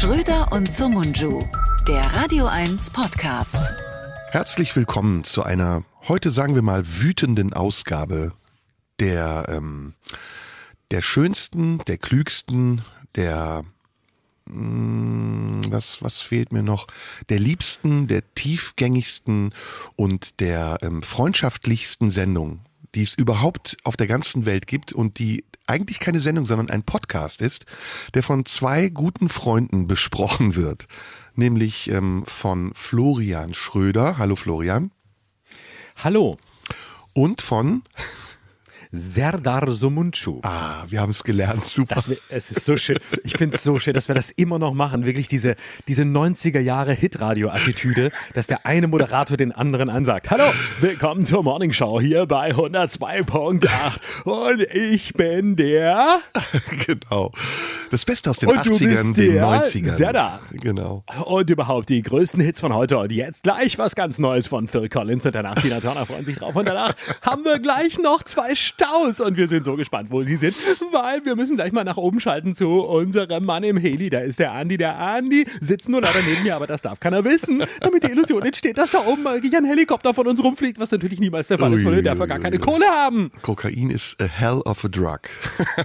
Schröder und Somunju, der Radio 1 Podcast. Herzlich willkommen zu einer heute sagen wir mal wütenden Ausgabe der ähm, der schönsten, der klügsten, der mh, mm, was was fehlt mir noch? Der liebsten, der tiefgängigsten und der ähm, freundschaftlichsten Sendung die es überhaupt auf der ganzen Welt gibt und die eigentlich keine Sendung, sondern ein Podcast ist, der von zwei guten Freunden besprochen wird. Nämlich ähm, von Florian Schröder. Hallo Florian. Hallo. Und von Serdar Somuncu. Ah, wir haben es gelernt, super. Wir, es ist so schön. Ich finde es so schön, dass wir das immer noch machen. Wirklich diese, diese 90er Jahre Hitradio-Attitüde, dass der eine Moderator den anderen ansagt. Hallo, willkommen zur Morning Show hier bei 102.8 und ich bin der... genau. Das Beste aus den und 80ern, den 90ern. Serdar. Genau. Und überhaupt die größten Hits von heute und jetzt gleich was ganz Neues von Phil Collins und danach Tina Turner freuen sich drauf und danach haben wir gleich noch zwei Stunden aus und wir sind so gespannt, wo sie sind, weil wir müssen gleich mal nach oben schalten zu unserem Mann im Heli. Da ist der Andi. Der Andi sitzt nur leider neben mir, aber das darf keiner wissen, damit die Illusion entsteht, dass da oben wirklich ein Helikopter von uns rumfliegt, was natürlich niemals der Fall ist, weil wir dafür gar keine Kohle haben. Kokain ist a hell of a drug.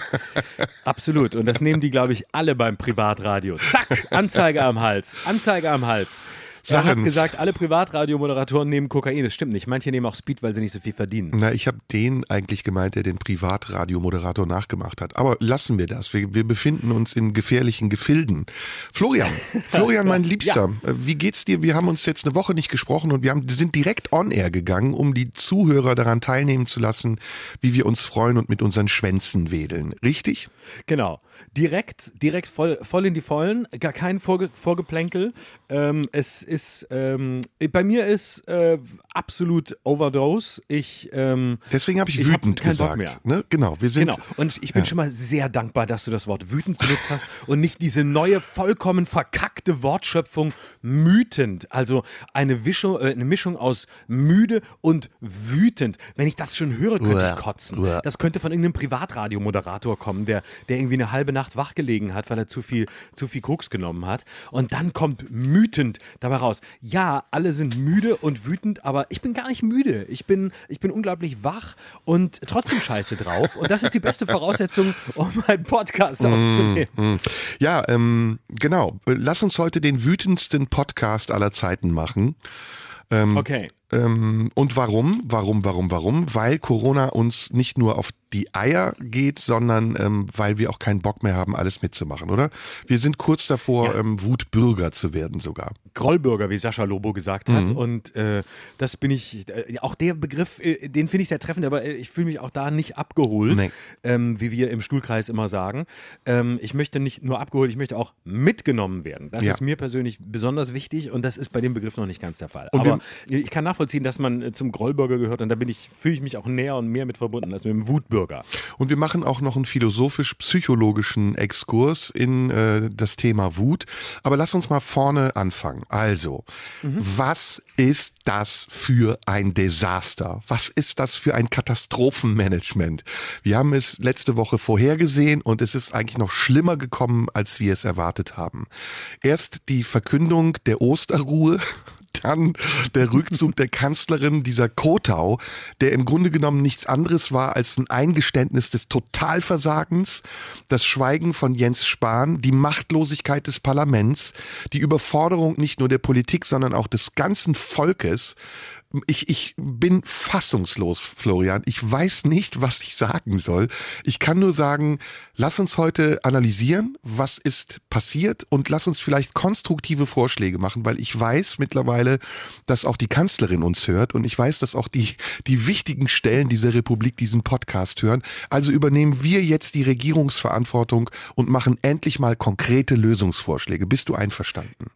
Absolut. Und das nehmen die, glaube ich, alle beim Privatradio. Zack, Anzeige am Hals. Anzeige am Hals. Er hat gesagt, alle Privatradiomoderatoren nehmen Kokain. Das stimmt nicht. Manche nehmen auch Speed, weil sie nicht so viel verdienen. Na, ich habe den eigentlich gemeint, der den Privatradiomoderator nachgemacht hat. Aber lassen wir das. Wir, wir befinden uns in gefährlichen Gefilden. Florian, Florian, mein Liebster, ja. Äh, wie geht's dir? Wir haben uns jetzt eine Woche nicht gesprochen und wir haben, sind direkt on air gegangen, um die Zuhörer daran teilnehmen zu lassen, wie wir uns freuen und mit unseren Schwänzen wedeln. Richtig? Genau direkt, direkt voll, voll in die Vollen, gar kein Vorge Vorgeplänkel. Ähm, es ist, ähm, bei mir ist äh, absolut Overdose. Ich, ähm, Deswegen habe ich, ich wütend hab gesagt. Ne? Genau, wir sind. Genau, und ich bin ja. schon mal sehr dankbar, dass du das Wort wütend benutzt hast und nicht diese neue, vollkommen verkackte Wortschöpfung mütend. Also eine, Wischung, äh, eine Mischung aus müde und wütend. Wenn ich das schon höre, könnte ich kotzen. Das könnte von irgendeinem Privatradiomoderator kommen, der, der irgendwie eine halbe halbe Nacht wachgelegen hat, weil er zu viel, zu viel Koks genommen hat. Und dann kommt wütend dabei raus. Ja, alle sind müde und wütend, aber ich bin gar nicht müde. Ich bin, ich bin unglaublich wach und trotzdem scheiße drauf. Und das ist die beste Voraussetzung, um einen Podcast mm, aufzunehmen. Mm. Ja, ähm, genau. Lass uns heute den wütendsten Podcast aller Zeiten machen. Ähm, okay. Ähm, und warum? Warum, warum, warum? Weil Corona uns nicht nur auf die Eier geht, sondern ähm, weil wir auch keinen Bock mehr haben, alles mitzumachen, oder? Wir sind kurz davor, ja. ähm, Wutbürger zu werden sogar. Grollbürger, wie Sascha Lobo gesagt mhm. hat. Und äh, das bin ich, äh, auch der Begriff, äh, den finde ich sehr treffend, aber äh, ich fühle mich auch da nicht abgeholt, nee. ähm, wie wir im Stuhlkreis immer sagen. Ähm, ich möchte nicht nur abgeholt, ich möchte auch mitgenommen werden. Das ja. ist mir persönlich besonders wichtig und das ist bei dem Begriff noch nicht ganz der Fall. Und aber ich kann nachvollziehen, nachvollziehen, dass man äh, zum Grollburger gehört und da bin ich, fühle ich mich auch näher und mehr mit verbunden als mit dem Wutbürger. Und wir machen auch noch einen philosophisch-psychologischen Exkurs in äh, das Thema Wut. Aber lass uns mal vorne anfangen. Also, mhm. was ist das für ein Desaster? Was ist das für ein Katastrophenmanagement? Wir haben es letzte Woche vorhergesehen und es ist eigentlich noch schlimmer gekommen, als wir es erwartet haben. Erst die Verkündung der Osterruhe dann der Rückzug der Kanzlerin, dieser Kotau, der im Grunde genommen nichts anderes war als ein Eingeständnis des Totalversagens, das Schweigen von Jens Spahn, die Machtlosigkeit des Parlaments, die Überforderung nicht nur der Politik, sondern auch des ganzen Volkes ich, ich bin fassungslos, Florian. Ich weiß nicht, was ich sagen soll. Ich kann nur sagen, lass uns heute analysieren, was ist passiert und lass uns vielleicht konstruktive Vorschläge machen, weil ich weiß mittlerweile, dass auch die Kanzlerin uns hört und ich weiß, dass auch die, die wichtigen Stellen dieser Republik diesen Podcast hören. Also übernehmen wir jetzt die Regierungsverantwortung und machen endlich mal konkrete Lösungsvorschläge. Bist du einverstanden?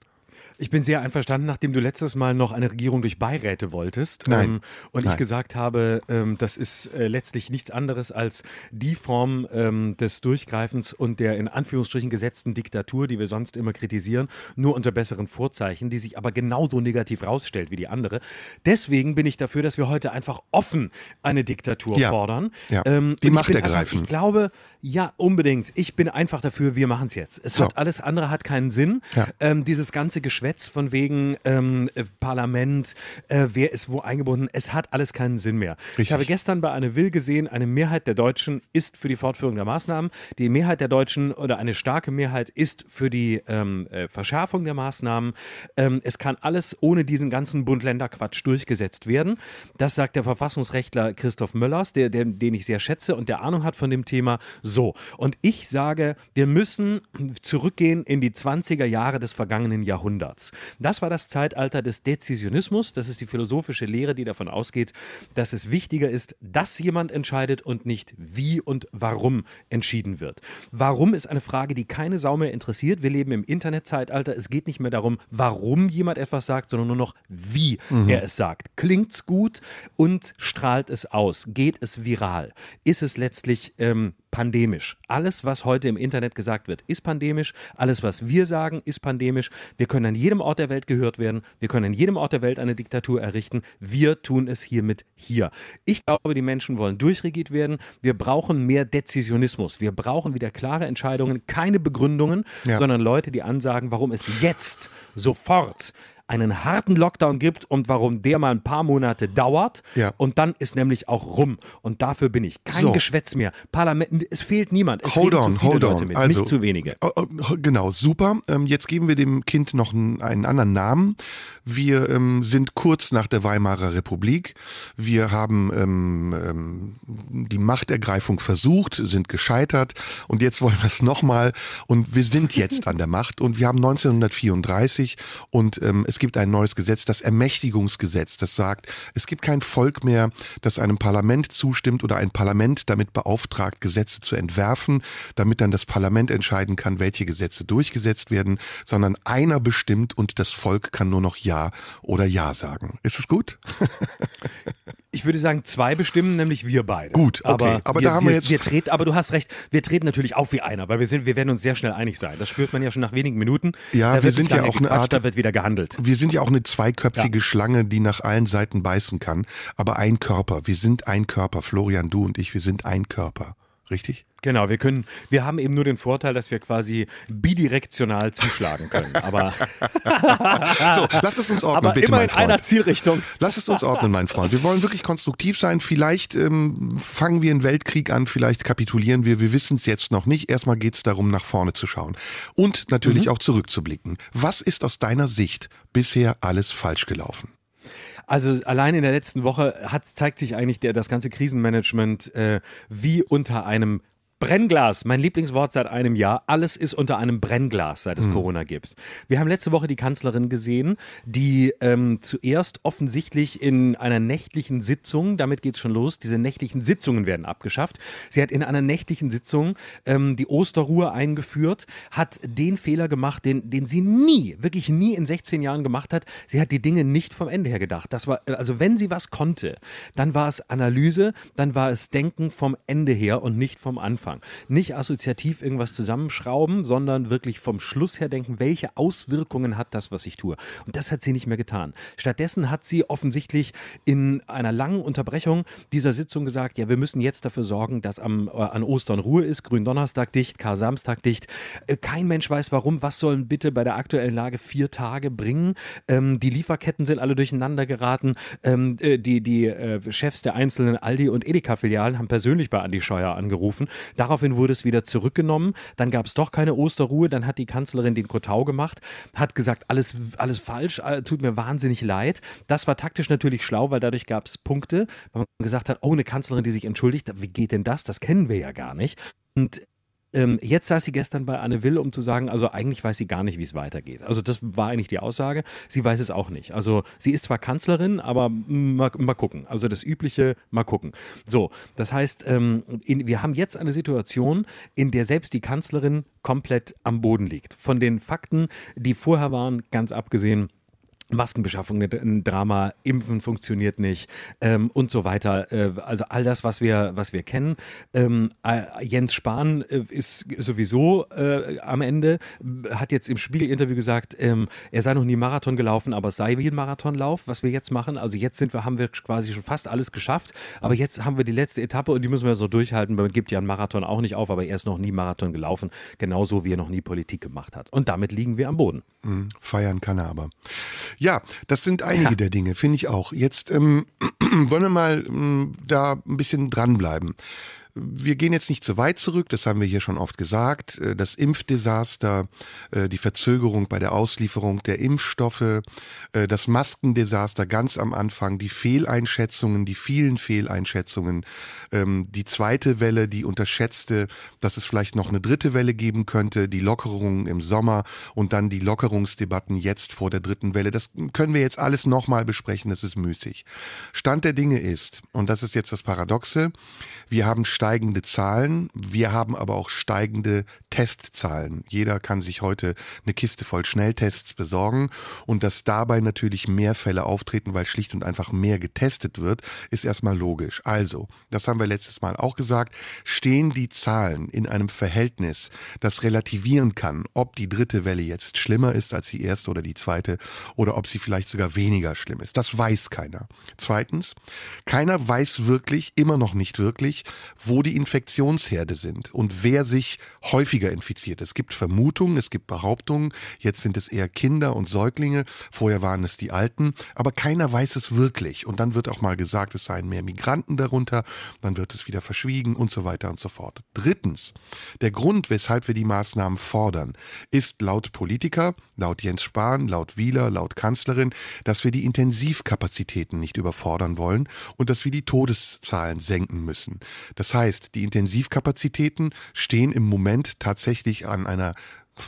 Ich bin sehr einverstanden, nachdem du letztes Mal noch eine Regierung durch Beiräte wolltest. Ähm, Nein. Ähm, und Nein. ich gesagt habe, ähm, das ist äh, letztlich nichts anderes als die Form ähm, des Durchgreifens und der in Anführungsstrichen gesetzten Diktatur, die wir sonst immer kritisieren, nur unter besseren Vorzeichen, die sich aber genauso negativ rausstellt wie die andere. Deswegen bin ich dafür, dass wir heute einfach offen eine Diktatur ja. fordern. Ja. Ähm, die Macht ergreifen. Einfach, ich glaube, ja, unbedingt. Ich bin einfach dafür, wir machen es jetzt. Es so. hat alles andere hat keinen Sinn. Ja. Ähm, dieses ganze Geschwätz von wegen ähm, äh, Parlament, äh, wer ist wo eingebunden, es hat alles keinen Sinn mehr. Richtig. Ich habe gestern bei Anne Will gesehen, eine Mehrheit der Deutschen ist für die Fortführung der Maßnahmen. Die Mehrheit der Deutschen oder eine starke Mehrheit ist für die ähm, äh, Verschärfung der Maßnahmen. Ähm, es kann alles ohne diesen ganzen Bund-Länder-Quatsch durchgesetzt werden. Das sagt der Verfassungsrechtler Christoph Möllers, der, der, den ich sehr schätze und der Ahnung hat von dem Thema. So, und ich sage, wir müssen zurückgehen in die 20er Jahre des vergangenen Jahrhunderts. Das war das Zeitalter des Dezisionismus. Das ist die philosophische Lehre, die davon ausgeht, dass es wichtiger ist, dass jemand entscheidet und nicht wie und warum entschieden wird. Warum ist eine Frage, die keine Sau mehr interessiert. Wir leben im Internetzeitalter. Es geht nicht mehr darum, warum jemand etwas sagt, sondern nur noch, wie mhm. er es sagt. Klingt es gut und strahlt es aus? Geht es viral? Ist es letztlich ähm, pandemisch. Alles, was heute im Internet gesagt wird, ist pandemisch. Alles, was wir sagen, ist pandemisch. Wir können an jedem Ort der Welt gehört werden. Wir können an jedem Ort der Welt eine Diktatur errichten. Wir tun es hiermit hier. Ich glaube, die Menschen wollen durchregiert werden. Wir brauchen mehr Dezisionismus. Wir brauchen wieder klare Entscheidungen, keine Begründungen, ja. sondern Leute, die ansagen, warum es jetzt sofort einen harten Lockdown gibt und warum der mal ein paar Monate dauert. Ja. Und dann ist nämlich auch rum. Und dafür bin ich. Kein so. Geschwätz mehr. Parlament, es fehlt niemand. Es hold on, hold Leute on. Mit, also, nicht zu wenige. Oh, oh, oh, genau, super. Ähm, jetzt geben wir dem Kind noch einen, anderen Namen. Wir ähm, sind kurz nach der Weimarer Republik. Wir haben ähm, die Machtergreifung versucht, sind gescheitert und jetzt wollen wir es nochmal. Und wir sind jetzt an der Macht und wir haben 1934 und es es gibt ein neues Gesetz, das Ermächtigungsgesetz, das sagt, es gibt kein Volk mehr, das einem Parlament zustimmt oder ein Parlament damit beauftragt, Gesetze zu entwerfen, damit dann das Parlament entscheiden kann, welche Gesetze durchgesetzt werden, sondern einer bestimmt und das Volk kann nur noch Ja oder Ja sagen. Ist es gut? ich würde sagen, zwei bestimmen, nämlich wir beide. Gut, okay. aber, aber wir, da haben wir, wir jetzt. Wir treten, aber du hast recht, wir treten natürlich auch wie einer, weil wir sind, wir werden uns sehr schnell einig sein. Das spürt man ja schon nach wenigen Minuten. Ja, wir sind ja auch eine Art. Da wird wieder gehandelt wir sind ja auch eine zweiköpfige ja. Schlange, die nach allen Seiten beißen kann. Aber ein Körper. Wir sind ein Körper. Florian, du und ich, wir sind ein Körper. Richtig? Genau, wir können, wir haben eben nur den Vorteil, dass wir quasi bidirektional zuschlagen können. Aber so, lass es uns ordnen, aber bitte, immer mein Freund. in einer Zielrichtung. Lass es uns ordnen, mein Freund. Wir wollen wirklich konstruktiv sein. Vielleicht ähm, fangen wir einen Weltkrieg an, vielleicht kapitulieren wir. Wir wissen es jetzt noch nicht. Erstmal geht es darum, nach vorne zu schauen und natürlich mhm. auch zurückzublicken. Was ist aus deiner Sicht bisher alles falsch gelaufen? Also allein in der letzten Woche hat, zeigt sich eigentlich der, das ganze Krisenmanagement äh, wie unter einem Brennglas, mein Lieblingswort seit einem Jahr. Alles ist unter einem Brennglas, seit es mhm. Corona gibt. Wir haben letzte Woche die Kanzlerin gesehen, die ähm, zuerst offensichtlich in einer nächtlichen Sitzung, damit geht es schon los, diese nächtlichen Sitzungen werden abgeschafft. Sie hat in einer nächtlichen Sitzung ähm, die Osterruhe eingeführt, hat den Fehler gemacht, den, den sie nie, wirklich nie in 16 Jahren gemacht hat. Sie hat die Dinge nicht vom Ende her gedacht. Das war, also wenn sie was konnte, dann war es Analyse, dann war es Denken vom Ende her und nicht vom Anfang. Anfang. Nicht assoziativ irgendwas zusammenschrauben, sondern wirklich vom Schluss her denken, welche Auswirkungen hat das, was ich tue. Und das hat sie nicht mehr getan. Stattdessen hat sie offensichtlich in einer langen Unterbrechung dieser Sitzung gesagt, ja, wir müssen jetzt dafür sorgen, dass am, äh, an Ostern Ruhe ist, Gründonnerstag dicht, Kar Samstag dicht. Äh, kein Mensch weiß warum. Was sollen bitte bei der aktuellen Lage vier Tage bringen? Ähm, die Lieferketten sind alle durcheinander geraten. Ähm, äh, die die äh, Chefs der einzelnen Aldi- und Edeka-Filialen haben persönlich bei Andi Scheuer angerufen. Daraufhin wurde es wieder zurückgenommen. Dann gab es doch keine Osterruhe. Dann hat die Kanzlerin den Kotau gemacht, hat gesagt, alles, alles falsch, äh, tut mir wahnsinnig leid. Das war taktisch natürlich schlau, weil dadurch gab es Punkte, weil man gesagt hat, oh, eine Kanzlerin, die sich entschuldigt, wie geht denn das? Das kennen wir ja gar nicht. Und ähm, jetzt saß sie gestern bei Anne Will, um zu sagen, also eigentlich weiß sie gar nicht, wie es weitergeht. Also das war eigentlich die Aussage. Sie weiß es auch nicht. Also sie ist zwar Kanzlerin, aber mal, mal gucken. Also das übliche, mal gucken. So, das heißt, ähm, in, wir haben jetzt eine Situation, in der selbst die Kanzlerin komplett am Boden liegt. Von den Fakten, die vorher waren, ganz abgesehen, Maskenbeschaffung ne, ein Drama, Impfen funktioniert nicht ähm, und so weiter. Äh, also all das, was wir, was wir kennen. Ähm, äh, Jens Spahn äh, ist sowieso äh, am Ende, hat jetzt im Spiegelinterview gesagt, ähm, er sei noch nie Marathon gelaufen, aber es sei wie ein Marathonlauf, was wir jetzt machen. Also jetzt sind wir, haben wir quasi schon fast alles geschafft, aber jetzt haben wir die letzte Etappe und die müssen wir so durchhalten. Man gibt ja einen Marathon auch nicht auf, aber er ist noch nie Marathon gelaufen, genauso wie er noch nie Politik gemacht hat. Und damit liegen wir am Boden. Mhm. Feiern kann er aber. Ja, das sind einige ja. der Dinge, finde ich auch. Jetzt ähm, wollen wir mal ähm, da ein bisschen dranbleiben wir gehen jetzt nicht zu weit zurück, das haben wir hier schon oft gesagt. Äh, das Impfdesaster, äh, die Verzögerung bei der Auslieferung der Impfstoffe, äh, das Maskendesaster ganz am Anfang, die Fehleinschätzungen, die vielen Fehleinschätzungen, ähm, die zweite Welle, die unterschätzte, dass es vielleicht noch eine dritte Welle geben könnte, die Lockerungen im Sommer und dann die Lockerungsdebatten jetzt vor der dritten Welle. Das können wir jetzt alles nochmal besprechen, das ist müßig. Stand der Dinge ist, und das ist jetzt das Paradoxe, wir haben Stand steigende Zahlen. Wir haben aber auch steigende Testzahlen. Jeder kann sich heute eine Kiste voll Schnelltests besorgen und dass dabei natürlich mehr Fälle auftreten, weil schlicht und einfach mehr getestet wird, ist erstmal logisch. Also, das haben wir letztes Mal auch gesagt, stehen die Zahlen in einem Verhältnis, das relativieren kann, ob die dritte Welle jetzt schlimmer ist als die erste oder die zweite oder ob sie vielleicht sogar weniger schlimm ist. Das weiß keiner. Zweitens, keiner weiß wirklich, immer noch nicht wirklich, wo wo die Infektionsherde sind und wer sich häufiger infiziert. Es gibt Vermutungen, es gibt Behauptungen, jetzt sind es eher Kinder und Säuglinge, vorher waren es die Alten, aber keiner weiß es wirklich. Und dann wird auch mal gesagt, es seien mehr Migranten darunter, dann wird es wieder verschwiegen und so weiter und so fort. Drittens, der Grund, weshalb wir die Maßnahmen fordern, ist laut Politiker, laut Jens Spahn, laut Wieler, laut Kanzlerin, dass wir die Intensivkapazitäten nicht überfordern wollen und dass wir die Todeszahlen senken müssen. Das heißt, heißt, die Intensivkapazitäten stehen im Moment tatsächlich an einer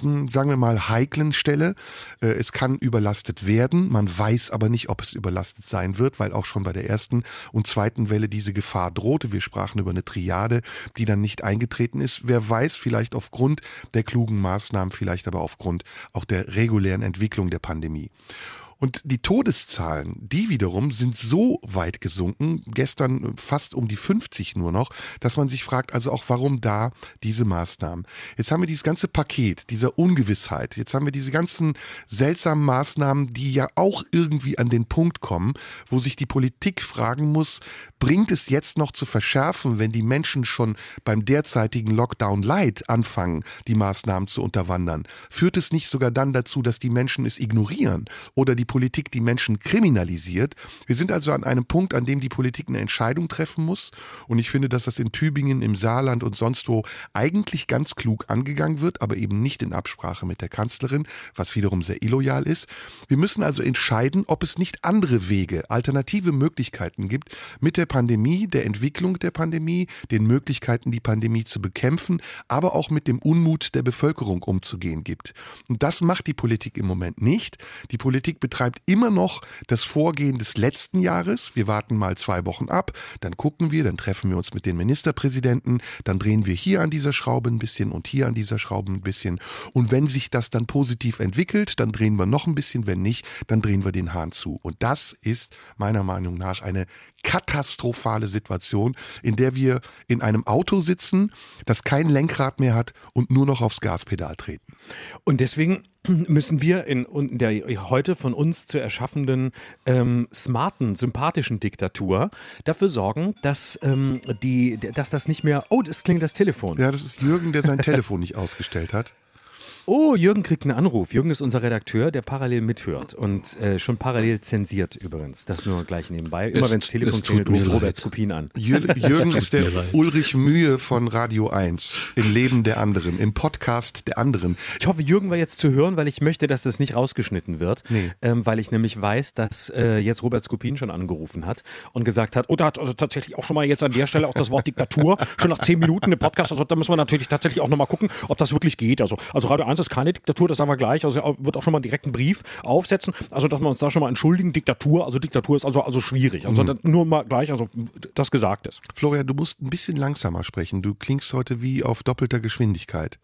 hm, sagen wir mal, heiklen Stelle. Äh, es kann überlastet werden. Man weiß aber nicht, ob es überlastet sein wird, weil auch schon bei der ersten und zweiten Welle diese Gefahr drohte. Wir sprachen über eine Triade, die dann nicht eingetreten ist. Wer weiß, vielleicht aufgrund der klugen Maßnahmen, vielleicht aber aufgrund auch der regulären Entwicklung der Pandemie. Und die Todeszahlen, die wiederum sind so weit gesunken, gestern fast um die 50 nur noch, dass man sich fragt, also auch warum da diese Maßnahmen. Jetzt haben wir dieses ganze Paket dieser Ungewissheit, jetzt haben wir diese ganzen seltsamen Maßnahmen, die ja auch irgendwie an den Punkt kommen, wo sich die Politik fragen muss, bringt es jetzt noch zu verschärfen, wenn die Menschen schon beim derzeitigen Lockdown Light anfangen, die Maßnahmen zu unterwandern? Führt es nicht sogar dann dazu, dass die Menschen es ignorieren oder die Politik die Menschen kriminalisiert. Wir sind also an einem Punkt, an dem die Politik eine Entscheidung treffen muss. Und ich finde, dass das in Tübingen, im Saarland und sonst wo eigentlich ganz klug angegangen wird, aber eben nicht in Absprache mit der Kanzlerin, was wiederum sehr illoyal ist. Wir müssen also entscheiden, ob es nicht andere Wege, alternative Möglichkeiten gibt, mit der Pandemie, der Entwicklung der Pandemie, den Möglichkeiten, die Pandemie zu bekämpfen, aber auch mit dem Unmut der Bevölkerung umzugehen gibt. Und das macht die Politik im Moment nicht. Die Politik betrifft betreibt immer noch das Vorgehen des letzten Jahres. Wir warten mal zwei Wochen ab, dann gucken wir, dann treffen wir uns mit den Ministerpräsidenten, dann drehen wir hier an dieser Schraube ein bisschen und hier an dieser Schraube ein bisschen. Und wenn sich das dann positiv entwickelt, dann drehen wir noch ein bisschen, wenn nicht, dann drehen wir den Hahn zu. Und das ist meiner Meinung nach eine katastrophale Situation, in der wir in einem Auto sitzen, das kein Lenkrad mehr hat und nur noch aufs Gaspedal treten. Und deswegen müssen wir in, in der heute von uns zu erschaffenden ähm, smarten, sympathischen Diktatur dafür sorgen, dass, ähm, die, dass das nicht mehr. Oh, das klingt das Telefon. Ja, das ist Jürgen, der sein Telefon nicht ausgestellt hat oh, Jürgen kriegt einen Anruf. Jürgen ist unser Redakteur, der parallel mithört und äh, schon parallel zensiert übrigens. Das nur gleich nebenbei. Immer wenn es Telefon klingelt, ruft Roberts Kopien an. Jürgen ist der Ulrich Mühe von Radio 1 im Leben der anderen, im Podcast der anderen. Ich hoffe, Jürgen war jetzt zu hören, weil ich möchte, dass das nicht rausgeschnitten wird, nee. ähm, weil ich nämlich weiß, dass äh, jetzt Roberts Kopien schon angerufen hat und gesagt hat, oh, da hat also tatsächlich auch schon mal jetzt an der Stelle auch das Wort Diktatur schon nach zehn Minuten im Podcast. Also da müssen wir natürlich tatsächlich auch nochmal gucken, ob das wirklich geht. Also, also Radio 1 Russland ist keine Diktatur, das sagen wir gleich. Also wird auch schon mal einen direkten Brief aufsetzen. Also, dass wir uns da schon mal entschuldigen, Diktatur, also Diktatur ist also, also schwierig. Also mhm. nur mal gleich, also das gesagt ist. Florian, du musst ein bisschen langsamer sprechen. Du klingst heute wie auf doppelter Geschwindigkeit.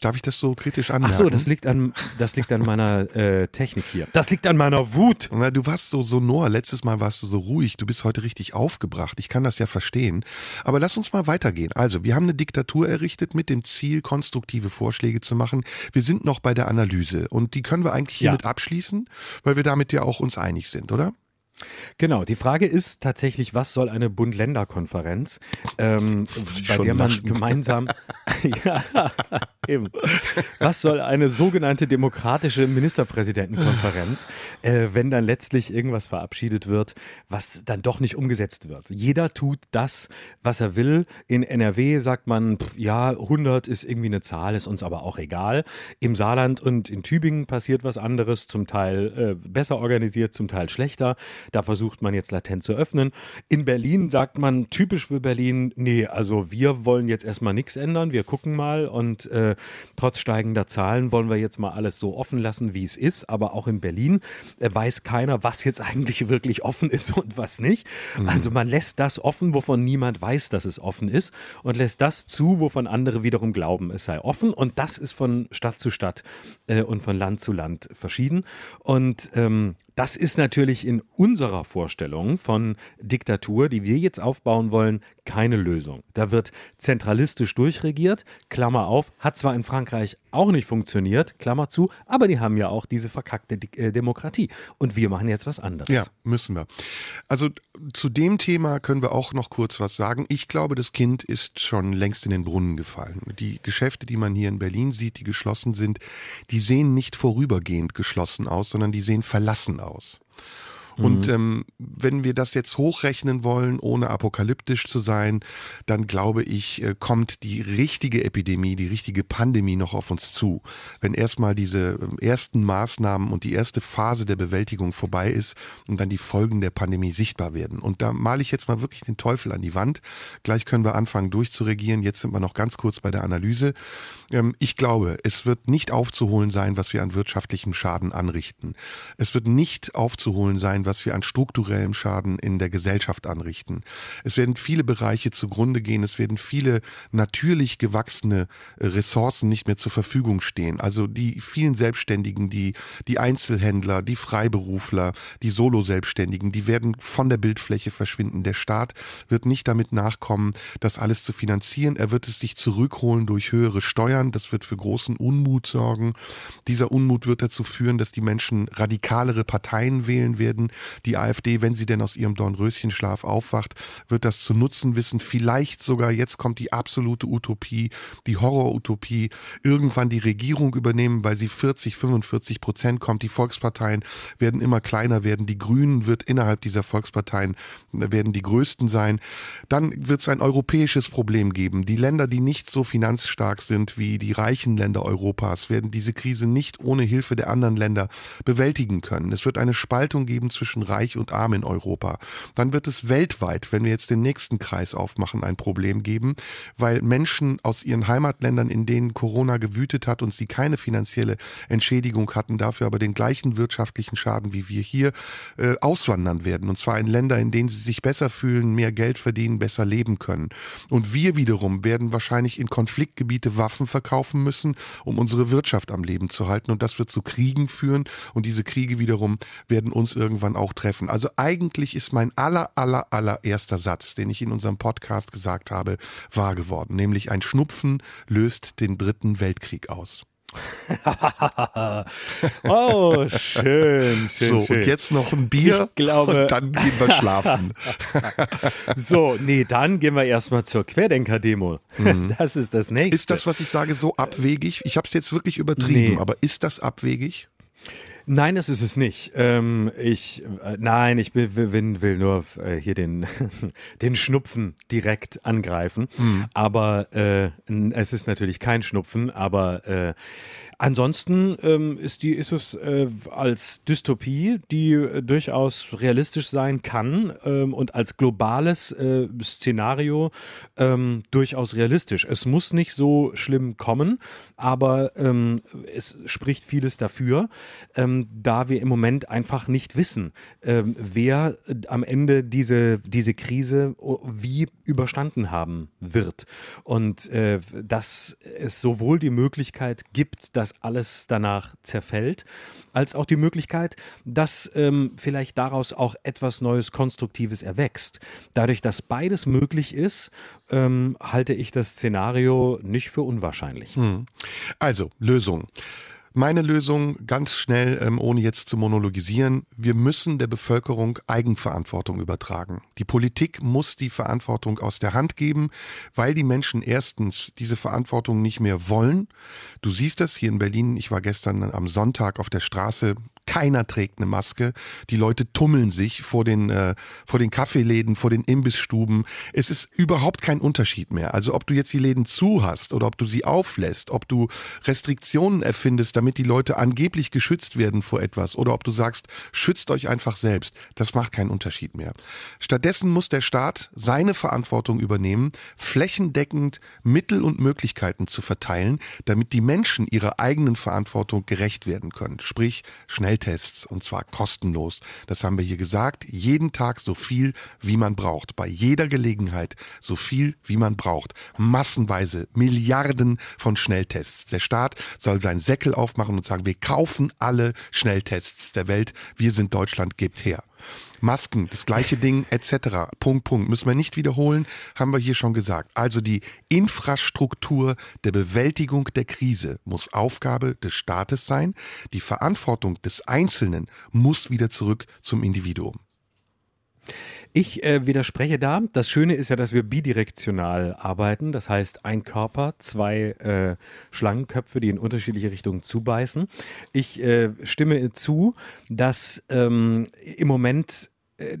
Darf ich das so kritisch anmerken? Ach so, das liegt an, das liegt an meiner äh, Technik hier. Das liegt an meiner Wut. Na, du warst so sonor. Letztes Mal warst du so ruhig. Du bist heute richtig aufgebracht. Ich kann das ja verstehen. Aber lass uns mal weitergehen. Also, wir haben eine Diktatur errichtet mit dem Ziel, konstruktive Vorschläge zu machen. Wir sind noch bei der Analyse. Und die können wir eigentlich hiermit ja. abschließen, weil wir damit ja auch uns einig sind, oder? Genau, die Frage ist tatsächlich, was soll eine Bund-Länder-Konferenz, ähm, bei der man lachen. gemeinsam. ja, Eben. Was soll eine sogenannte demokratische Ministerpräsidentenkonferenz, äh, wenn dann letztlich irgendwas verabschiedet wird, was dann doch nicht umgesetzt wird? Jeder tut das, was er will. In NRW sagt man, pff, ja, 100 ist irgendwie eine Zahl, ist uns aber auch egal. Im Saarland und in Tübingen passiert was anderes, zum Teil äh, besser organisiert, zum Teil schlechter. Da versucht man jetzt latent zu öffnen. In Berlin sagt man typisch für Berlin, nee, also wir wollen jetzt erstmal nichts ändern, wir gucken mal und äh, trotz steigender Zahlen wollen wir jetzt mal alles so offen lassen, wie es ist. Aber auch in Berlin äh, weiß keiner, was jetzt eigentlich wirklich offen ist und was nicht. Mhm. Also man lässt das offen, wovon niemand weiß, dass es offen ist und lässt das zu, wovon andere wiederum glauben, es sei offen. Und das ist von Stadt zu Stadt äh, und von Land zu Land verschieden. Und ähm, das ist natürlich in unserer Vorstellung von Diktatur, die wir jetzt aufbauen wollen, keine Lösung. Da wird zentralistisch durchregiert, Klammer auf, hat zwar in Frankreich auch nicht funktioniert, Klammer zu, aber die haben ja auch diese verkackte äh, Demokratie. Und wir machen jetzt was anderes. Ja, müssen wir. Also zu dem Thema können wir auch noch kurz was sagen. Ich glaube, das Kind ist schon längst in den Brunnen gefallen. Die Geschäfte, die man hier in Berlin sieht, die geschlossen sind, die sehen nicht vorübergehend geschlossen aus, sondern die sehen verlassen aus. Mhm. Und ähm, wenn wir das jetzt hochrechnen wollen, ohne apokalyptisch zu sein, dann glaube ich, äh, kommt die richtige Epidemie, die richtige Pandemie noch auf uns zu. Wenn erstmal diese ähm, ersten Maßnahmen und die erste Phase der Bewältigung vorbei ist und dann die Folgen der Pandemie sichtbar werden. Und da male ich jetzt mal wirklich den Teufel an die Wand. Gleich können wir anfangen durchzuregieren. Jetzt sind wir noch ganz kurz bei der Analyse. Ähm, ich glaube, es wird nicht aufzuholen sein, was wir an wirtschaftlichem Schaden anrichten. Es wird nicht aufzuholen sein, was wir an strukturellem Schaden in der Gesellschaft anrichten. Es werden viele Bereiche zugrunde gehen, es werden viele natürlich gewachsene äh, Ressourcen nicht mehr zur Verfügung stehen. Also die vielen Selbstständigen, die, die Einzelhändler, die Freiberufler, die Solo-Selbstständigen, die werden von der Bildfläche verschwinden. Der Staat wird nicht damit nachkommen, das alles zu finanzieren. Er wird es sich zurückholen durch höhere Steuern. Das wird für großen Unmut sorgen. Dieser Unmut wird dazu führen, dass die Menschen radikalere Parteien wählen werden, die AfD, wenn sie denn aus ihrem Dornröschenschlaf aufwacht, wird das zu nutzen wissen. Vielleicht sogar, jetzt kommt die absolute Utopie, die Horrorutopie, irgendwann die Regierung übernehmen, weil sie 40, 45 Prozent kommt. Die Volksparteien werden immer kleiner werden. Die Grünen wird innerhalb dieser Volksparteien äh, werden die größten sein. Dann wird es ein europäisches Problem geben. Die Länder, die nicht so finanzstark sind wie die reichen Länder Europas, werden diese Krise nicht ohne Hilfe der anderen Länder bewältigen können. Es wird eine Spaltung geben zwischen Reich und Arm in Europa. Dann wird es weltweit, wenn wir jetzt den nächsten Kreis aufmachen, ein Problem geben, weil Menschen aus ihren Heimatländern, in denen Corona gewütet hat und sie keine finanzielle Entschädigung hatten, dafür aber den gleichen wirtschaftlichen Schaden wie wir hier, äh, auswandern werden. Und zwar in Länder, in denen sie sich besser fühlen, mehr Geld verdienen, besser leben können. Und wir wiederum werden wahrscheinlich in Konfliktgebiete Waffen verkaufen müssen, um unsere Wirtschaft am Leben zu halten. Und das wird zu Kriegen führen. Und diese Kriege wiederum werden uns irgendwann irgendwann auch treffen. Also eigentlich ist mein aller, aller, allererster Satz, den ich in unserem Podcast gesagt habe, wahr geworden. Nämlich ein Schnupfen löst den dritten Weltkrieg aus. oh, schön, schön. So, schön. und jetzt noch ein Bier glaube, und dann gehen wir schlafen. so, nee, dann gehen wir erstmal zur Querdenker-Demo. Mhm. Das ist das nächste. Ist das, was ich sage, so abwegig? Ich habe es jetzt wirklich übertrieben, nee. aber ist das abwegig? Nein, das ist es nicht. Ähm, ich, äh, nein, ich will, will, will nur äh, hier den, den Schnupfen direkt angreifen. Mhm. Aber äh, es ist natürlich kein Schnupfen, aber äh, Ansonsten ähm, ist, die, ist es äh, als Dystopie, die äh, durchaus realistisch sein kann ähm, und als globales äh, Szenario ähm, durchaus realistisch. Es muss nicht so schlimm kommen, aber ähm, es spricht vieles dafür, ähm, da wir im Moment einfach nicht wissen, ähm, wer äh, am Ende diese, diese Krise wie überstanden haben wird. Und äh, dass es sowohl die Möglichkeit gibt, dass dass alles danach zerfällt, als auch die Möglichkeit, dass ähm, vielleicht daraus auch etwas Neues, Konstruktives erwächst. Dadurch, dass beides möglich ist, ähm, halte ich das Szenario nicht für unwahrscheinlich. Hm. Also, Lösung. Meine Lösung ganz schnell, ähm, ohne jetzt zu monologisieren, wir müssen der Bevölkerung Eigenverantwortung übertragen. Die Politik muss die Verantwortung aus der Hand geben, weil die Menschen erstens diese Verantwortung nicht mehr wollen. Du siehst das hier in Berlin. Ich war gestern am Sonntag auf der Straße, keiner trägt eine Maske. Die Leute tummeln sich vor den, äh, vor den Kaffeeläden, vor den Imbissstuben. Es ist überhaupt kein Unterschied mehr. Also ob du jetzt die Läden zu hast oder ob du sie auflässt, ob du Restriktionen erfindest, damit die Leute angeblich geschützt werden vor etwas oder ob du sagst, schützt euch einfach selbst. Das macht keinen Unterschied mehr. Stattdessen muss der Staat seine Verantwortung übernehmen, flächendeckend Mittel und Möglichkeiten zu verteilen, damit die Menschen ihrer eigenen Verantwortung gerecht werden können. Sprich, schnell Schnelltests und zwar kostenlos. Das haben wir hier gesagt. Jeden Tag so viel, wie man braucht. Bei jeder Gelegenheit so viel, wie man braucht. Massenweise Milliarden von Schnelltests. Der Staat soll seinen Säckel aufmachen und sagen, wir kaufen alle Schnelltests der Welt. Wir sind Deutschland, gebt her. Masken, das gleiche Ding, etc. Punkt, Punkt. Müssen wir nicht wiederholen, haben wir hier schon gesagt. Also die Infrastruktur der Bewältigung der Krise muss Aufgabe des Staates sein. Die Verantwortung des Einzelnen muss wieder zurück zum Individuum. Ich äh, widerspreche da. Das Schöne ist ja, dass wir bidirektional arbeiten. Das heißt, ein Körper, zwei äh, Schlangenköpfe, die in unterschiedliche Richtungen zubeißen. Ich äh, stimme zu, dass ähm, im Moment äh,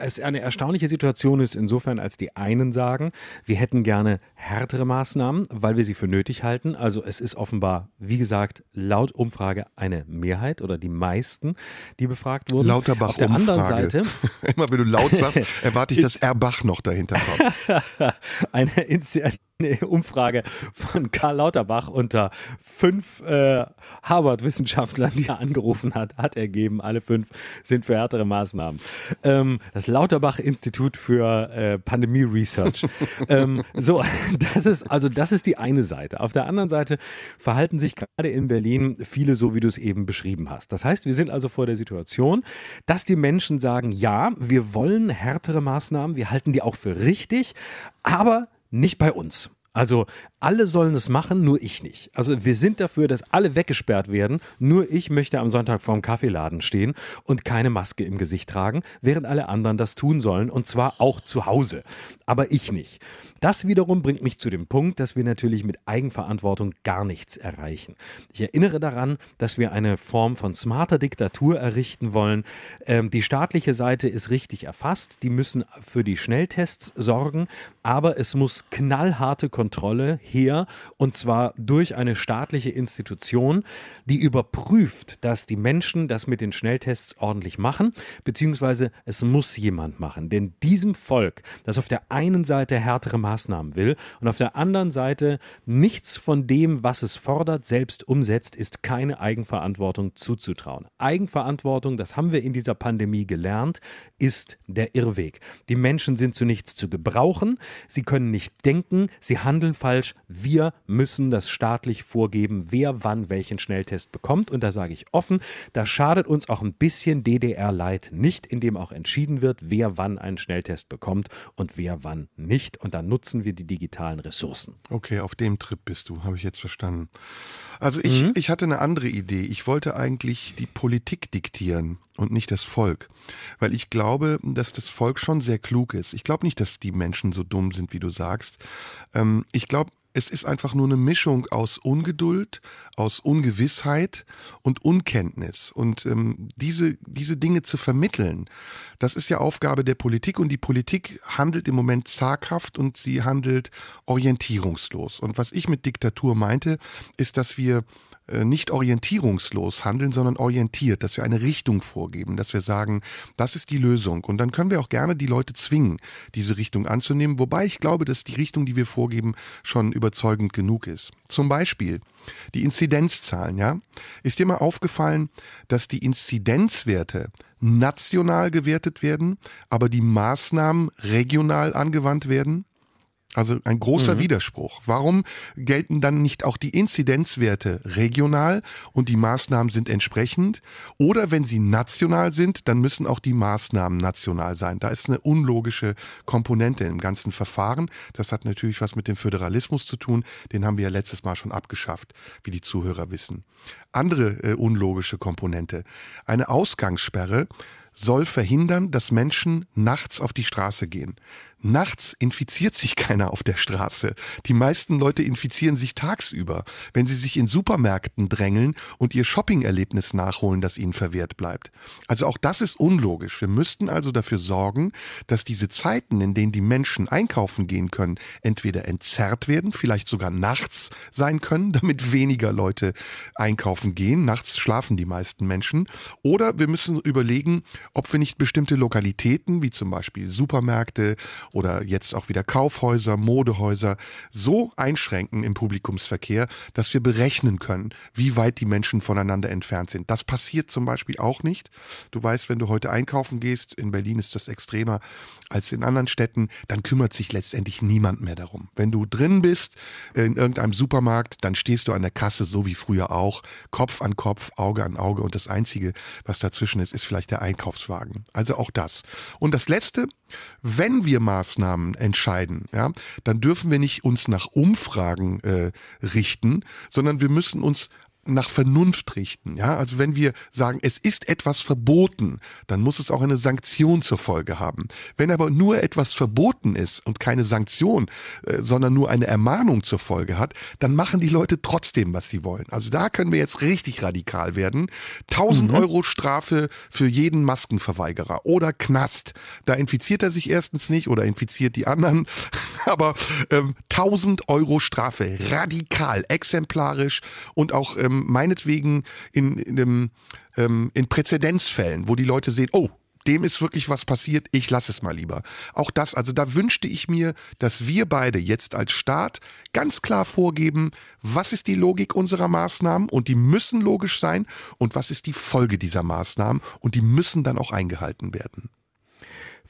es eine erstaunliche Situation ist, insofern als die einen sagen, wir hätten gerne härtere Maßnahmen, weil wir sie für nötig halten. Also es ist offenbar, wie gesagt, laut Umfrage eine Mehrheit oder die meisten, die befragt wurden. Lauterbach Auf der Umfrage. anderen Seite. Immer wenn du laut sagst, erwarte ich, dass Erbach noch dahinter kommt. eine Initiative eine Umfrage von Karl Lauterbach unter fünf äh, Harvard-Wissenschaftlern, die er angerufen hat, hat ergeben, alle fünf sind für härtere Maßnahmen. Ähm, das Lauterbach-Institut für äh, Pandemie-Research. ähm, so, das ist also das ist die eine Seite. Auf der anderen Seite verhalten sich gerade in Berlin viele so, wie du es eben beschrieben hast. Das heißt, wir sind also vor der Situation, dass die Menschen sagen, ja, wir wollen härtere Maßnahmen, wir halten die auch für richtig, aber nicht bei uns. Also alle sollen es machen, nur ich nicht. Also wir sind dafür, dass alle weggesperrt werden, nur ich möchte am Sonntag vorm Kaffeeladen stehen und keine Maske im Gesicht tragen, während alle anderen das tun sollen und zwar auch zu Hause aber ich nicht. Das wiederum bringt mich zu dem Punkt, dass wir natürlich mit Eigenverantwortung gar nichts erreichen. Ich erinnere daran, dass wir eine Form von smarter Diktatur errichten wollen. Ähm, die staatliche Seite ist richtig erfasst, die müssen für die Schnelltests sorgen, aber es muss knallharte Kontrolle her und zwar durch eine staatliche Institution, die überprüft, dass die Menschen das mit den Schnelltests ordentlich machen, beziehungsweise es muss jemand machen. Denn diesem Volk, das auf der einen einen Seite härtere Maßnahmen will und auf der anderen Seite nichts von dem, was es fordert, selbst umsetzt, ist keine Eigenverantwortung zuzutrauen. Eigenverantwortung, das haben wir in dieser Pandemie gelernt, ist der Irrweg. Die Menschen sind zu nichts zu gebrauchen, sie können nicht denken, sie handeln falsch. Wir müssen das staatlich vorgeben, wer wann welchen Schnelltest bekommt. Und da sage ich offen, da schadet uns auch ein bisschen DDR-Leid nicht, indem auch entschieden wird, wer wann einen Schnelltest bekommt und wer wann nicht. Und dann nutzen wir die digitalen Ressourcen. Okay, auf dem Trip bist du, habe ich jetzt verstanden. Also ich, mhm. ich hatte eine andere Idee. Ich wollte eigentlich die Politik diktieren und nicht das Volk. Weil ich glaube, dass das Volk schon sehr klug ist. Ich glaube nicht, dass die Menschen so dumm sind, wie du sagst. Ähm, ich glaube, es ist einfach nur eine Mischung aus Ungeduld, aus Ungewissheit und Unkenntnis. Und ähm, diese, diese Dinge zu vermitteln, das ist ja Aufgabe der Politik. Und die Politik handelt im Moment zaghaft und sie handelt orientierungslos. Und was ich mit Diktatur meinte, ist, dass wir äh, nicht orientierungslos handeln, sondern orientiert, dass wir eine Richtung vorgeben, dass wir sagen, das ist die Lösung. Und dann können wir auch gerne die Leute zwingen, diese Richtung anzunehmen, wobei ich glaube, dass die Richtung, die wir vorgeben, schon überzeugend genug ist. Zum Beispiel die Inzidenzzahlen, ja? Ist dir mal aufgefallen, dass die Inzidenzwerte national gewertet werden, aber die Maßnahmen regional angewandt werden? Also ein großer mhm. Widerspruch. Warum gelten dann nicht auch die Inzidenzwerte regional und die Maßnahmen sind entsprechend? Oder wenn sie national sind, dann müssen auch die Maßnahmen national sein. Da ist eine unlogische Komponente im ganzen Verfahren. Das hat natürlich was mit dem Föderalismus zu tun. Den haben wir ja letztes Mal schon abgeschafft, wie die Zuhörer wissen. Andere äh, unlogische Komponente. Eine Ausgangssperre soll verhindern, dass Menschen nachts auf die Straße gehen. Nachts infiziert sich keiner auf der Straße. Die meisten Leute infizieren sich tagsüber, wenn sie sich in Supermärkten drängeln und ihr Shoppingerlebnis nachholen, das ihnen verwehrt bleibt. Also auch das ist unlogisch. Wir müssten also dafür sorgen, dass diese Zeiten, in denen die Menschen einkaufen gehen können, entweder entzerrt werden, vielleicht sogar nachts sein können, damit weniger Leute einkaufen gehen. Nachts schlafen die meisten Menschen. Oder wir müssen überlegen, ob wir nicht bestimmte Lokalitäten, wie zum Beispiel Supermärkte, oder jetzt auch wieder Kaufhäuser, Modehäuser so einschränken im Publikumsverkehr, dass wir berechnen können, wie weit die Menschen voneinander entfernt sind. Das passiert zum Beispiel auch nicht. Du weißt, wenn du heute einkaufen gehst, in Berlin ist das extremer, als in anderen Städten, dann kümmert sich letztendlich niemand mehr darum. Wenn du drin bist in irgendeinem Supermarkt, dann stehst du an der Kasse, so wie früher auch, Kopf an Kopf, Auge an Auge und das Einzige, was dazwischen ist, ist vielleicht der Einkaufswagen. Also auch das. Und das Letzte, wenn wir Maßnahmen entscheiden, ja, dann dürfen wir nicht uns nach Umfragen äh, richten, sondern wir müssen uns nach Vernunft richten. Ja? Also wenn wir sagen, es ist etwas verboten, dann muss es auch eine Sanktion zur Folge haben. Wenn aber nur etwas verboten ist und keine Sanktion, äh, sondern nur eine Ermahnung zur Folge hat, dann machen die Leute trotzdem, was sie wollen. Also da können wir jetzt richtig radikal werden. 1000 mhm. Euro Strafe für jeden Maskenverweigerer oder Knast. Da infiziert er sich erstens nicht oder infiziert die anderen. aber ähm, 1000 Euro Strafe, radikal, exemplarisch und auch ähm, ähm, meinetwegen in, in, dem, ähm, in Präzedenzfällen, wo die Leute sehen, oh, dem ist wirklich was passiert, ich lasse es mal lieber. Auch das, also da wünschte ich mir, dass wir beide jetzt als Staat ganz klar vorgeben, was ist die Logik unserer Maßnahmen und die müssen logisch sein und was ist die Folge dieser Maßnahmen und die müssen dann auch eingehalten werden.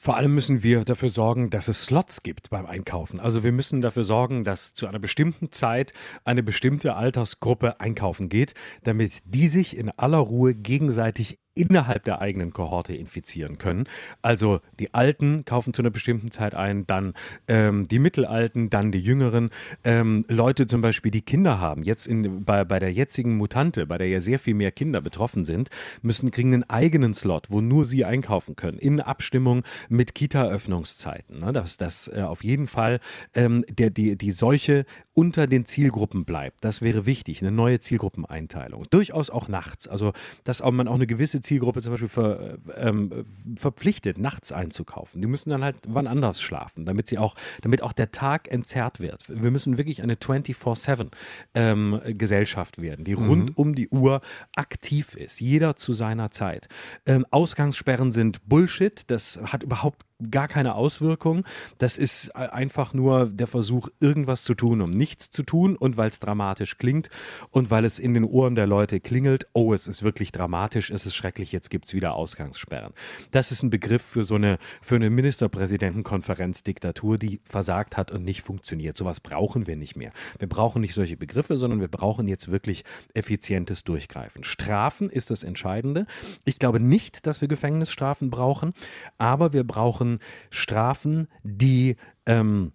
Vor allem müssen wir dafür sorgen, dass es Slots gibt beim Einkaufen. Also wir müssen dafür sorgen, dass zu einer bestimmten Zeit eine bestimmte Altersgruppe einkaufen geht, damit die sich in aller Ruhe gegenseitig innerhalb der eigenen Kohorte infizieren können. Also die Alten kaufen zu einer bestimmten Zeit ein, dann ähm, die Mittelalten, dann die Jüngeren. Ähm, Leute zum Beispiel, die Kinder haben, jetzt in, bei, bei der jetzigen Mutante, bei der ja sehr viel mehr Kinder betroffen sind, müssen kriegen einen eigenen Slot, wo nur sie einkaufen können, in Abstimmung mit Kita-Öffnungszeiten. Ne? Dass das äh, auf jeden Fall ähm, der, die, die Seuche unter den Zielgruppen bleibt. Das wäre wichtig, eine neue Zielgruppeneinteilung. Durchaus auch nachts. Also, dass man auch eine gewisse Zielgruppe zum Beispiel ver, ähm, verpflichtet, nachts einzukaufen. Die müssen dann halt wann anders schlafen, damit sie auch, damit auch der Tag entzerrt wird. Wir müssen wirklich eine 24-7 ähm, Gesellschaft werden, die mhm. rund um die Uhr aktiv ist, jeder zu seiner Zeit. Ähm, Ausgangssperren sind Bullshit, das hat überhaupt gar keine Auswirkung. Das ist äh, einfach nur der Versuch, irgendwas zu tun, um nichts zu tun und weil es dramatisch klingt und weil es in den Ohren der Leute klingelt, oh, es ist wirklich dramatisch, es ist schrecklich, jetzt gibt es wieder Ausgangssperren. Das ist ein Begriff für so eine, für eine Ministerpräsidentenkonferenz-Diktatur, die versagt hat und nicht funktioniert. Sowas brauchen wir nicht mehr. Wir brauchen nicht solche Begriffe, sondern wir brauchen jetzt wirklich effizientes Durchgreifen. Strafen ist das Entscheidende. Ich glaube nicht, dass wir Gefängnisstrafen brauchen, aber wir brauchen Strafen, die ähm,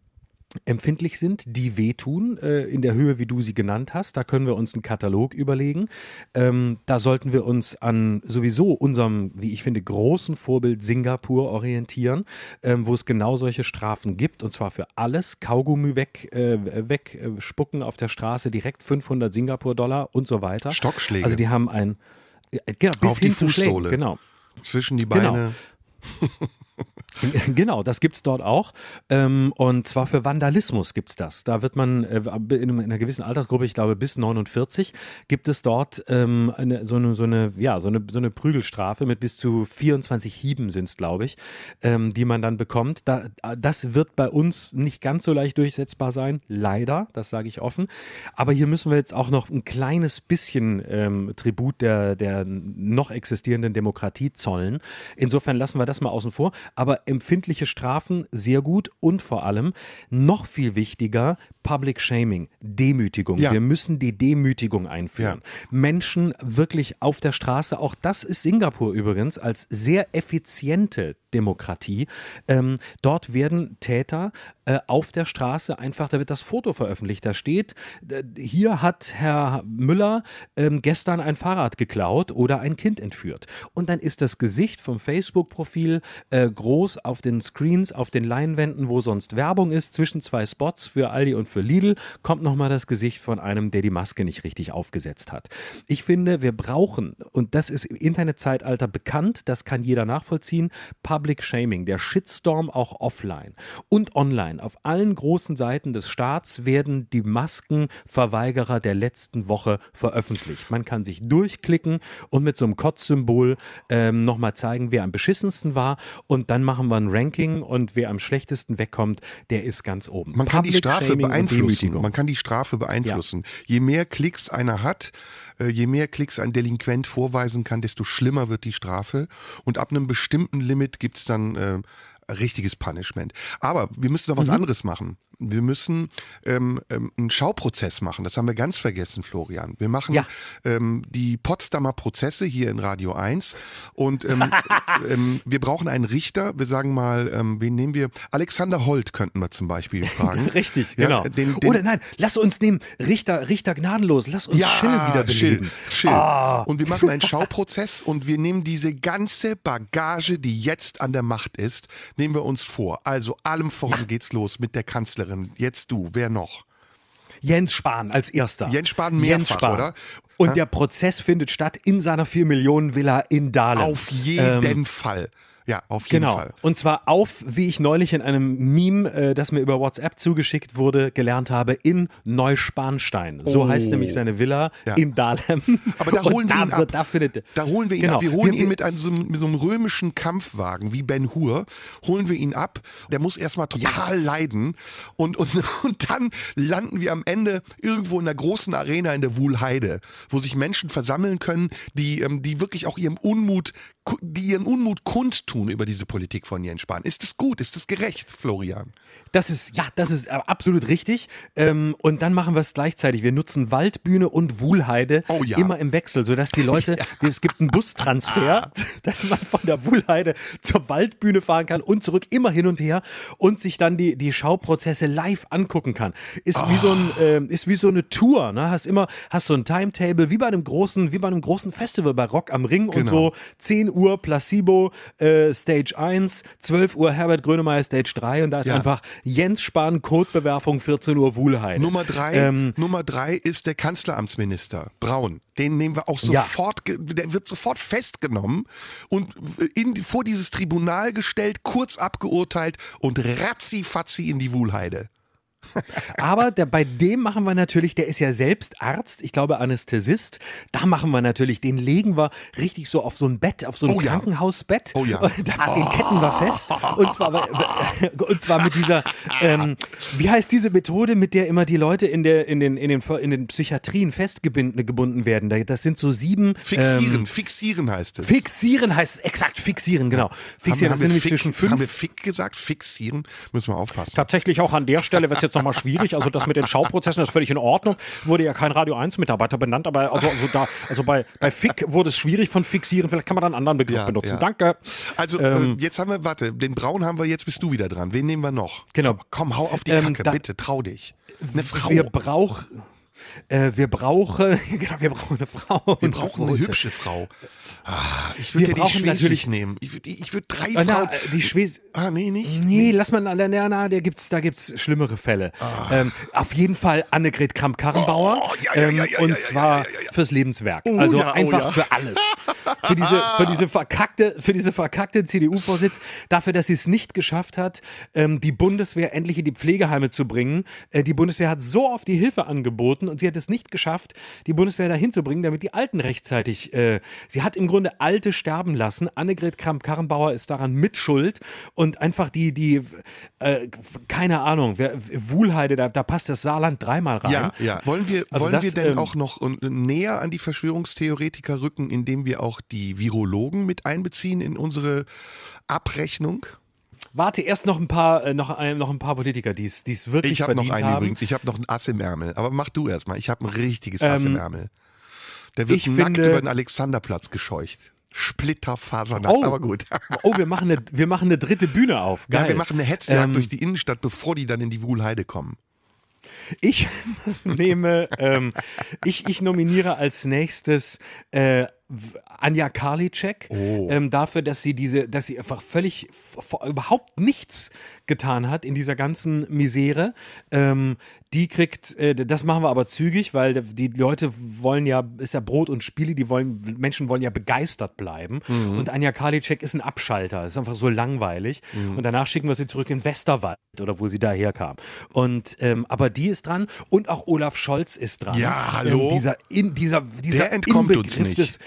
empfindlich sind, die wehtun, äh, in der Höhe, wie du sie genannt hast. Da können wir uns einen Katalog überlegen. Ähm, da sollten wir uns an sowieso unserem, wie ich finde, großen Vorbild Singapur orientieren, ähm, wo es genau solche Strafen gibt, und zwar für alles. Kaugummi weg, äh, wegspucken äh, auf der Straße, direkt 500 Singapur-Dollar und so weiter. Stockschläge. Also die haben ein... Äh, genau, bis auf hin die Fußsohle. Genau. Zwischen die genau. Beine. Genau. Genau, das gibt es dort auch. Ähm, und zwar für Vandalismus gibt es das. Da wird man äh, in einer gewissen Altersgruppe, ich glaube bis 49, gibt es dort ähm, eine, so, eine, so, eine, ja, so, eine, so eine Prügelstrafe mit bis zu 24 Hieben sind es, glaube ich, ähm, die man dann bekommt. das wird bei uns nicht ganz so leicht durchsetzbar sein, leider, das sage ich offen. Aber hier müssen wir jetzt auch noch ein kleines bisschen Tribut der, der noch existierenden Demokratie zollen. Insofern lassen wir das mal außen vor. Aber empfindliche Strafen sehr gut und vor allem noch viel wichtiger Public Shaming, Demütigung. Ja. Wir müssen die Demütigung einführen. Ja. Menschen wirklich auf der Straße, auch das ist Singapur übrigens als sehr effiziente Demokratie. Ähm, dort werden Täter äh, auf der Straße einfach, da wird das Foto veröffentlicht. Da steht, äh, hier hat Herr Müller ähm, gestern ein Fahrrad geklaut oder ein Kind entführt. Und dann ist das Gesicht vom Facebook-Profil äh, groß auf den Screens, auf den Leinwänden, wo sonst Werbung ist, zwischen zwei Spots für Aldi und für Lidl, kommt nochmal das Gesicht von einem, der die Maske nicht richtig aufgesetzt hat. Ich finde, wir brauchen, und das ist im Internetzeitalter bekannt, das kann jeder nachvollziehen, Public Public Shaming, der Shitstorm auch offline und online auf allen großen Seiten des Staats werden die Maskenverweigerer der letzten Woche veröffentlicht. Man kann sich durchklicken und mit so einem Kotzsymbol ähm, nochmal zeigen, wer am beschissensten war und dann machen wir ein Ranking und wer am schlechtesten wegkommt, der ist ganz oben. Man Public kann die Strafe Shaming beeinflussen. Man kann die Strafe beeinflussen. Ja. Je mehr Klicks einer hat, äh, je mehr Klicks ein Delinquent vorweisen kann, desto schlimmer wird die Strafe. Und ab einem bestimmten Limit gibt's dann äh, richtiges Punishment. Aber wir müssen doch was mhm. anderes machen. Wir müssen ähm, ähm, einen Schauprozess machen. Das haben wir ganz vergessen, Florian. Wir machen ja. ähm, die Potsdamer Prozesse hier in Radio 1 und ähm, ähm, wir brauchen einen Richter. Wir sagen mal, ähm, wen nehmen wir? Alexander Holt könnten wir zum Beispiel fragen. Richtig, ja, genau. Den, den Oder nein, lass uns nehmen Richter, Richter gnadenlos. Lass uns ja, Schill wiederbeleben. Schill, Schill. Ah. Und wir machen einen Schauprozess und wir nehmen diese ganze Bagage, die jetzt an der Macht ist, nehmen wir uns vor. Also allem voran ja. geht's los mit der Kanzlerin. Jetzt du, wer noch? Jens Spahn als erster. Jens Spahn mehrfach, Jens Spahn. oder? Und ha? der Prozess findet statt in seiner 4 Millionen Villa in Dahlem. Auf jeden ähm, Fall. Ja, auf jeden genau. Fall. Und zwar auf, wie ich neulich in einem Meme, äh, das mir über WhatsApp zugeschickt wurde, gelernt habe, in Neuspanstein. So heißt oh. nämlich seine Villa ja. in Dahlem. Aber da holen und wir da, ihn ab. Da, findet, da holen wir ihn genau. ab. Wir holen wir, ihn mit einem, mit so einem römischen Kampfwagen wie Ben Hur, holen wir ihn ab. Der muss erstmal total ja. leiden. Und, und, und dann landen wir am Ende irgendwo in der großen Arena in der Wuhlheide, wo sich Menschen versammeln können, die, ähm, die wirklich auch ihrem Unmut die ihren Unmut kundtun über diese Politik von Jens Spahn. Ist das gut? Ist das gerecht, Florian? Das ist, ja, das ist äh, absolut richtig. Ähm, und dann machen wir es gleichzeitig. Wir nutzen Waldbühne und Wuhlheide oh, ja. immer im Wechsel, sodass die Leute, ja. es gibt einen Bustransfer, dass man von der Wuhlheide zur Waldbühne fahren kann und zurück immer hin und her und sich dann die, die Schauprozesse live angucken kann. Ist, oh. wie, so ein, äh, ist wie so eine Tour. Ne? Hast immer, hast so ein Timetable, wie bei einem großen, wie bei einem großen Festival bei Rock am Ring genau. und so. 10 Uhr Uhr Placebo äh, Stage 1, 12 Uhr Herbert Grönemeyer Stage 3 und da ist ja. einfach Jens Spahn Codebewerfung 14 Uhr Wuhlheim. Nummer 3 ähm, Nummer drei ist der Kanzleramtsminister Braun. Den nehmen wir auch sofort, ja. der wird sofort festgenommen und in, vor dieses Tribunal gestellt, kurz abgeurteilt und ratzi in die Wuhlheide. Aber der, bei dem machen wir natürlich, der ist ja selbst Arzt, ich glaube Anästhesist. Da machen wir natürlich, den legen wir richtig so auf so ein Bett, auf so ein oh, Krankenhausbett. Ja. Oh ja. Da, Den ketten wir fest. Und zwar, und zwar mit dieser, ähm, wie heißt diese Methode, mit der immer die Leute in, der, in, den, in, den, in den Psychiatrien festgebunden werden? Das sind so sieben. Ähm, fixieren, ähm, fixieren heißt es. Fixieren heißt es, exakt, fixieren, genau. Fixieren, haben, das haben sind nämlich zwischen fünf. Haben wir fick gesagt, fixieren, müssen wir aufpassen. Tatsächlich auch an der Stelle wird jetzt jetzt nochmal schwierig. Also das mit den Schauprozessen ist völlig in Ordnung. Wurde ja kein Radio 1 Mitarbeiter benannt, aber also, also, da, also bei, bei Fick wurde es schwierig von fixieren. Vielleicht kann man da einen anderen Begriff ja, benutzen. Ja. Danke. Also äh, ähm, jetzt haben wir, warte, den Braun haben wir, jetzt bist du wieder dran. Wen nehmen wir noch? Genau. Komm, komm hau auf die ähm, Kacke, da, bitte, trau dich. Eine Frau. Wir brauchen... Äh, wir brauchen, genau, wir brauchen eine Frau. Wir brauchen eine hübsche Frau. Ah, ich würde ja die Schwesig nehmen. Ich würde ich würd drei ah, Frauen. Na, äh, die Schwesig. Ah, nee, nicht? Nee, nee. lass mal, na, na, na, da gibt's, da gibt's schlimmere Fälle. Ah. Ähm, auf jeden Fall Annegret Kramp-Karrenbauer. Oh, oh, ja, ja, ja, und zwar fürs Lebenswerk. Oh, also oh einfach oh, für alles. Für diese, für diese verkackte, für diese verkackte CDU-Vorsitz, dafür, dass sie es nicht geschafft hat, ähm, die Bundeswehr endlich in die Pflegeheime zu bringen. Äh, die Bundeswehr hat so oft die Hilfe angeboten und sie hat es nicht geschafft, die Bundeswehr dahin zu bringen, damit die Alten rechtzeitig, äh, sie hat im Grunde Grunde Alte sterben lassen. Annegret Kramp-Karrenbauer ist daran mitschuld und einfach die, die, äh, keine Ahnung, wer, Wuhlheide, da, da, passt das Saarland dreimal rein. Ja, ja. Wollen wir, also wollen das, wir denn ähm, auch noch äh, näher an die Verschwörungstheoretiker rücken, indem wir auch die Virologen mit einbeziehen in unsere Abrechnung? Warte, erst noch ein paar, äh, noch äh, noch ein paar Politiker, die es wirklich ich hab verdient Ich habe noch einen haben. übrigens, ich habe noch ein Ass im Ärmel. Aber mach du erst mal. ich habe ein richtiges ähm, Ass im Ärmel. Der wird ich nackt finde, über den Alexanderplatz gescheucht. Splitterfasernackt, oh, aber gut. oh, wir machen, eine, wir machen eine dritte Bühne auf. Geil. Ja, wir machen eine Hetzjagd ähm, durch die Innenstadt, bevor die dann in die Wuhlheide kommen. Ich nehme, ähm, ich, ich nominiere als nächstes äh, Anja Karliczek oh. ähm, dafür, dass sie diese, dass sie einfach völlig überhaupt nichts getan hat in dieser ganzen Misere. Ähm, die kriegt, äh, das machen wir aber zügig, weil die Leute wollen ja, ist ja Brot und Spiele, die wollen, Menschen wollen ja begeistert bleiben. Mhm. Und Anja Karliczek ist ein Abschalter, ist einfach so langweilig. Mhm. Und danach schicken wir sie zurück in Westerwald oder wo sie daher kam. Und ähm, aber die ist dran und auch Olaf Scholz ist dran. Ja, ähm, hallo. dieser, in, dieser, dieser der entkommt Inbegriff uns nicht. Des,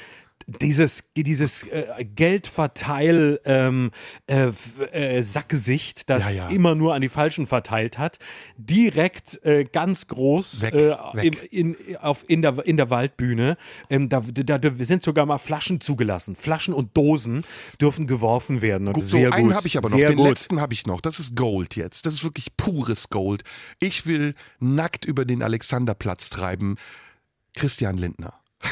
dieses, dieses äh, Geldverteil ähm, äh, äh, Sackgesicht, das ja, ja. immer nur an die Falschen verteilt hat, direkt äh, ganz groß weg, äh, weg. In, in, auf, in, der, in der Waldbühne. Ähm, da, da, da, sind sogar mal Flaschen zugelassen. Flaschen und Dosen dürfen geworfen werden. Und gut, sehr so einen habe ich aber noch, sehr den gut. letzten habe ich noch. Das ist Gold jetzt. Das ist wirklich pures Gold. Ich will nackt über den Alexanderplatz treiben. Christian Lindner.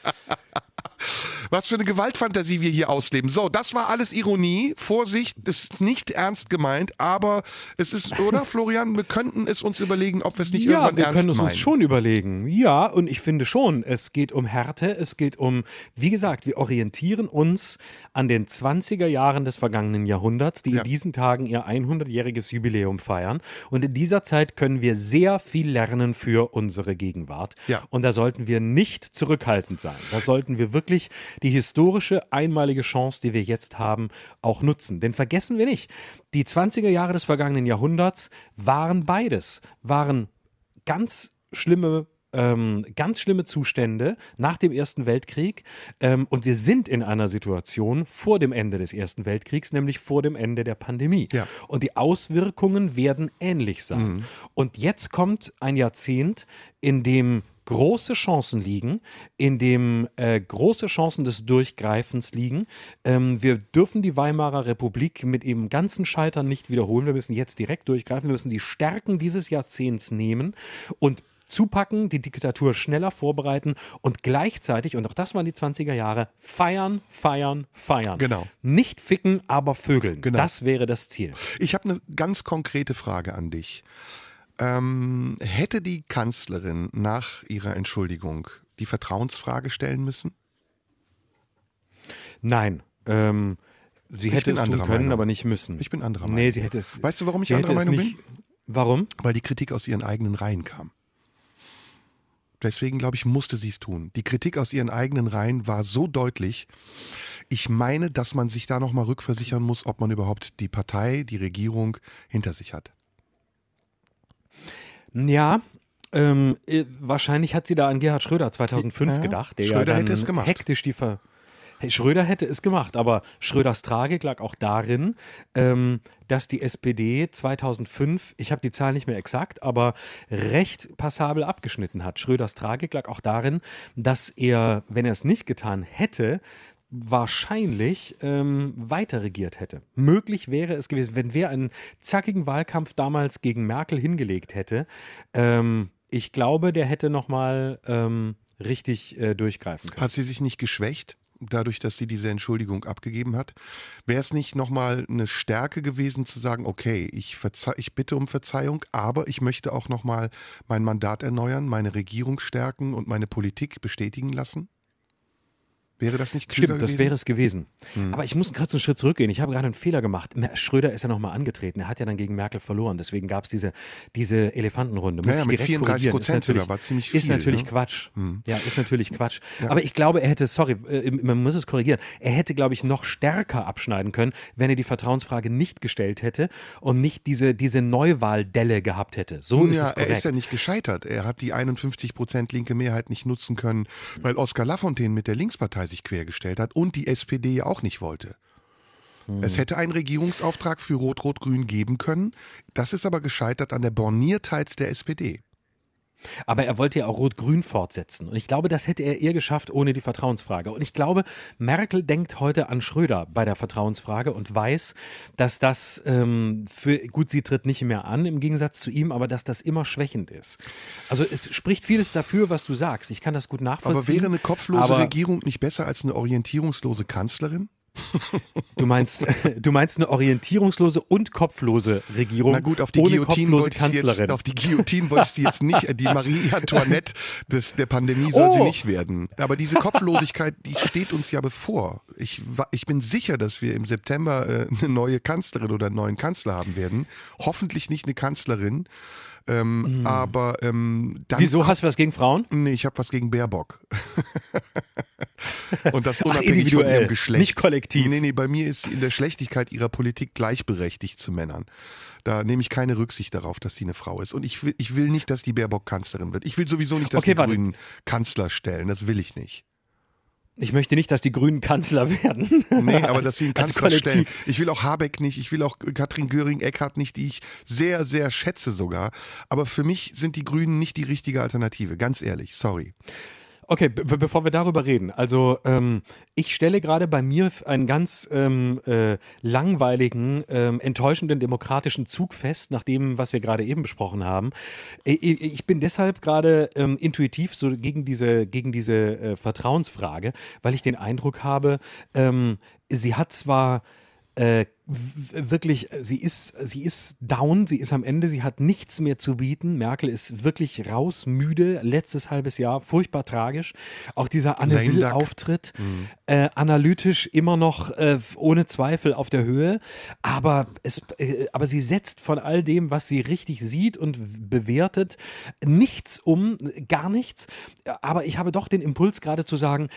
Was für eine Gewaltfantasie wir hier ausleben. So, das war alles Ironie. Vorsicht, ist nicht ernst gemeint, aber es ist, oder Florian, wir könnten es uns überlegen, ob wir es nicht ja, irgendwann ernst meinen. wir können es uns schon überlegen. Ja, und ich finde schon, es geht um Härte, es geht um, wie gesagt, wir orientieren uns an den 20er Jahren des vergangenen Jahrhunderts, die ja. in diesen Tagen ihr 100-jähriges Jubiläum feiern. Und in dieser Zeit können wir sehr viel lernen für unsere Gegenwart. Ja. Und da sollten wir nicht zurückhaltend sein. Da sollten wir wirklich die historische einmalige Chance, die wir jetzt haben, auch nutzen. Denn vergessen wir nicht, die 20er Jahre des vergangenen Jahrhunderts waren beides, waren ganz schlimme ähm, ganz schlimme Zustände nach dem Ersten Weltkrieg. Ähm, und wir sind in einer Situation vor dem Ende des Ersten Weltkriegs, nämlich vor dem Ende der Pandemie. Ja. Und die Auswirkungen werden ähnlich sein. Mhm. Und jetzt kommt ein Jahrzehnt, in dem große Chancen liegen, in dem äh, große Chancen des Durchgreifens liegen. Ähm, wir dürfen die Weimarer Republik mit ihrem ganzen Scheitern nicht wiederholen. Wir müssen jetzt direkt durchgreifen. Wir müssen die Stärken dieses Jahrzehnts nehmen und zupacken, die Diktatur schneller vorbereiten und gleichzeitig, und auch das waren die 20er Jahre, feiern, feiern, feiern. Genau. Nicht ficken, aber vögeln. Genau. Das wäre das Ziel. Ich habe eine ganz konkrete Frage an dich. Ähm, hätte die Kanzlerin nach ihrer Entschuldigung die Vertrauensfrage stellen müssen? Nein. Ähm, sie ich hätte es tun können, Meinung. aber nicht müssen. Ich bin anderer Meinung. Nee, sie hätte es. Weißt du, warum ich anderer Meinung nicht, bin? Warum? Weil die Kritik aus ihren eigenen Reihen kam. Deswegen, glaube ich, musste sie es tun. Die Kritik aus ihren eigenen Reihen war so deutlich. Ich meine, dass man sich da nochmal rückversichern muss, ob man überhaupt die Partei, die Regierung hinter sich hat. Ja, ähm, äh, wahrscheinlich hat sie da an Gerhard Schröder 2005 ja, gedacht. Der Schröder ja hätte es gemacht. Hektisch die Ver hey, Schröder hätte es gemacht, aber Schröders Tragik lag auch darin, ähm, dass die SPD 2005, ich habe die Zahl nicht mehr exakt, aber recht passabel abgeschnitten hat. Schröders Tragik lag auch darin, dass er, wenn er es nicht getan hätte, wahrscheinlich ähm, weiter regiert hätte. Möglich wäre es gewesen, wenn wer einen zackigen Wahlkampf damals gegen Merkel hingelegt hätte. Ähm, ich glaube, der hätte nochmal ähm, richtig äh, durchgreifen können. Hat sie sich nicht geschwächt? dadurch, dass sie diese Entschuldigung abgegeben hat. Wäre es nicht nochmal eine Stärke gewesen zu sagen, okay, ich, ich bitte um Verzeihung, aber ich möchte auch nochmal mein Mandat erneuern, meine Regierung stärken und meine Politik bestätigen lassen? Wäre das nicht klüger Stimmt, das wäre es gewesen. Hm. Aber ich muss gerade einen Schritt zurückgehen. Ich habe gerade einen Fehler gemacht. Schröder ist ja nochmal angetreten. Er hat ja dann gegen Merkel verloren. Deswegen gab es diese, diese Elefantenrunde. Muss ja, ja mit 34 Prozent sogar, war ziemlich viel. Ist natürlich ne? Quatsch. Hm. Ja, ist natürlich Quatsch. Ja. Aber ich glaube, er hätte, sorry, äh, man muss es korrigieren, er hätte, glaube ich, noch stärker abschneiden können, wenn er die Vertrauensfrage nicht gestellt hätte und nicht diese, diese Neuwahldelle gehabt hätte. So Nun ist ja, es korrekt. Er ist ja nicht gescheitert. Er hat die 51 Prozent linke Mehrheit nicht nutzen können, weil Oskar Lafontaine mit der Linkspartei sich quergestellt hat und die SPD ja auch nicht wollte. Hm. Es hätte einen Regierungsauftrag für Rot-Rot-Grün geben können. Das ist aber gescheitert an der Borniertheit der SPD. Aber er wollte ja auch Rot-Grün fortsetzen. Und ich glaube, das hätte er eher geschafft ohne die Vertrauensfrage. Und ich glaube, Merkel denkt heute an Schröder bei der Vertrauensfrage und weiß, dass das ähm, für, gut, sie tritt nicht mehr an im Gegensatz zu ihm, aber dass das immer schwächend ist. Also es spricht vieles dafür, was du sagst. Ich kann das gut nachvollziehen. Aber wäre eine kopflose Regierung nicht besser als eine orientierungslose Kanzlerin? Du meinst, du meinst eine orientierungslose und kopflose Regierung. Na gut, auf die Guillotine wollte ich wollte ich sie jetzt nicht. Die Marie Antoinette des, der Pandemie soll oh. sie nicht werden. Aber diese Kopflosigkeit, die steht uns ja bevor. Ich, ich bin sicher, dass wir im September äh, eine neue Kanzlerin oder einen neuen Kanzler haben werden. Hoffentlich nicht eine Kanzlerin. Ähm, hm. Aber ähm, Wieso hast du was gegen Frauen? Nee, ich habe was gegen Baerbock. Und das unabhängig von ihrem Geschlecht. Nicht kollektiv. Nee, nee, bei mir ist in der Schlechtigkeit ihrer Politik gleichberechtigt zu Männern. Da nehme ich keine Rücksicht darauf, dass sie eine Frau ist. Und ich will, ich will nicht, dass die Baerbock Kanzlerin wird. Ich will sowieso nicht, dass okay, die warte. Grünen Kanzler stellen. Das will ich nicht. Ich möchte nicht, dass die Grünen Kanzler werden. Nee, aber als, dass sie einen Kanzler stellen. Ich will auch Habeck nicht, ich will auch Katrin göring eckhardt nicht, die ich sehr, sehr schätze sogar. Aber für mich sind die Grünen nicht die richtige Alternative, ganz ehrlich, sorry okay, be bevor wir darüber reden. Also ähm, ich stelle gerade bei mir einen ganz ähm, äh, langweiligen, ähm, enttäuschenden demokratischen Zug fest, nach dem, was wir gerade eben besprochen haben. Ich bin deshalb gerade ähm, intuitiv so gegen diese, gegen diese äh, Vertrauensfrage, weil ich den Eindruck habe, ähm, sie hat zwar äh, wirklich, sie ist, sie ist down, sie ist am Ende, sie hat nichts mehr zu bieten. Merkel ist wirklich raus, müde, letztes halbes Jahr, furchtbar tragisch. Auch dieser Anne Will-Auftritt, mhm. äh, analytisch immer noch äh, ohne Zweifel auf der Höhe, aber, es, äh, aber sie setzt von all dem, was sie richtig sieht und bewertet, nichts um, gar nichts. Aber ich habe doch den Impuls gerade zu sagen,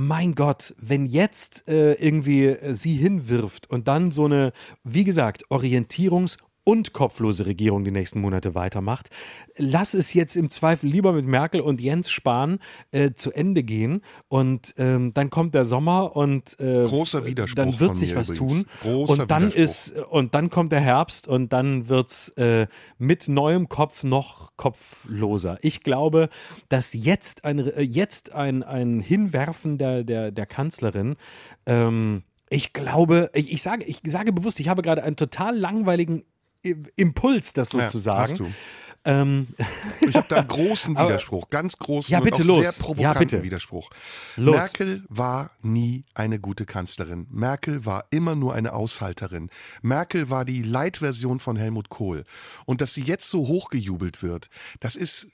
mein Gott, wenn jetzt äh, irgendwie äh, sie hinwirft und dann so eine, wie gesagt, Orientierungs- und kopflose Regierung die nächsten Monate weitermacht. Lass es jetzt im Zweifel lieber mit Merkel und Jens Spahn äh, zu Ende gehen und ähm, dann kommt der Sommer und äh, großer Widerspruch dann wird sich was übrigens. tun großer und dann ist und dann kommt der Herbst und dann wird's äh, mit neuem Kopf noch kopfloser. Ich glaube, dass jetzt ein äh, jetzt ein, ein Hinwerfen der der der Kanzlerin ähm, ich glaube, ich, ich, sage, ich sage bewusst, ich habe gerade einen total langweiligen Impuls, das sozusagen. Ja, hast du. Ähm. Ich habe da einen großen Widerspruch, Aber, ganz großen ja, bitte, und los. sehr provokanten ja, Widerspruch. Los. Merkel war nie eine gute Kanzlerin. Merkel war immer nur eine Aushalterin. Merkel war die Leitversion von Helmut Kohl. Und dass sie jetzt so hochgejubelt wird, das ist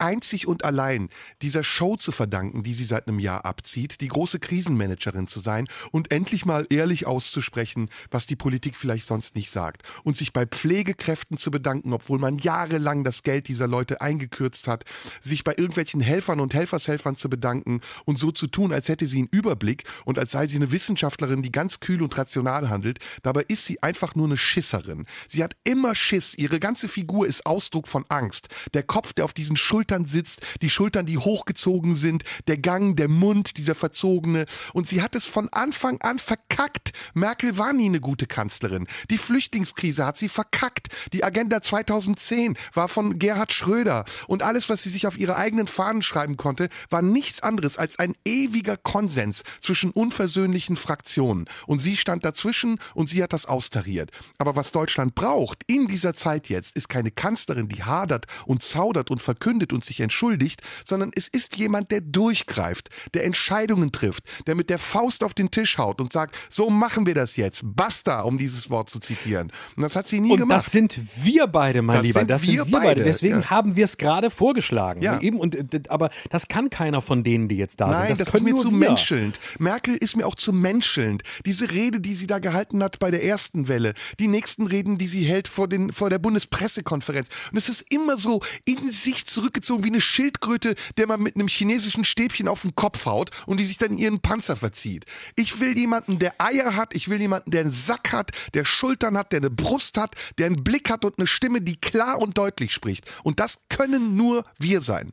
einzig und allein dieser Show zu verdanken, die sie seit einem Jahr abzieht, die große Krisenmanagerin zu sein und endlich mal ehrlich auszusprechen, was die Politik vielleicht sonst nicht sagt und sich bei Pflegekräften zu bedanken, obwohl man jahrelang das Geld dieser Leute eingekürzt hat, sich bei irgendwelchen Helfern und Helfershelfern zu bedanken und so zu tun, als hätte sie einen Überblick und als sei sie eine Wissenschaftlerin, die ganz kühl und rational handelt. Dabei ist sie einfach nur eine Schisserin. Sie hat immer Schiss. Ihre ganze Figur ist Ausdruck von Angst. Der Kopf, der auf diesen Schultern Schultern sitzt, die Schultern, die hochgezogen sind, der Gang, der Mund, dieser verzogene. Und sie hat es von Anfang an verkackt. Merkel war nie eine gute Kanzlerin. Die Flüchtlingskrise hat sie verkackt. Die Agenda 2010 war von Gerhard Schröder. Und alles, was sie sich auf ihre eigenen Fahnen schreiben konnte, war nichts anderes als ein ewiger Konsens zwischen unversöhnlichen Fraktionen. Und sie stand dazwischen und sie hat das austariert. Aber was Deutschland braucht in dieser Zeit jetzt, ist keine Kanzlerin, die hadert und zaudert und verkündet und und sich entschuldigt, sondern es ist jemand, der durchgreift, der Entscheidungen trifft, der mit der Faust auf den Tisch haut und sagt, so machen wir das jetzt. Basta, um dieses Wort zu zitieren. Und das hat sie nie und gemacht. Das sind wir beide, mein das Lieber. Sind das wir sind wir beide. Deswegen ja. haben wir es gerade vorgeschlagen. Ja. Eben, und, aber das kann keiner von denen, die jetzt da Nein, sind. Nein, das, das ist mir zu wir. menschelnd. Merkel ist mir auch zu menschelnd. Diese Rede, die sie da gehalten hat bei der ersten Welle, die nächsten Reden, die sie hält vor, den, vor der Bundespressekonferenz. Und es ist immer so in sich zurückgezogen aufgezogen wie eine Schildkröte, der man mit einem chinesischen Stäbchen auf den Kopf haut und die sich dann ihren Panzer verzieht. Ich will jemanden, der Eier hat, ich will jemanden, der einen Sack hat, der Schultern hat, der eine Brust hat, der einen Blick hat und eine Stimme, die klar und deutlich spricht. Und das können nur wir sein.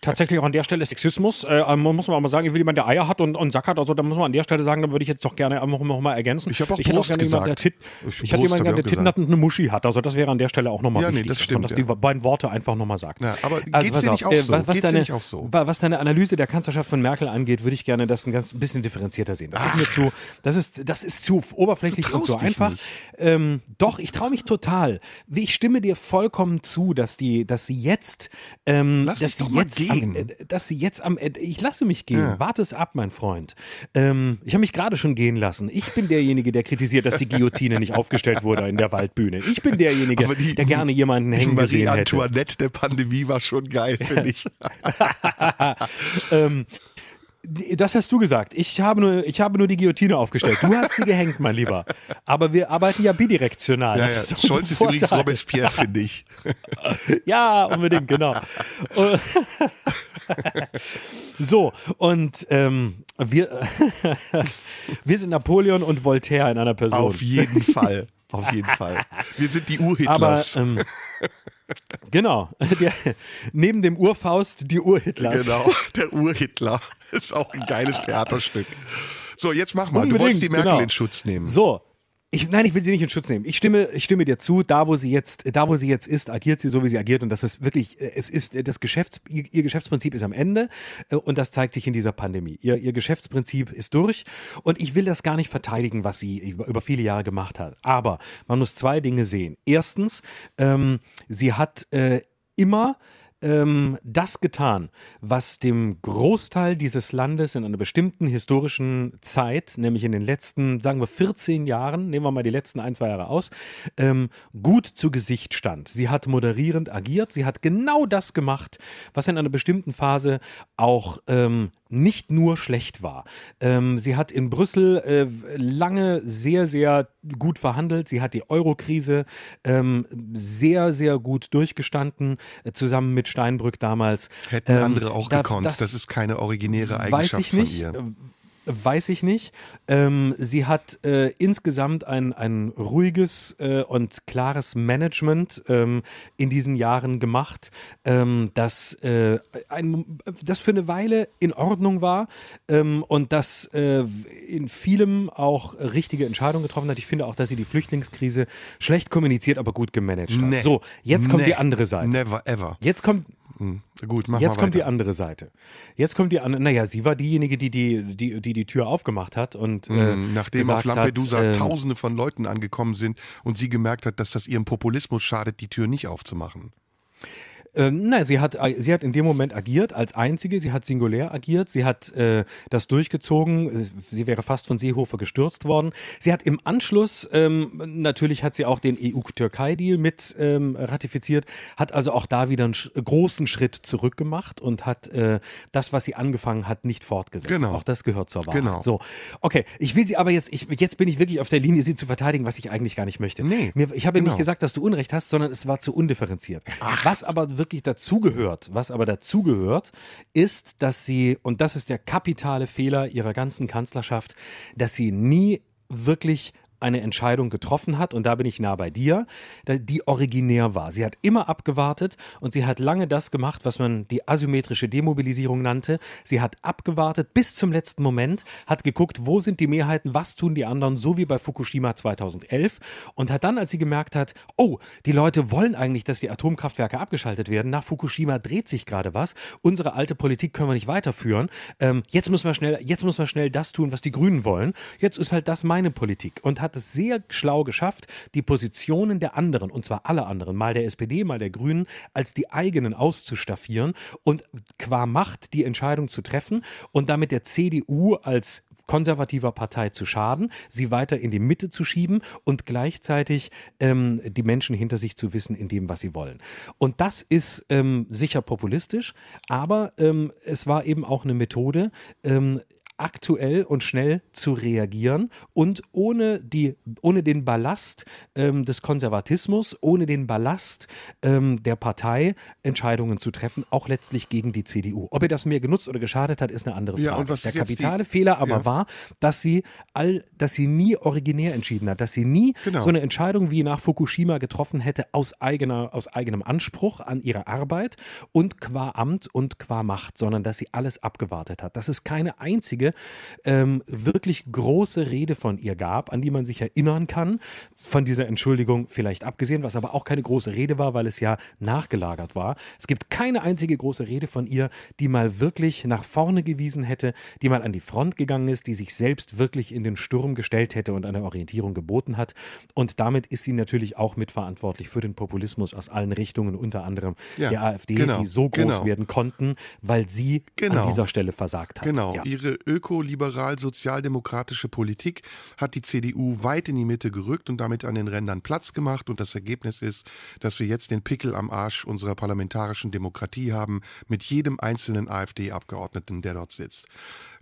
Tatsächlich auch an der Stelle Sexismus. Äh, ähm, muss man auch mal sagen, ich will jemand, der Eier hat und, und Sack hat, also da muss man an der Stelle sagen, da würde ich jetzt doch gerne einfach noch mal ergänzen. Ich habe auch ich auch gerne gesagt. Jemanden, der Tit, ich, ich jemanden, der Titten hat und eine Muschi hat. Also das wäre an der Stelle auch nochmal ja, wichtig, nee, das stimmt, dass man das ja. die beiden Worte einfach nochmal sagt. Ja, aber also, geht's dir nicht, äh, auch so? was, deine, nicht auch so? Was deine Analyse der Kanzlerschaft von Merkel angeht, würde ich gerne das ein ganz bisschen differenzierter sehen. Das Ach. ist mir ah. zu, das ist, das ist zu oberflächlich und zu einfach. Ähm, doch, ich traue mich total. Ich stimme dir vollkommen zu, dass die, dass sie jetzt, ähm, dass dass sie jetzt gehen. Am, dass sie jetzt am Ende. Ich lasse mich gehen. Ja. Warte es ab, mein Freund. Ähm, ich habe mich gerade schon gehen lassen. Ich bin derjenige, der kritisiert, dass die Guillotine nicht aufgestellt wurde in der Waldbühne. Ich bin derjenige, die, der gerne jemanden hängen Marie gesehen hätte. Marie Antoinette der Pandemie war schon geil, finde ich. ähm, das hast du gesagt. Ich habe nur, ich habe nur die Guillotine aufgestellt. Du hast sie gehängt, mein Lieber. Aber wir arbeiten ja bidirektional. Ja, ja. Ist Scholz ist Vorteil. übrigens Robespierre, finde ich. ja, unbedingt, genau. so, und ähm, wir, wir sind Napoleon und Voltaire in einer Person. Auf jeden Fall. Auf jeden Fall. Wir sind die Ur-Hitlers. Aber, ähm, Genau. Der, neben dem Urfaust die Urhitlers. Genau, der Urhitler. Ist auch ein geiles Theaterstück. So, jetzt mach mal. Unbedingt, du wolltest die Merkel genau. in Schutz nehmen. So, ich, nein, ich will sie nicht in Schutz nehmen. Ich stimme, ich stimme dir zu, da wo sie jetzt, da wo sie jetzt ist, agiert sie so, wie sie agiert. Und das ist wirklich, äh, es ist das Geschäfts, ihr Geschäftsprinzip ist am Ende äh, und das zeigt sich in dieser Pandemie. Ihr, ihr Geschäftsprinzip ist durch und ich will das gar nicht verteidigen, was sie über viele Jahre gemacht hat. Aber man muss zwei Dinge sehen. Erstens, ähm, sie hat äh, immer ähm, das getan, was dem Großteil dieses Landes in einer bestimmten historischen Zeit, nämlich in den letzten, sagen wir 14 Jahren, nehmen wir mal die letzten ein, zwei Jahre aus, ähm, gut zu Gesicht stand. Sie hat moderierend agiert, sie hat genau das gemacht, was in einer bestimmten Phase auch ähm, nicht nur schlecht war. Ähm, sie hat in Brüssel äh, lange sehr, sehr gut verhandelt. Sie hat die Euro-Krise ähm, sehr, sehr gut durchgestanden, äh, zusammen mit Steinbrück damals. Hätten ähm, andere auch da, gekonnt. Das, das, ist keine originäre Eigenschaft weiß ich nicht. von ihr. Äh, Weiß ich nicht. Ähm, sie hat äh, insgesamt ein, ein ruhiges äh, und klares Management ähm, in diesen Jahren gemacht, ähm, das, äh, ein, das für eine Weile in Ordnung war ähm, und das äh, in vielem auch richtige Entscheidungen getroffen hat. Ich finde auch, dass sie die Flüchtlingskrise schlecht kommuniziert, aber gut gemanagt hat. Nee. So, jetzt kommt nee. die andere Seite. Never ever. Jetzt kommt hm. Gut, mach Jetzt mal kommt die andere Seite. Jetzt kommt die andere. Naja, sie war diejenige, die die, die, die, die Tür aufgemacht hat und. Äh, hm. Äh, Nachdem auf Lampedusa hat, äh, Tausende von Leuten angekommen sind und sie gemerkt hat, dass das ihrem Populismus schadet, die Tür nicht aufzumachen. Ja. Ähm, nein, sie hat, äh, sie hat in dem Moment agiert als Einzige, sie hat singulär agiert, sie hat äh, das durchgezogen, sie wäre fast von Seehofer gestürzt worden. Sie hat im Anschluss, ähm, natürlich hat sie auch den EU-Türkei-Deal mit ähm, ratifiziert, hat also auch da wieder einen großen Schritt zurückgemacht und hat äh, das, was sie angefangen hat, nicht fortgesetzt. Genau. Auch das gehört zur Wahrheit. Genau. So, okay, ich will sie aber jetzt, ich, jetzt bin ich wirklich auf der Linie, sie zu verteidigen, was ich eigentlich gar nicht möchte. Nee, Mir, ich habe genau. nicht gesagt, dass du Unrecht hast, sondern es war zu undifferenziert. Ach. Was aber wirklich wirklich dazugehört. Was aber dazugehört, ist, dass sie, und das ist der kapitale Fehler ihrer ganzen Kanzlerschaft, dass sie nie wirklich eine Entscheidung getroffen hat, und da bin ich nah bei dir, die originär war. Sie hat immer abgewartet und sie hat lange das gemacht, was man die asymmetrische Demobilisierung nannte. Sie hat abgewartet bis zum letzten Moment, hat geguckt, wo sind die Mehrheiten, was tun die anderen, so wie bei Fukushima 2011, und hat dann, als sie gemerkt hat, oh, die Leute wollen eigentlich, dass die Atomkraftwerke abgeschaltet werden, nach Fukushima dreht sich gerade was, unsere alte Politik können wir nicht weiterführen, ähm, jetzt, müssen wir schnell, jetzt müssen wir schnell das tun, was die Grünen wollen, jetzt ist halt das meine Politik und hat hat es sehr schlau geschafft, die Positionen der anderen, und zwar aller anderen, mal der SPD, mal der Grünen, als die eigenen auszustaffieren und qua Macht die Entscheidung zu treffen und damit der CDU als konservativer Partei zu schaden, sie weiter in die Mitte zu schieben und gleichzeitig ähm, die Menschen hinter sich zu wissen in dem, was sie wollen. Und das ist ähm, sicher populistisch, aber ähm, es war eben auch eine Methode, ähm, aktuell und schnell zu reagieren und ohne, die, ohne den Ballast ähm, des Konservatismus, ohne den Ballast ähm, der Partei Entscheidungen zu treffen, auch letztlich gegen die CDU. Ob ihr das mehr genutzt oder geschadet hat, ist eine andere Frage. Ja, der kapitale Fehler aber ja. war, dass sie, all, dass sie nie originär entschieden hat, dass sie nie genau. so eine Entscheidung wie nach Fukushima getroffen hätte aus, eigener, aus eigenem Anspruch an ihre Arbeit und qua Amt und qua Macht, sondern dass sie alles abgewartet hat. Das ist keine einzige einzige ähm, wirklich große Rede von ihr gab, an die man sich erinnern kann, von dieser Entschuldigung vielleicht abgesehen, was aber auch keine große Rede war, weil es ja nachgelagert war. Es gibt keine einzige große Rede von ihr, die mal wirklich nach vorne gewiesen hätte, die mal an die Front gegangen ist, die sich selbst wirklich in den Sturm gestellt hätte und eine Orientierung geboten hat. Und damit ist sie natürlich auch mitverantwortlich für den Populismus aus allen Richtungen, unter anderem ja, der AfD, genau, die so groß genau. werden konnten, weil sie genau. an dieser Stelle versagt hat. Genau, ja. ihre öko-liberal-sozialdemokratische Politik hat die CDU weit in die Mitte gerückt und damit an den Rändern Platz gemacht. Und das Ergebnis ist, dass wir jetzt den Pickel am Arsch unserer parlamentarischen Demokratie haben mit jedem einzelnen AfD-Abgeordneten, der dort sitzt.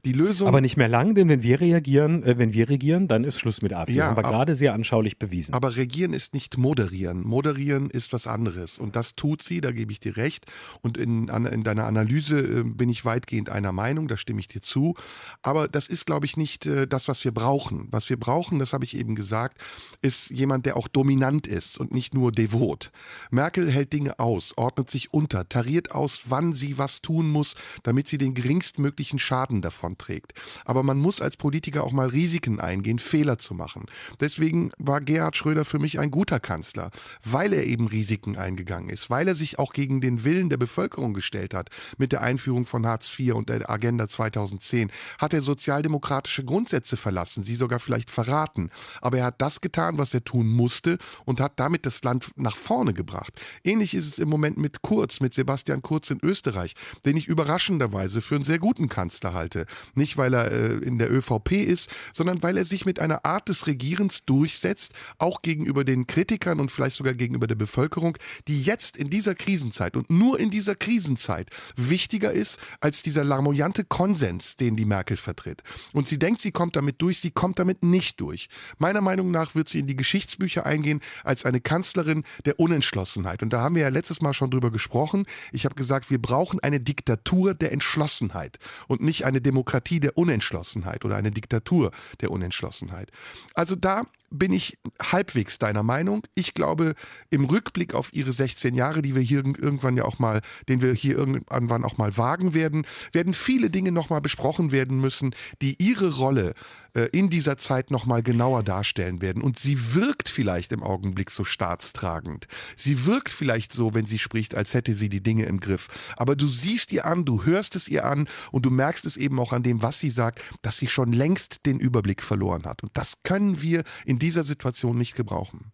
Die Lösung. Aber nicht mehr lang, denn wenn wir reagieren, äh, wenn wir regieren, dann ist Schluss mit AfD. Ja, haben wir gerade sehr anschaulich bewiesen. Aber regieren ist nicht moderieren. Moderieren ist was anderes. Und das tut sie, da gebe ich dir recht. Und in, in deiner Analyse äh, bin ich weitgehend einer Meinung, da stimme ich dir zu. Aber das ist, glaube ich, nicht äh, das, was wir brauchen. Was wir brauchen, das habe ich eben gesagt, ist jemand, der auch dominant ist und nicht nur devot. Merkel hält Dinge aus, ordnet sich unter, tariert aus, wann sie was tun muss, damit sie den geringstmöglichen Schaden davon Vertrauen trägt. Aber man muss als Politiker auch mal Risiken eingehen, Fehler zu machen. Deswegen war Gerhard Schröder für mich ein guter Kanzler, weil er eben Risiken eingegangen ist, weil er sich auch gegen den Willen der Bevölkerung gestellt hat. Mit der Einführung von Hartz IV und der Agenda 2010 hat er sozialdemokratische Grundsätze verlassen, sie sogar vielleicht verraten. Aber er hat das getan, was er tun musste und hat damit das Land nach vorne gebracht. Ähnlich ist es im Moment mit Kurz, mit Sebastian Kurz in Österreich, den ich überraschenderweise für einen sehr guten Kanzler halte. Nicht, weil er äh, in der ÖVP ist, sondern weil er sich mit einer Art des Regierens durchsetzt, auch gegenüber den Kritikern und vielleicht sogar gegenüber der Bevölkerung, die jetzt in dieser Krisenzeit und nur in dieser Krisenzeit wichtiger ist als dieser larmoyante Konsens, den die Merkel vertritt. Und sie denkt, sie kommt damit durch, sie kommt damit nicht durch. Meiner Meinung nach wird sie in die Geschichtsbücher eingehen als eine Kanzlerin der Unentschlossenheit. Und da haben wir ja letztes Mal schon drüber gesprochen. Ich habe gesagt, wir brauchen eine Diktatur der Entschlossenheit und nicht eine Demokratie Demokratie der Unentschlossenheit oder eine Diktatur der Unentschlossenheit. Also da bin ich halbwegs deiner Meinung. Ich glaube, im Rückblick auf ihre 16 Jahre, die wir hier irgendwann ja auch mal, den wir hier irgendwann auch mal wagen werden, werden viele Dinge nochmal besprochen werden müssen, die ihre Rolle äh, in dieser Zeit nochmal genauer darstellen werden. Und sie wirkt vielleicht im Augenblick so staatstragend. Sie wirkt vielleicht so, wenn sie spricht, als hätte sie die Dinge im Griff. Aber du siehst ihr an, du hörst es ihr an und du merkst es eben auch an dem, was sie sagt, dass sie schon längst den Überblick verloren hat. Und das können wir in dieser Situation nicht gebrauchen.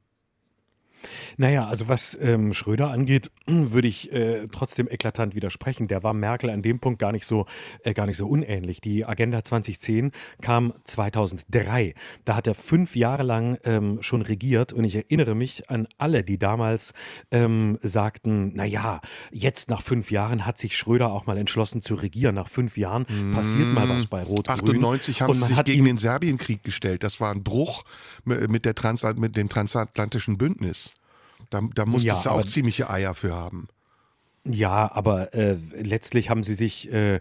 Naja, also was ähm, Schröder angeht, würde ich äh, trotzdem eklatant widersprechen. Der war Merkel an dem Punkt gar nicht so, äh, gar nicht so unähnlich. Die Agenda 2010 kam 2003. Da hat er fünf Jahre lang ähm, schon regiert und ich erinnere mich an alle, die damals ähm, sagten, naja, jetzt nach fünf Jahren hat sich Schröder auch mal entschlossen zu regieren. Nach fünf Jahren mmh. passiert mal was bei Rot-Grün. 98 haben und sie sich gegen den Serbienkrieg gestellt. Das war ein Bruch mit, der Trans mit dem transatlantischen Bündnis. Da, da musstest ja, du auch ziemliche Eier für haben. Ja, aber äh, letztlich haben sie sich äh,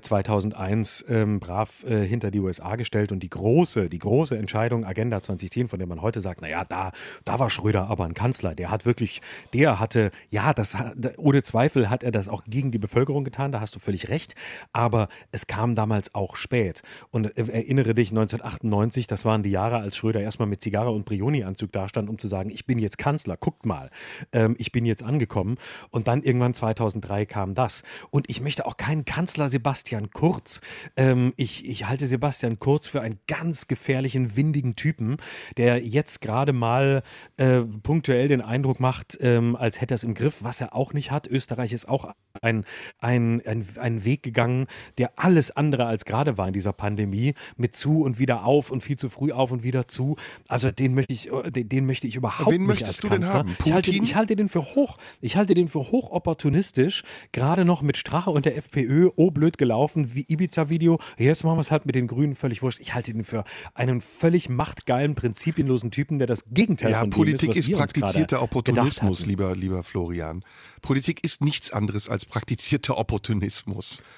2001 äh, ähm, brav äh, hinter die USA gestellt und die große, die große Entscheidung Agenda 2010, von der man heute sagt, naja, da, da war Schröder aber ein Kanzler, der hat wirklich, der hatte, ja, das ohne Zweifel hat er das auch gegen die Bevölkerung getan, da hast du völlig recht, aber es kam damals auch spät. Und äh, erinnere dich, 1998, das waren die Jahre, als Schröder erstmal mit Zigarre und Brioni-Anzug dastand, um zu sagen, ich bin jetzt Kanzler, guckt mal, ähm, ich bin jetzt angekommen. Und dann irgendwann 2003 kam das. Und ich möchte auch keinen Kanzler Sebastian Kurz. Ähm, ich, ich halte Sebastian Kurz für einen ganz gefährlichen, windigen Typen, der jetzt gerade mal äh, punktuell den Eindruck macht, ähm, als hätte er es im Griff, was er auch nicht hat. Österreich ist auch ein, ein, ein, ein Weg gegangen, der alles andere als gerade war in dieser Pandemie, mit zu und wieder auf und viel zu früh auf und wieder zu. Also den möchte ich, äh, den, den möchte ich überhaupt Wen nicht möchtest als du Kanzler. Denn haben? Putin? Ich halte, ich halte den für hoch, ich halte den für hochopportun opportunistisch, gerade noch mit Strache und der FPÖ, oh blöd gelaufen, wie Ibiza-Video, jetzt machen wir es halt mit den Grünen, völlig wurscht. Ich halte ihn für einen völlig machtgeilen, prinzipienlosen Typen, der das Gegenteil ja, von Politik dem ist, was ist praktizierter Opportunismus, lieber, lieber Florian. Politik ist nichts anderes als praktizierter Opportunismus.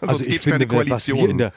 Also Sonst also gibt es keine Koalition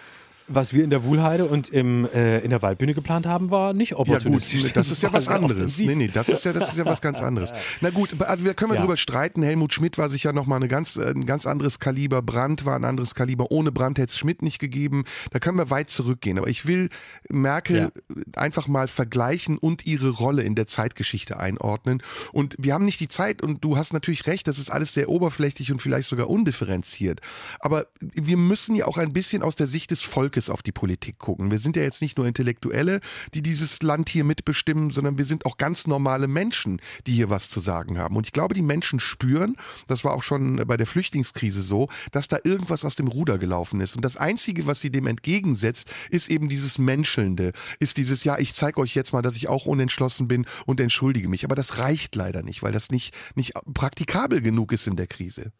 was wir in der Wuhlheide und im, äh, in der Waldbühne geplant haben, war nicht opportunistisch. Ja gut, das ist ja was anderes. Nee, nee, das ist ja, das ist ja was ganz anderes. Na gut, also wir können ja. drüber streiten. Helmut Schmidt war sicher nochmal eine ganz, äh, ein ganz anderes Kaliber. Brandt war ein anderes Kaliber. Ohne Brandt hätte es Schmidt nicht gegeben. Da können wir weit zurückgehen. Aber ich will Merkel ja. einfach mal vergleichen und ihre Rolle in der Zeitgeschichte einordnen. Und wir haben nicht die Zeit und du hast natürlich recht, das ist alles sehr oberflächlich und vielleicht sogar undifferenziert. Aber wir müssen ja auch ein bisschen aus der Sicht des Volkes Linkes auf die Politik gucken. Wir sind ja jetzt nicht nur Intellektuelle, die dieses Land hier mitbestimmen, sondern wir sind auch ganz normale Menschen, die hier was zu sagen haben. Und ich glaube, die Menschen spüren, das war auch schon bei der Flüchtlingskrise so, dass da irgendwas aus dem Ruder gelaufen ist. Und das Einzige, was sie dem entgegensetzt, ist eben dieses Menschelnde, ist dieses, ja, ich zeige euch jetzt mal, dass ich auch unentschlossen bin und entschuldige mich. Aber das reicht leider nicht, weil das nicht, nicht praktikabel genug ist in der Krise.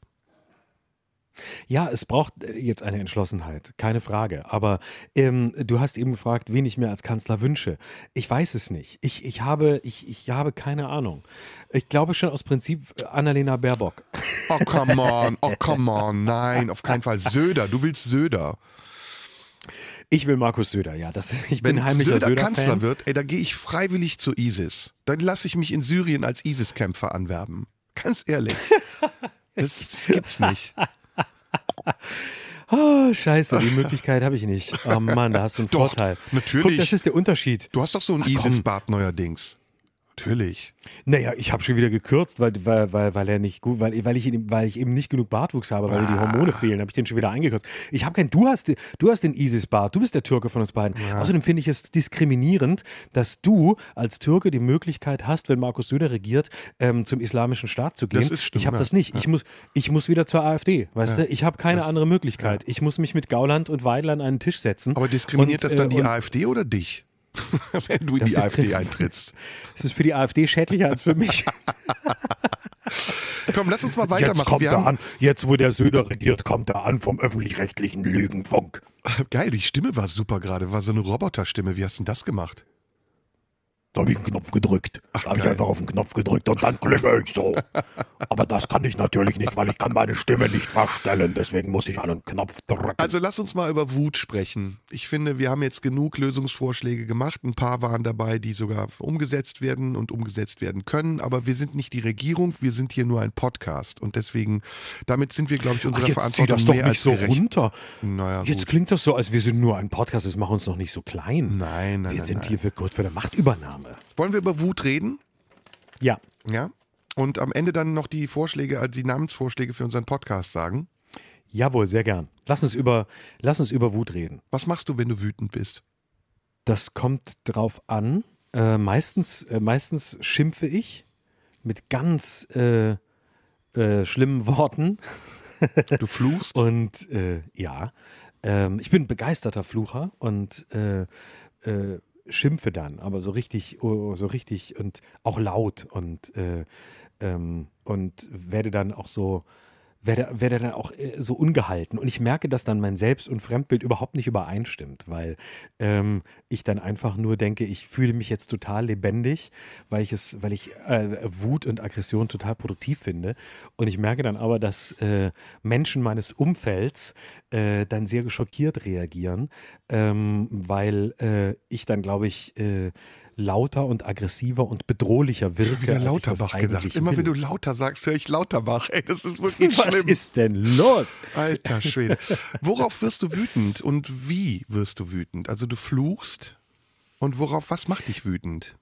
Ja, es braucht äh, jetzt eine Entschlossenheit, keine Frage. Aber ähm, du hast eben gefragt, wen ich mir als Kanzler wünsche. Ich weiß es nicht. Ich, ich, habe, ich, ich habe keine Ahnung. Ich glaube schon aus Prinzip äh, Annalena Baerbock. Oh, come on, oh, come on. Nein, auf keinen Fall. Söder, du willst Söder. Ich will Markus Söder, ja. Das, ich Wenn bin heimlicher Söder, Söder Kanzler wird, ey, dann gehe ich freiwillig zu ISIS. Dann lasse ich mich in Syrien als ISIS-Kämpfer anwerben. Ganz ehrlich. Das, das gibt's nicht. Oh, scheiße, die Möglichkeit habe ich nicht. Oh Mann, da hast du einen doch, Vorteil. Natürlich. Guck, das ist der Unterschied. Du hast doch so ein Ach, isis bad neuerdings. Natürlich. Naja, ich habe schon wieder gekürzt, weil, weil, weil, weil er nicht gut, weil, weil, ich, weil ich eben nicht genug Bartwuchs habe, weil ah. mir die Hormone ah. fehlen, habe ich den schon wieder eingekürzt. Ich habe keinen, du hast, du hast den ISIS-Bart, du bist der Türke von uns beiden. Ja. Außerdem finde ich es diskriminierend, dass du als Türke die Möglichkeit hast, wenn Markus Söder regiert, ähm, zum islamischen Staat zu gehen. Das ist stimmt, ich habe das nicht. Ja. Ich, muss, ich muss wieder zur AfD, weißt ja. du? Ich habe keine das, andere Möglichkeit. Ich muss mich mit Gauland und Weidler an einen Tisch setzen. Aber diskriminiert und, das dann äh, die AfD oder dich? wenn du in das die AfD für, eintrittst. Das ist für die AfD schädlicher als für mich. Komm, lass uns mal weitermachen. Jetzt, kommt er an. Jetzt, wo der Söder regiert, kommt er an vom öffentlich-rechtlichen Lügenfunk. Geil, die Stimme war super gerade. War so eine Roboterstimme. Wie hast du denn das gemacht? Da habe ich einen Knopf gedrückt. Ach, da habe ich einfach auf den Knopf gedrückt und dann klinge ich so. Aber das kann ich natürlich nicht, weil ich kann meine Stimme nicht verstellen. Deswegen muss ich einen Knopf drücken. Also lass uns mal über Wut sprechen. Ich finde, wir haben jetzt genug Lösungsvorschläge gemacht. Ein paar waren dabei, die sogar umgesetzt werden und umgesetzt werden können. Aber wir sind nicht die Regierung, wir sind hier nur ein Podcast. Und deswegen, damit sind wir, glaube ich, unserer Ach, jetzt Verantwortung das doch mehr als so gerecht. runter. Naja, jetzt gut. klingt das so, als wir sind nur ein Podcast. Das macht uns noch nicht so klein. Nein, nein, Wir nein, sind nein. hier für Gott für der Machtübernahme. Name. Wollen wir über Wut reden? Ja. Ja. Und am Ende dann noch die Vorschläge, also die Namensvorschläge für unseren Podcast sagen. Jawohl, sehr gern. Lass uns über, lass uns über Wut reden. Was machst du, wenn du wütend bist? Das kommt drauf an. Äh, meistens, äh, meistens schimpfe ich mit ganz äh, äh schlimmen Worten. Du fluchst? und äh, ja, ähm, ich bin begeisterter Flucher und äh, schimpfe dann, aber so richtig, oh, oh, so richtig und auch laut und, äh, ähm, und werde dann auch so werde, werde dann auch äh, so ungehalten. Und ich merke, dass dann mein Selbst- und Fremdbild überhaupt nicht übereinstimmt, weil ähm, ich dann einfach nur denke, ich fühle mich jetzt total lebendig, weil ich es, weil ich äh, Wut und Aggression total produktiv finde. Und ich merke dann aber, dass äh, Menschen meines Umfelds äh, dann sehr geschockiert reagieren, ähm, weil äh, ich dann, glaube ich, äh, lauter und aggressiver und bedrohlicher wirke. Wieder Lauterbach gedacht. Immer will. wenn du lauter sagst, höre ich Lauterbach. Ey, das ist wirklich Was schlimm. Was ist denn los? Alter Schwede. Worauf wirst du wütend und wie wirst du wütend? Also du fluchst und worauf, was macht dich wütend?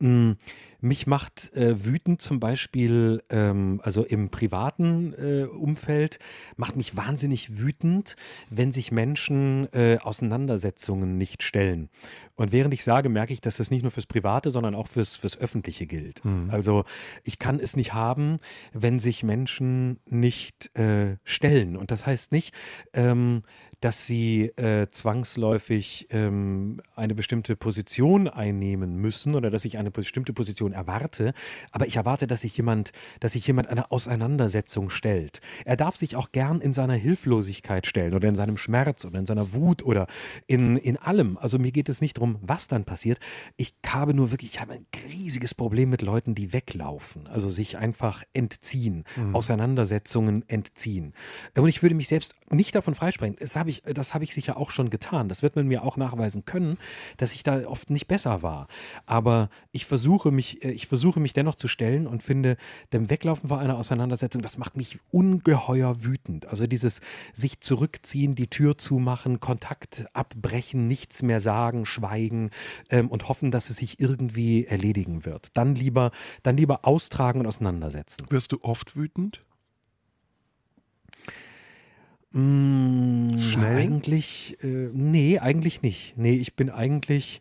Mm, mich macht äh, wütend zum Beispiel, ähm, also im privaten äh, Umfeld, macht mich wahnsinnig wütend, wenn sich Menschen äh, Auseinandersetzungen nicht stellen. Und während ich sage, merke ich, dass das nicht nur fürs Private, sondern auch fürs, fürs Öffentliche gilt. Mhm. Also ich kann es nicht haben, wenn sich Menschen nicht äh, stellen. Und das heißt nicht, ähm, dass sie äh, zwangsläufig ähm, eine bestimmte Position einnehmen müssen oder dass ich eine bestimmte Position erwarte, aber ich erwarte, dass sich jemand, dass sich jemand einer Auseinandersetzung stellt. Er darf sich auch gern in seiner Hilflosigkeit stellen oder in seinem Schmerz oder in seiner Wut oder in, in allem. Also mir geht es nicht darum, was dann passiert. Ich habe nur wirklich, ich habe ein riesiges Problem mit Leuten, die weglaufen, also sich einfach entziehen, mhm. Auseinandersetzungen entziehen. Und ich würde mich selbst nicht davon freisprechen. Das habe ich ich, das habe ich sicher auch schon getan. Das wird man mir auch nachweisen können, dass ich da oft nicht besser war. Aber ich versuche mich, äh, ich versuche mich dennoch zu stellen und finde, dem Weglaufen vor einer Auseinandersetzung, das macht mich ungeheuer wütend. Also dieses sich zurückziehen, die Tür zumachen, Kontakt abbrechen, nichts mehr sagen, schweigen ähm, und hoffen, dass es sich irgendwie erledigen wird. Dann lieber, dann lieber austragen und auseinandersetzen. Wirst du oft wütend? Hm, schnell? Eigentlich, äh, nee, eigentlich nicht. Nee, ich bin eigentlich,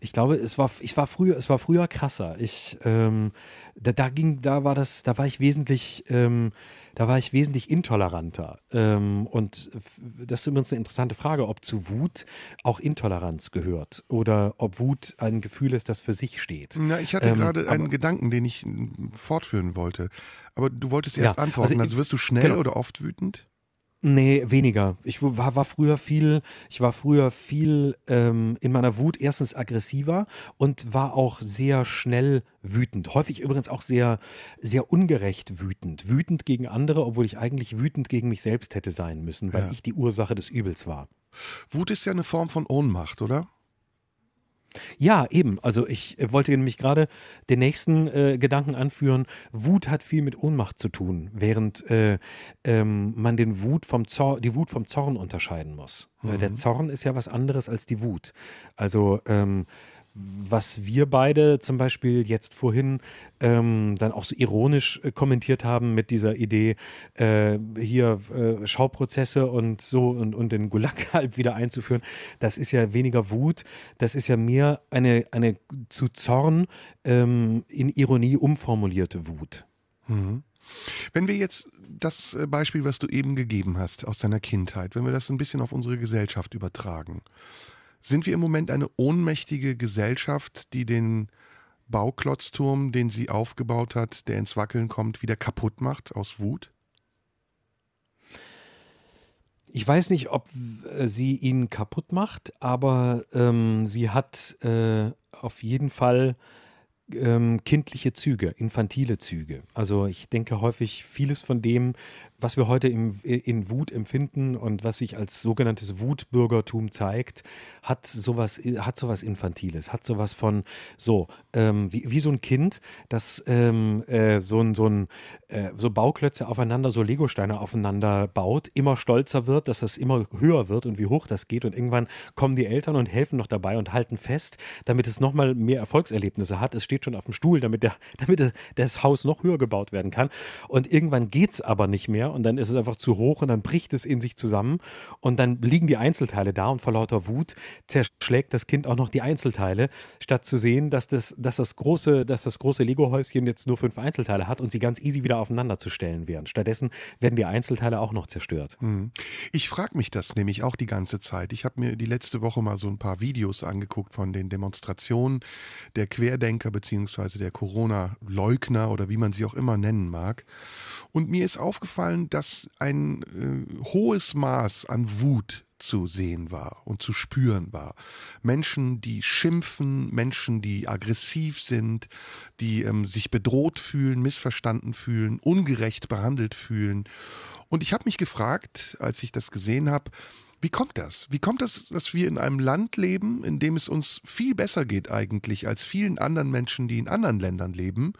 ich glaube, es war, ich war früher, es war früher krasser. Ich, ähm, da, da, ging, da war das, da war ich wesentlich, ähm, da war ich wesentlich intoleranter. Ähm, und das ist übrigens eine interessante Frage, ob zu Wut auch Intoleranz gehört oder ob Wut ein Gefühl ist, das für sich steht. Na, ich hatte ähm, gerade einen Gedanken, den ich hm, fortführen wollte. Aber du wolltest erst ja, antworten. Also, also wirst du schnell genau. oder oft wütend? Nee, weniger. Ich war, war früher viel, ich war früher viel ähm, in meiner Wut erstens aggressiver und war auch sehr schnell wütend. Häufig übrigens auch sehr, sehr ungerecht wütend. Wütend gegen andere, obwohl ich eigentlich wütend gegen mich selbst hätte sein müssen, weil ja. ich die Ursache des Übels war. Wut ist ja eine Form von Ohnmacht, oder? Ja, eben. Also ich äh, wollte nämlich gerade den nächsten äh, Gedanken anführen. Wut hat viel mit Ohnmacht zu tun, während äh, ähm, man den Wut vom Zor die Wut vom Zorn unterscheiden muss. Mhm. Der Zorn ist ja was anderes als die Wut. Also ähm, was wir beide zum Beispiel jetzt vorhin ähm, dann auch so ironisch äh, kommentiert haben mit dieser Idee, äh, hier äh, Schauprozesse und so und, und den Gulag halb wieder einzuführen, das ist ja weniger Wut, das ist ja mehr eine, eine zu Zorn ähm, in Ironie umformulierte Wut. Mhm. Wenn wir jetzt das äh, Beispiel, was du eben gegeben hast aus deiner Kindheit, wenn wir das ein bisschen auf unsere Gesellschaft übertragen, sind wir im Moment eine ohnmächtige Gesellschaft, die den Bauklotzturm, den sie aufgebaut hat, der ins Wackeln kommt, wieder kaputt macht aus Wut? Ich weiß nicht, ob äh, sie ihn kaputt macht, aber ähm, sie hat äh, auf jeden Fall ähm, kindliche Züge, infantile Züge. Also ich denke häufig, vieles von dem, was wir heute im, in Wut empfinden und was sich als sogenanntes Wutbürgertum zeigt, hat sowas, hat sowas Infantiles, hat sowas von so, ähm, wie, wie, so ein Kind, das ähm, äh, so, so, ein, äh, so Bauklötze aufeinander, so Legosteine aufeinander baut, immer stolzer wird, dass das immer höher wird und wie hoch das geht und irgendwann kommen die Eltern und helfen noch dabei und halten fest, damit es nochmal mehr Erfolgserlebnisse hat. Es steht schon auf dem Stuhl, damit, der, damit das Haus noch höher gebaut werden kann und irgendwann geht es aber nicht mehr und dann ist es einfach zu hoch und dann bricht es in sich zusammen und dann liegen die Einzelteile da und vor lauter Wut zerschlägt das Kind auch noch die Einzelteile, statt zu sehen, dass das, dass das große, das große Lego-Häuschen jetzt nur fünf Einzelteile hat und sie ganz easy wieder aufeinander zu stellen wären. Stattdessen werden die Einzelteile auch noch zerstört. Hm. Ich frage mich das nämlich auch die ganze Zeit. Ich habe mir die letzte Woche mal so ein paar Videos angeguckt von den Demonstrationen der Querdenker bzw. der Corona-Leugner oder wie man sie auch immer nennen mag. Und mir ist aufgefallen, daran, dass ein äh, hohes Maß an Wut zu sehen war und zu spüren war. Menschen, die schimpfen, Menschen, die aggressiv sind, die ähm, sich bedroht fühlen, missverstanden fühlen, ungerecht behandelt fühlen. Und ich habe mich gefragt, als ich das gesehen habe, wie kommt das? Wie kommt das, dass wir in einem Land leben, in dem es uns viel besser geht eigentlich als vielen anderen Menschen, die in anderen Ländern leben?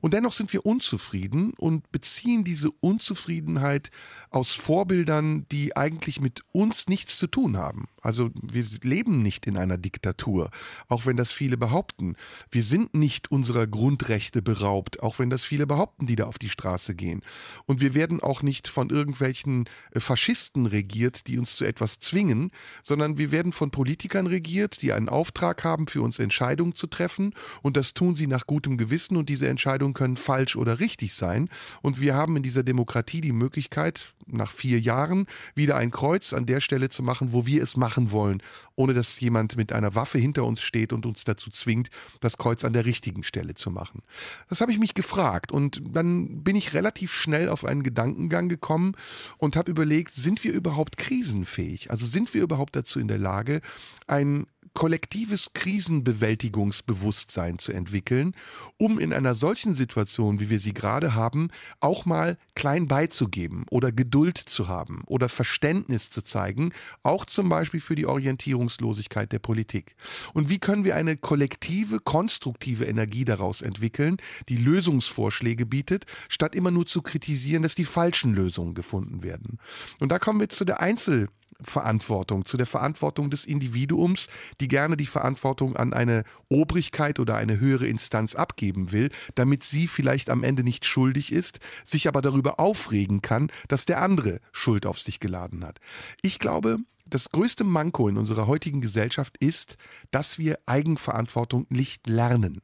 Und dennoch sind wir unzufrieden und beziehen diese Unzufriedenheit aus Vorbildern, die eigentlich mit uns nichts zu tun haben. Also wir leben nicht in einer Diktatur, auch wenn das viele behaupten. Wir sind nicht unserer Grundrechte beraubt, auch wenn das viele behaupten, die da auf die Straße gehen. Und wir werden auch nicht von irgendwelchen äh, Faschisten regiert, die uns zu etwas zwingen, sondern wir werden von Politikern regiert, die einen Auftrag haben, für uns Entscheidungen zu treffen. Und das tun sie nach gutem Gewissen und diese Entscheidungen können falsch oder richtig sein. Und wir haben in dieser Demokratie die Möglichkeit, nach vier Jahren wieder ein Kreuz an der Stelle zu machen, wo wir es machen wollen, ohne dass jemand mit einer Waffe hinter uns steht und uns dazu zwingt, das Kreuz an der richtigen Stelle zu machen. Das habe ich mich gefragt und dann bin ich relativ schnell auf einen Gedankengang gekommen und habe überlegt, sind wir überhaupt krisenfähig? Also sind wir überhaupt dazu in der Lage, ein kollektives Krisenbewältigungsbewusstsein zu entwickeln, um in einer solchen Situation, wie wir sie gerade haben, auch mal klein beizugeben oder Geduld zu haben oder Verständnis zu zeigen, auch zum Beispiel für die Orientierungslosigkeit der Politik. Und wie können wir eine kollektive, konstruktive Energie daraus entwickeln, die Lösungsvorschläge bietet, statt immer nur zu kritisieren, dass die falschen Lösungen gefunden werden. Und da kommen wir zu der Einzel- Verantwortung, zu der Verantwortung des Individuums, die gerne die Verantwortung an eine Obrigkeit oder eine höhere Instanz abgeben will, damit sie vielleicht am Ende nicht schuldig ist, sich aber darüber aufregen kann, dass der andere Schuld auf sich geladen hat. Ich glaube, das größte Manko in unserer heutigen Gesellschaft ist, dass wir Eigenverantwortung nicht lernen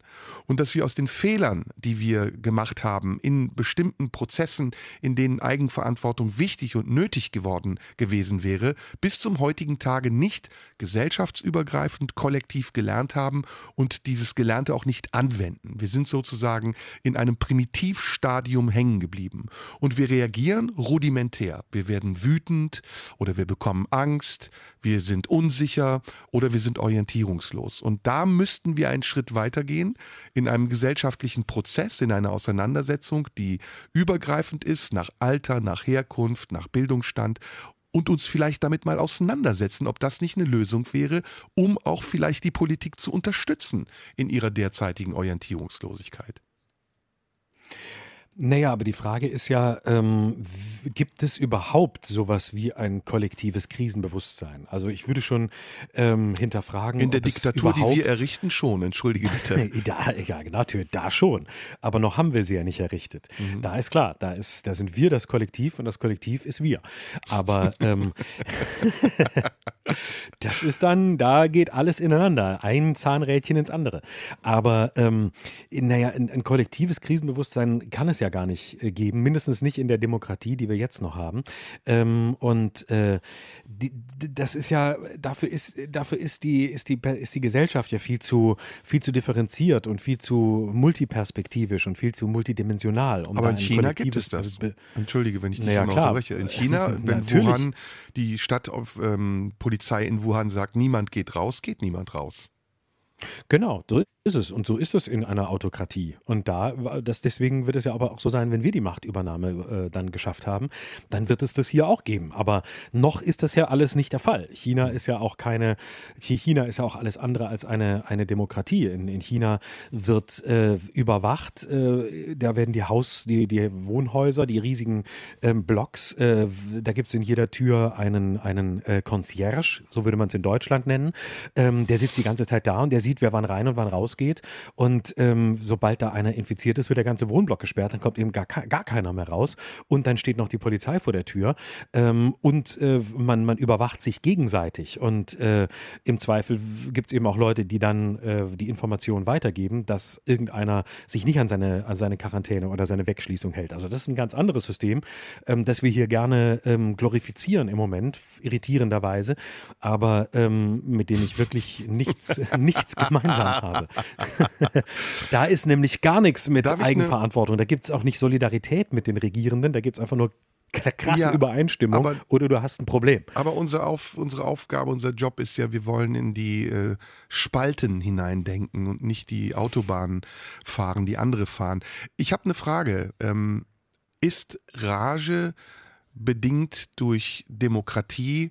und dass wir aus den Fehlern, die wir gemacht haben in bestimmten Prozessen, in denen Eigenverantwortung wichtig und nötig geworden gewesen wäre, bis zum heutigen Tage nicht gesellschaftsübergreifend kollektiv gelernt haben und dieses Gelernte auch nicht anwenden. Wir sind sozusagen in einem Primitivstadium hängen geblieben und wir reagieren rudimentär. Wir werden wütend oder wir bekommen Angst Angst, wir sind unsicher oder wir sind orientierungslos. Und da müssten wir einen Schritt weitergehen in einem gesellschaftlichen Prozess, in einer Auseinandersetzung, die übergreifend ist nach Alter, nach Herkunft, nach Bildungsstand und uns vielleicht damit mal auseinandersetzen, ob das nicht eine Lösung wäre, um auch vielleicht die Politik zu unterstützen in ihrer derzeitigen Orientierungslosigkeit. Naja, aber die Frage ist ja, ähm, gibt es überhaupt sowas wie ein kollektives Krisenbewusstsein? Also ich würde schon ähm, hinterfragen. In der Diktatur, die wir errichten, schon, entschuldige bitte. da, ja, genau, natürlich, da schon. Aber noch haben wir sie ja nicht errichtet. Mhm. Da ist klar, da, ist, da sind wir das Kollektiv und das Kollektiv ist wir. Aber ähm, das ist dann, da geht alles ineinander. Ein Zahnrädchen ins andere. Aber ähm, naja, ein, ein, kollektives Krisenbewusstsein kann es ja gar nicht äh, geben, mindestens nicht in der Demokratie, die wir jetzt noch haben. Ähm, und äh, die, das ist ja, dafür ist, dafür ist die, ist die, ist die Gesellschaft ja viel zu, viel zu differenziert und viel zu multiperspektivisch und viel zu multidimensional. Um Aber in China gibt es das. Entschuldige, wenn ich dich naja, unterbreche. In China, wenn, woran die Stadt auf ähm, Politik Polizei in Wuhan sagt, niemand geht raus, geht niemand raus. Genau, ist es. Und so ist es in einer Autokratie. Und da, das, deswegen wird es ja aber auch so sein, wenn wir die Machtübernahme äh, dann geschafft haben, dann wird es das hier auch geben. Aber noch ist das ja alles nicht der Fall. China ist ja auch keine, China ist ja auch alles andere als eine, eine Demokratie. In, in China wird äh, überwacht, äh, da werden die Haus, die, die Wohnhäuser, die riesigen ähm, Blocks, äh, da gibt es in jeder Tür einen, einen äh, Concierge, so würde man es in Deutschland nennen. Ähm, der sitzt die ganze Zeit da und der sieht, wer wann rein und wann raus losgeht. Und ähm, sobald da einer infiziert ist, wird der ganze Wohnblock gesperrt, dann kommt eben gar, gar keiner mehr raus. Und dann steht noch die Polizei vor der Tür. Ähm, und äh, man, man überwacht sich gegenseitig. Und äh, im Zweifel gibt es eben auch Leute, die dann äh, die Informationen weitergeben, dass irgendeiner sich nicht an seine, an seine Quarantäne oder seine Wegschließung hält. Also das ist ein ganz anderes System, ähm, das wir hier gerne ähm, glorifizieren im Moment, irritierenderweise, aber ähm, mit dem ich wirklich nichts, nichts gemeinsam habe. da ist nämlich gar nichts mit Darf Eigenverantwortung. Ne? Da gibt es auch nicht Solidarität mit den Regierenden, da gibt es einfach nur krasse ja, Übereinstimmung aber, oder du hast ein Problem. Aber unsere, Auf, unsere Aufgabe, unser Job ist ja, wir wollen in die äh, Spalten hineindenken und nicht die Autobahnen fahren, die andere fahren. Ich habe eine Frage. Ähm, ist Rage bedingt durch Demokratie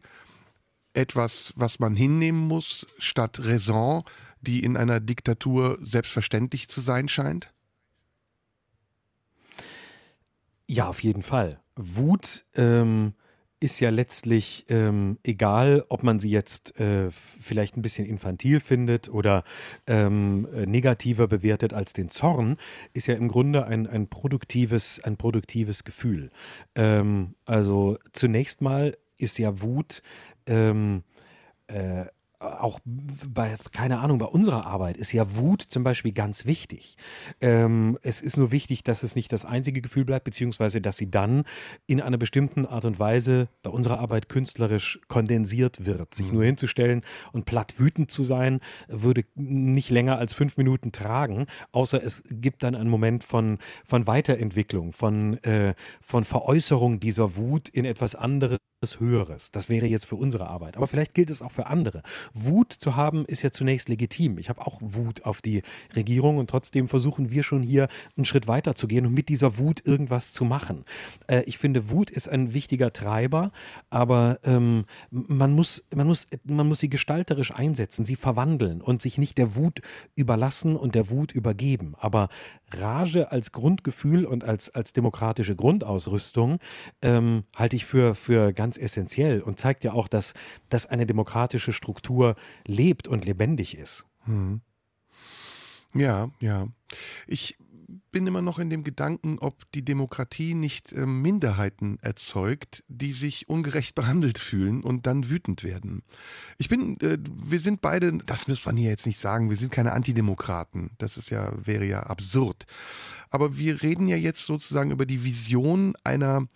etwas, was man hinnehmen muss, statt Raison? die in einer Diktatur selbstverständlich zu sein scheint? Ja, auf jeden Fall. Wut ähm, ist ja letztlich ähm, egal, ob man sie jetzt äh, vielleicht ein bisschen infantil findet oder ähm, äh, negativer bewertet als den Zorn, ist ja im Grunde ein, ein, produktives, ein produktives Gefühl. Ähm, also zunächst mal ist ja Wut ähm, äh, auch bei, keine Ahnung, bei unserer Arbeit ist ja Wut zum Beispiel ganz wichtig. Ähm, es ist nur wichtig, dass es nicht das einzige Gefühl bleibt, beziehungsweise dass sie dann in einer bestimmten Art und Weise bei unserer Arbeit künstlerisch kondensiert wird. Sich mhm. nur hinzustellen und platt wütend zu sein, würde nicht länger als fünf Minuten tragen, außer es gibt dann einen Moment von, von Weiterentwicklung, von, äh, von Veräußerung dieser Wut in etwas anderes. Höheres. Das wäre jetzt für unsere Arbeit. Aber vielleicht gilt es auch für andere. Wut zu haben ist ja zunächst legitim. Ich habe auch Wut auf die Regierung und trotzdem versuchen wir schon hier einen Schritt weiter zu gehen und mit dieser Wut irgendwas zu machen. Äh, ich finde, Wut ist ein wichtiger Treiber, aber ähm, man, muss, man, muss, man muss sie gestalterisch einsetzen, sie verwandeln und sich nicht der Wut überlassen und der Wut übergeben. Aber Rage als Grundgefühl und als, als demokratische Grundausrüstung ähm, halte ich für, für ganz ganz essentiell und zeigt ja auch, dass, dass eine demokratische Struktur lebt und lebendig ist. Hm. Ja, ja. Ich bin immer noch in dem Gedanken, ob die Demokratie nicht äh, Minderheiten erzeugt, die sich ungerecht behandelt fühlen und dann wütend werden. Ich bin, äh, wir sind beide, das müsste man hier jetzt nicht sagen, wir sind keine Antidemokraten. Das ist ja, wäre ja absurd. Aber wir reden ja jetzt sozusagen über die Vision einer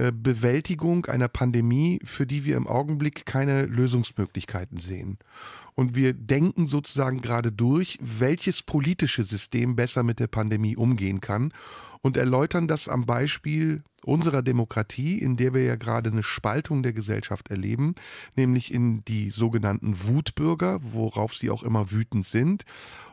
äh, Bewältigung einer Pandemie, für die wir im Augenblick keine Lösungsmöglichkeiten sehen. Und wir denken sozusagen gerade durch, welches politische System besser mit der Pandemie umgehen kann und erläutern das am Beispiel unserer Demokratie, in der wir ja gerade eine Spaltung der Gesellschaft erleben, nämlich in die sogenannten Wutbürger, worauf sie auch immer wütend sind,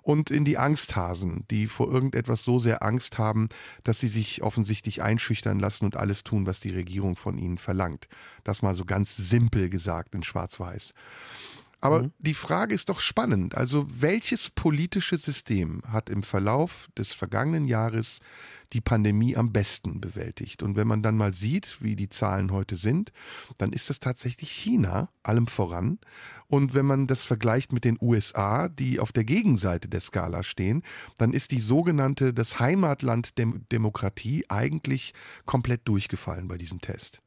und in die Angsthasen, die vor irgendetwas so sehr Angst haben, dass sie sich offensichtlich einschüchtern lassen und alles tun, was die Regierung von ihnen verlangt. Das mal so ganz simpel gesagt in Schwarz-Weiß. Aber mhm. die Frage ist doch spannend. Also welches politische System hat im Verlauf des vergangenen Jahres die Pandemie am besten bewältigt? Und wenn man dann mal sieht, wie die Zahlen heute sind, dann ist das tatsächlich China allem voran. Und wenn man das vergleicht mit den USA, die auf der Gegenseite der Skala stehen, dann ist die sogenannte das Heimatland der Demokratie eigentlich komplett durchgefallen bei diesem Test.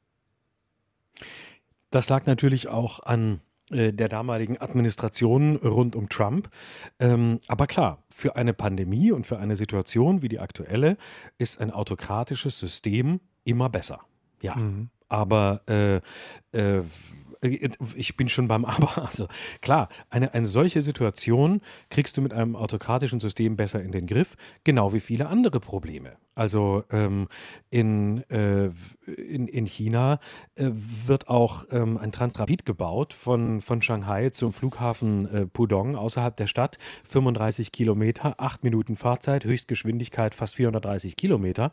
Das lag natürlich auch an äh, der damaligen Administration rund um Trump. Ähm, aber klar, für eine Pandemie und für eine Situation wie die aktuelle ist ein autokratisches System immer besser. Ja. Mhm. Aber äh, äh, äh, äh, ich bin schon beim Aber. Also klar, eine, eine solche Situation kriegst du mit einem autokratischen System besser in den Griff, genau wie viele andere Probleme. Also ähm, in, äh, in, in China äh, wird auch ähm, ein Transrapid gebaut von, von Shanghai zum Flughafen äh, Pudong außerhalb der Stadt. 35 Kilometer, 8 Minuten Fahrzeit, Höchstgeschwindigkeit fast 430 Kilometer.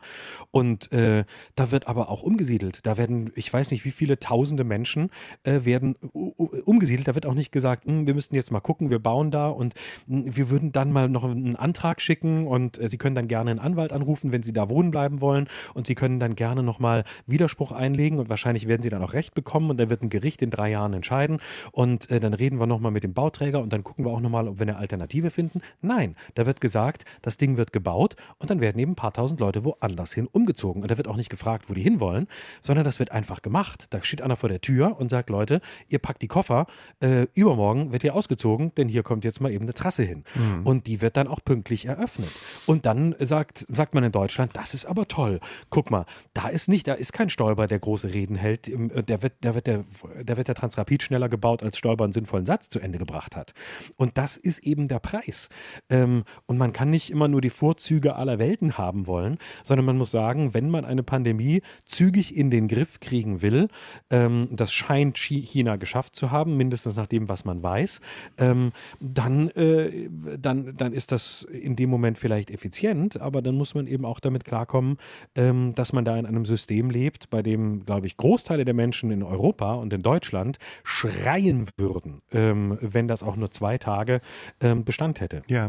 Und äh, da wird aber auch umgesiedelt. Da werden, ich weiß nicht, wie viele tausende Menschen äh, werden umgesiedelt. Da wird auch nicht gesagt, hm, wir müssten jetzt mal gucken, wir bauen da und hm, wir würden dann mal noch einen Antrag schicken und äh, Sie können dann gerne einen Anwalt anrufen, wenn Sie da wohnen bleiben wollen und Sie können dann gerne nochmal Widerspruch einlegen und wahrscheinlich werden Sie dann auch Recht bekommen und dann wird ein Gericht in drei Jahren entscheiden und äh, dann reden wir nochmal mit dem Bauträger und dann gucken wir auch nochmal, ob wir eine Alternative finden. Nein, da wird gesagt, das Ding wird gebaut und dann werden eben ein paar tausend Leute woanders hin umgezogen und da wird auch nicht gefragt, wo die hinwollen, sondern das wird einfach gemacht. Da steht einer vor der Tür und sagt, Leute, Leute, ihr packt die Koffer, äh, übermorgen wird hier ausgezogen, denn hier kommt jetzt mal eben eine Trasse hin. Mhm. Und die wird dann auch pünktlich eröffnet. Und dann sagt, sagt man in Deutschland, das ist aber toll. Guck mal, da ist nicht, da ist kein Stolper, der große Reden hält. Äh, der wird, der wird, der, der wird der Transrapid schneller gebaut, als Stolper einen sinnvollen Satz zu Ende gebracht hat. Und das ist eben der Preis. Ähm, und man kann nicht immer nur die Vorzüge aller Welten haben wollen, sondern man muss sagen, wenn man eine Pandemie zügig in den Griff kriegen will, ähm, das scheint, schien China geschafft zu haben, mindestens nach dem, was man weiß, ähm, dann, äh, dann, dann ist das in dem Moment vielleicht effizient, aber dann muss man eben auch damit klarkommen, ähm, dass man da in einem System lebt, bei dem, glaube ich, Großteile der Menschen in Europa und in Deutschland schreien würden, ähm, wenn das auch nur zwei Tage ähm, Bestand hätte. Ja,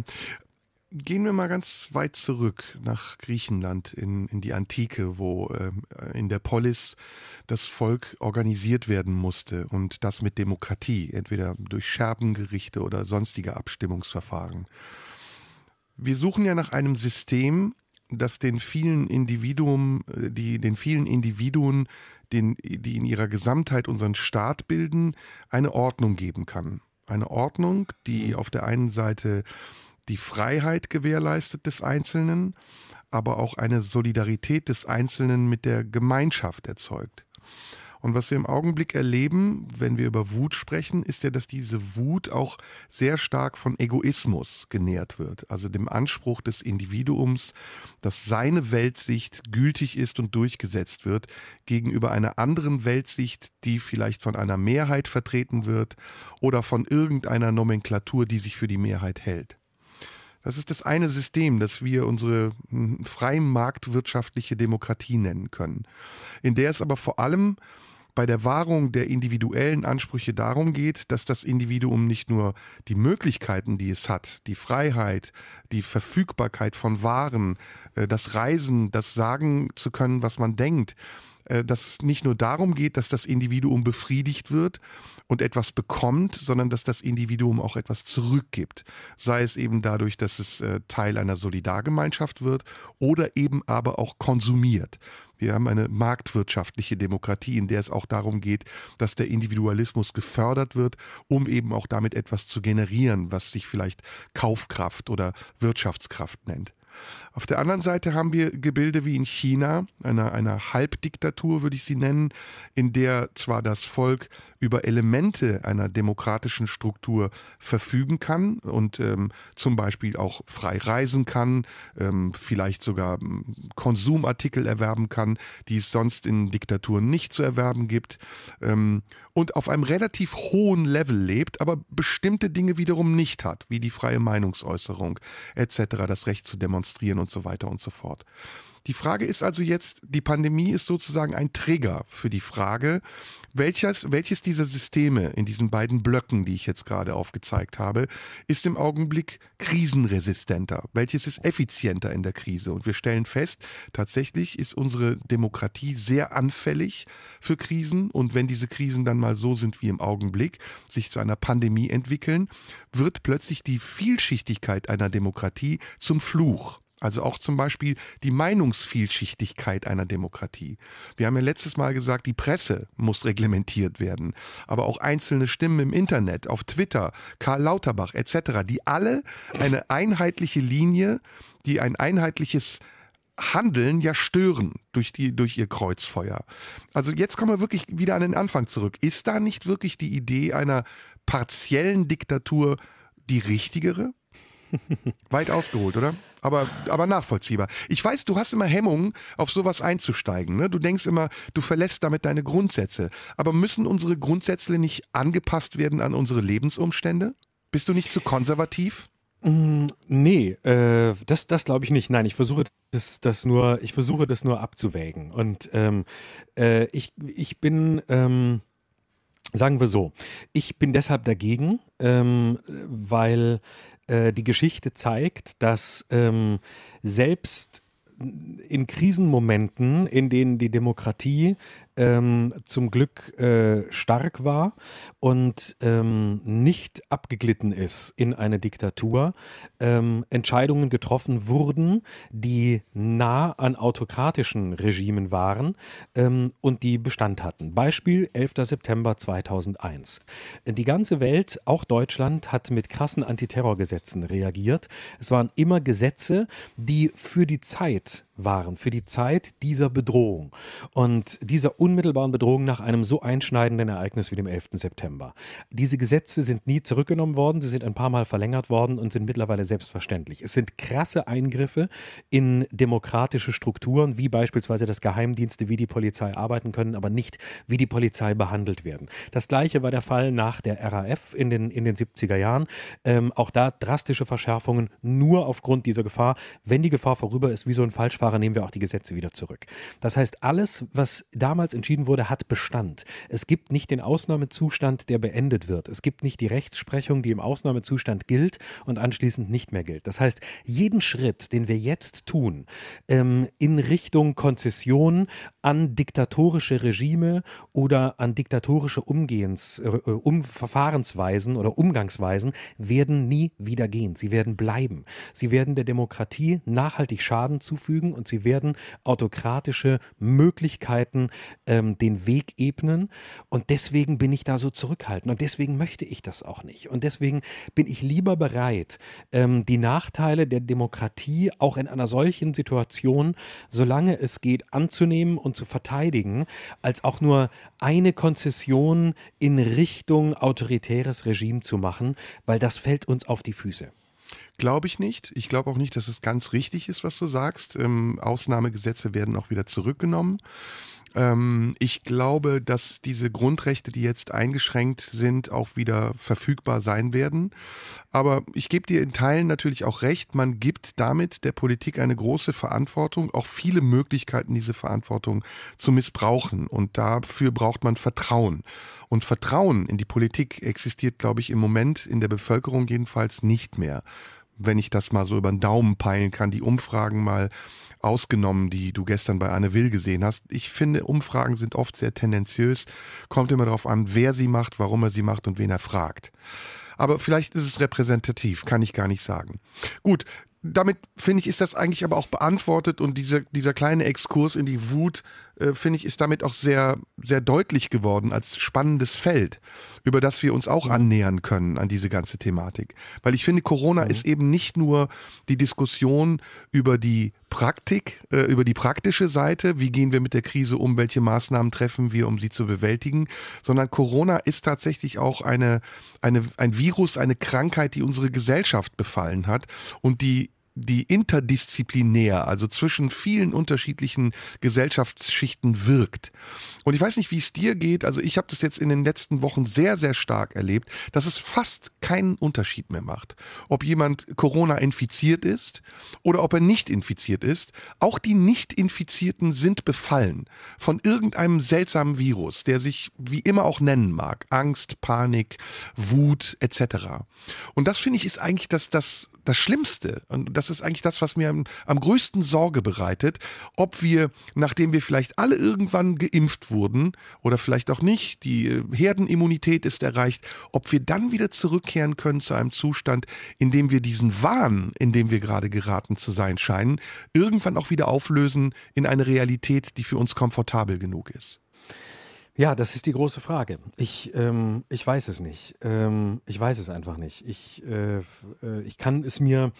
Gehen wir mal ganz weit zurück nach Griechenland in, in die Antike, wo äh, in der Polis das Volk organisiert werden musste und das mit Demokratie, entweder durch Scherbengerichte oder sonstige Abstimmungsverfahren. Wir suchen ja nach einem System, das den vielen Individuen, äh, die den vielen Individuen, den, die in ihrer Gesamtheit unseren Staat bilden, eine Ordnung geben kann. Eine Ordnung, die mhm. auf der einen Seite die Freiheit gewährleistet des Einzelnen, aber auch eine Solidarität des Einzelnen mit der Gemeinschaft erzeugt. Und was wir im Augenblick erleben, wenn wir über Wut sprechen, ist ja, dass diese Wut auch sehr stark von Egoismus genährt wird, also dem Anspruch des Individuums, dass seine Weltsicht gültig ist und durchgesetzt wird gegenüber einer anderen Weltsicht, die vielleicht von einer Mehrheit vertreten wird oder von irgendeiner Nomenklatur, die sich für die Mehrheit hält. Das ist das eine System, das wir unsere hm, freie marktwirtschaftliche Demokratie nennen können, in der es aber vor allem bei der Wahrung der individuellen Ansprüche darum geht, dass das Individuum nicht nur die Möglichkeiten, die es hat, die Freiheit, die Verfügbarkeit von Waren, äh, das Reisen, das sagen zu können, was man denkt, äh, dass es nicht nur darum geht, dass das Individuum befriedigt wird, und etwas bekommt, sondern dass das Individuum auch etwas zurückgibt. Sei es eben dadurch, dass es äh, Teil einer Solidargemeinschaft wird oder eben aber auch konsumiert. Wir haben eine marktwirtschaftliche Demokratie, in der es auch darum geht, dass der Individualismus gefördert wird, um eben auch damit etwas zu generieren, was sich vielleicht Kaufkraft oder Wirtschaftskraft nennt. Auf der anderen Seite haben wir Gebilde wie in China, einer, einer Halbdiktatur würde ich sie nennen, in der zwar das Volk über Elemente einer demokratischen Struktur verfügen kann und ähm, zum Beispiel auch frei reisen kann, ähm, vielleicht sogar ähm, Konsumartikel erwerben kann, die es sonst in Diktaturen nicht zu erwerben gibt ähm, und auf einem relativ hohen Level lebt, aber bestimmte Dinge wiederum nicht hat, wie die freie Meinungsäußerung etc., das Recht zu demonstrieren und und so weiter und so fort. Die Frage ist also jetzt, die Pandemie ist sozusagen ein Trigger für die Frage, welches, welches dieser Systeme in diesen beiden Blöcken, die ich jetzt gerade aufgezeigt habe, ist im Augenblick krisenresistenter? Welches ist effizienter in der Krise? Und wir stellen fest, tatsächlich ist unsere Demokratie sehr anfällig für Krisen. Und wenn diese Krisen dann mal so sind wie im Augenblick, sich zu einer Pandemie entwickeln, wird plötzlich die Vielschichtigkeit einer Demokratie zum Fluch. Also auch zum Beispiel die Meinungsvielschichtigkeit einer Demokratie. Wir haben ja letztes Mal gesagt, die Presse muss reglementiert werden, aber auch einzelne Stimmen im Internet, auf Twitter, Karl Lauterbach etc., die alle eine einheitliche Linie, die ein einheitliches Handeln ja stören durch, die, durch ihr Kreuzfeuer. Also jetzt kommen wir wirklich wieder an den Anfang zurück. Ist da nicht wirklich die Idee einer partiellen Diktatur die richtigere? Weit ausgeholt, oder? Aber, aber nachvollziehbar. Ich weiß, du hast immer Hemmungen, auf sowas einzusteigen. Ne? Du denkst immer, du verlässt damit deine Grundsätze. Aber müssen unsere Grundsätze nicht angepasst werden an unsere Lebensumstände? Bist du nicht zu konservativ? Mm, nee, äh, das, das glaube ich nicht. Nein, ich versuche das, das nur, ich versuche das nur abzuwägen. Und ähm, äh, ich, ich bin, ähm, sagen wir so, ich bin deshalb dagegen, ähm, weil äh, die Geschichte zeigt, dass ähm, selbst in Krisenmomenten, in denen die Demokratie ähm, zum Glück äh, stark war und ähm, nicht abgeglitten ist in eine Diktatur, ähm, Entscheidungen getroffen wurden, die nah an autokratischen Regimen waren ähm, und die Bestand hatten. Beispiel 11. September 2001. Die ganze Welt, auch Deutschland, hat mit krassen Antiterrorgesetzen reagiert. Es waren immer Gesetze, die für die Zeit waren, für die Zeit dieser Bedrohung. Und dieser Un unmittelbaren Bedrohung nach einem so einschneidenden Ereignis wie dem 11. September. Diese Gesetze sind nie zurückgenommen worden, sie sind ein paar Mal verlängert worden und sind mittlerweile selbstverständlich. Es sind krasse Eingriffe in demokratische Strukturen, wie beispielsweise, dass Geheimdienste wie die Polizei arbeiten können, aber nicht wie die Polizei behandelt werden. Das gleiche war der Fall nach der RAF in den, in den 70er Jahren. Ähm, auch da drastische Verschärfungen nur aufgrund dieser Gefahr. Wenn die Gefahr vorüber ist, wie so ein Falschfahrer, nehmen wir auch die Gesetze wieder zurück. Das heißt, alles, was damals damals entschieden wurde, hat Bestand. Es gibt nicht den Ausnahmezustand, der beendet wird. Es gibt nicht die Rechtsprechung, die im Ausnahmezustand gilt und anschließend nicht mehr gilt. Das heißt, jeden Schritt, den wir jetzt tun, ähm, in Richtung Konzession an diktatorische Regime oder an diktatorische Umgehens, äh, um, Verfahrensweisen oder Umgangsweisen, werden nie wieder gehen. Sie werden bleiben. Sie werden der Demokratie nachhaltig Schaden zufügen und sie werden autokratische Möglichkeiten ähm, den Weg ebnen. Und deswegen bin ich da so zurückhaltend. Und deswegen möchte ich das auch nicht. Und deswegen bin ich lieber bereit, ähm, die Nachteile der Demokratie auch in einer solchen Situation, solange es geht, anzunehmen und zu verteidigen, als auch nur eine Konzession in Richtung autoritäres Regime zu machen, weil das fällt uns auf die Füße. Glaube ich nicht. Ich glaube auch nicht, dass es ganz richtig ist, was du sagst. Ähm, Ausnahmegesetze werden auch wieder zurückgenommen. Ähm, ich glaube, dass diese Grundrechte, die jetzt eingeschränkt sind, auch wieder verfügbar sein werden. Aber ich gebe dir in Teilen natürlich auch recht, man gibt damit der Politik eine große Verantwortung, auch viele Möglichkeiten, diese Verantwortung zu missbrauchen. Und dafür braucht man Vertrauen. Und Vertrauen in die Politik existiert, glaube ich, im Moment in der Bevölkerung jedenfalls nicht mehr wenn ich das mal so über den Daumen peilen kann, die Umfragen mal ausgenommen, die du gestern bei Anne Will gesehen hast. Ich finde, Umfragen sind oft sehr tendenziös, kommt immer darauf an, wer sie macht, warum er sie macht und wen er fragt. Aber vielleicht ist es repräsentativ, kann ich gar nicht sagen. Gut, damit finde ich, ist das eigentlich aber auch beantwortet und dieser, dieser kleine Exkurs in die Wut äh, finde ich, ist damit auch sehr, sehr deutlich geworden als spannendes Feld, über das wir uns auch mhm. annähern können an diese ganze Thematik. Weil ich finde, Corona mhm. ist eben nicht nur die Diskussion über die Praktik, äh, über die praktische Seite, wie gehen wir mit der Krise um, welche Maßnahmen treffen wir, um sie zu bewältigen, sondern Corona ist tatsächlich auch eine, eine, ein Virus, eine Krankheit, die unsere Gesellschaft befallen hat und die die interdisziplinär, also zwischen vielen unterschiedlichen Gesellschaftsschichten wirkt. Und ich weiß nicht, wie es dir geht, also ich habe das jetzt in den letzten Wochen sehr, sehr stark erlebt, dass es fast keinen Unterschied mehr macht, ob jemand Corona infiziert ist oder ob er nicht infiziert ist. Auch die Nicht-Infizierten sind befallen von irgendeinem seltsamen Virus, der sich wie immer auch nennen mag. Angst, Panik, Wut etc. Und das finde ich ist eigentlich das, das das Schlimmste. Und das ist eigentlich das, was mir am, am größten Sorge bereitet, ob wir, nachdem wir vielleicht alle irgendwann geimpft wurden oder vielleicht auch nicht, die äh, Herdenimmunität ist erreicht, ob wir dann wieder zurückkehren können zu einem Zustand, in dem wir diesen Wahn, in dem wir gerade geraten zu sein scheinen, irgendwann auch wieder auflösen in eine Realität, die für uns komfortabel genug ist. Ja, das ist die große Frage. Ich, ähm, ich weiß es nicht. Ähm, ich weiß es einfach nicht. Ich, äh, äh ich kann es mir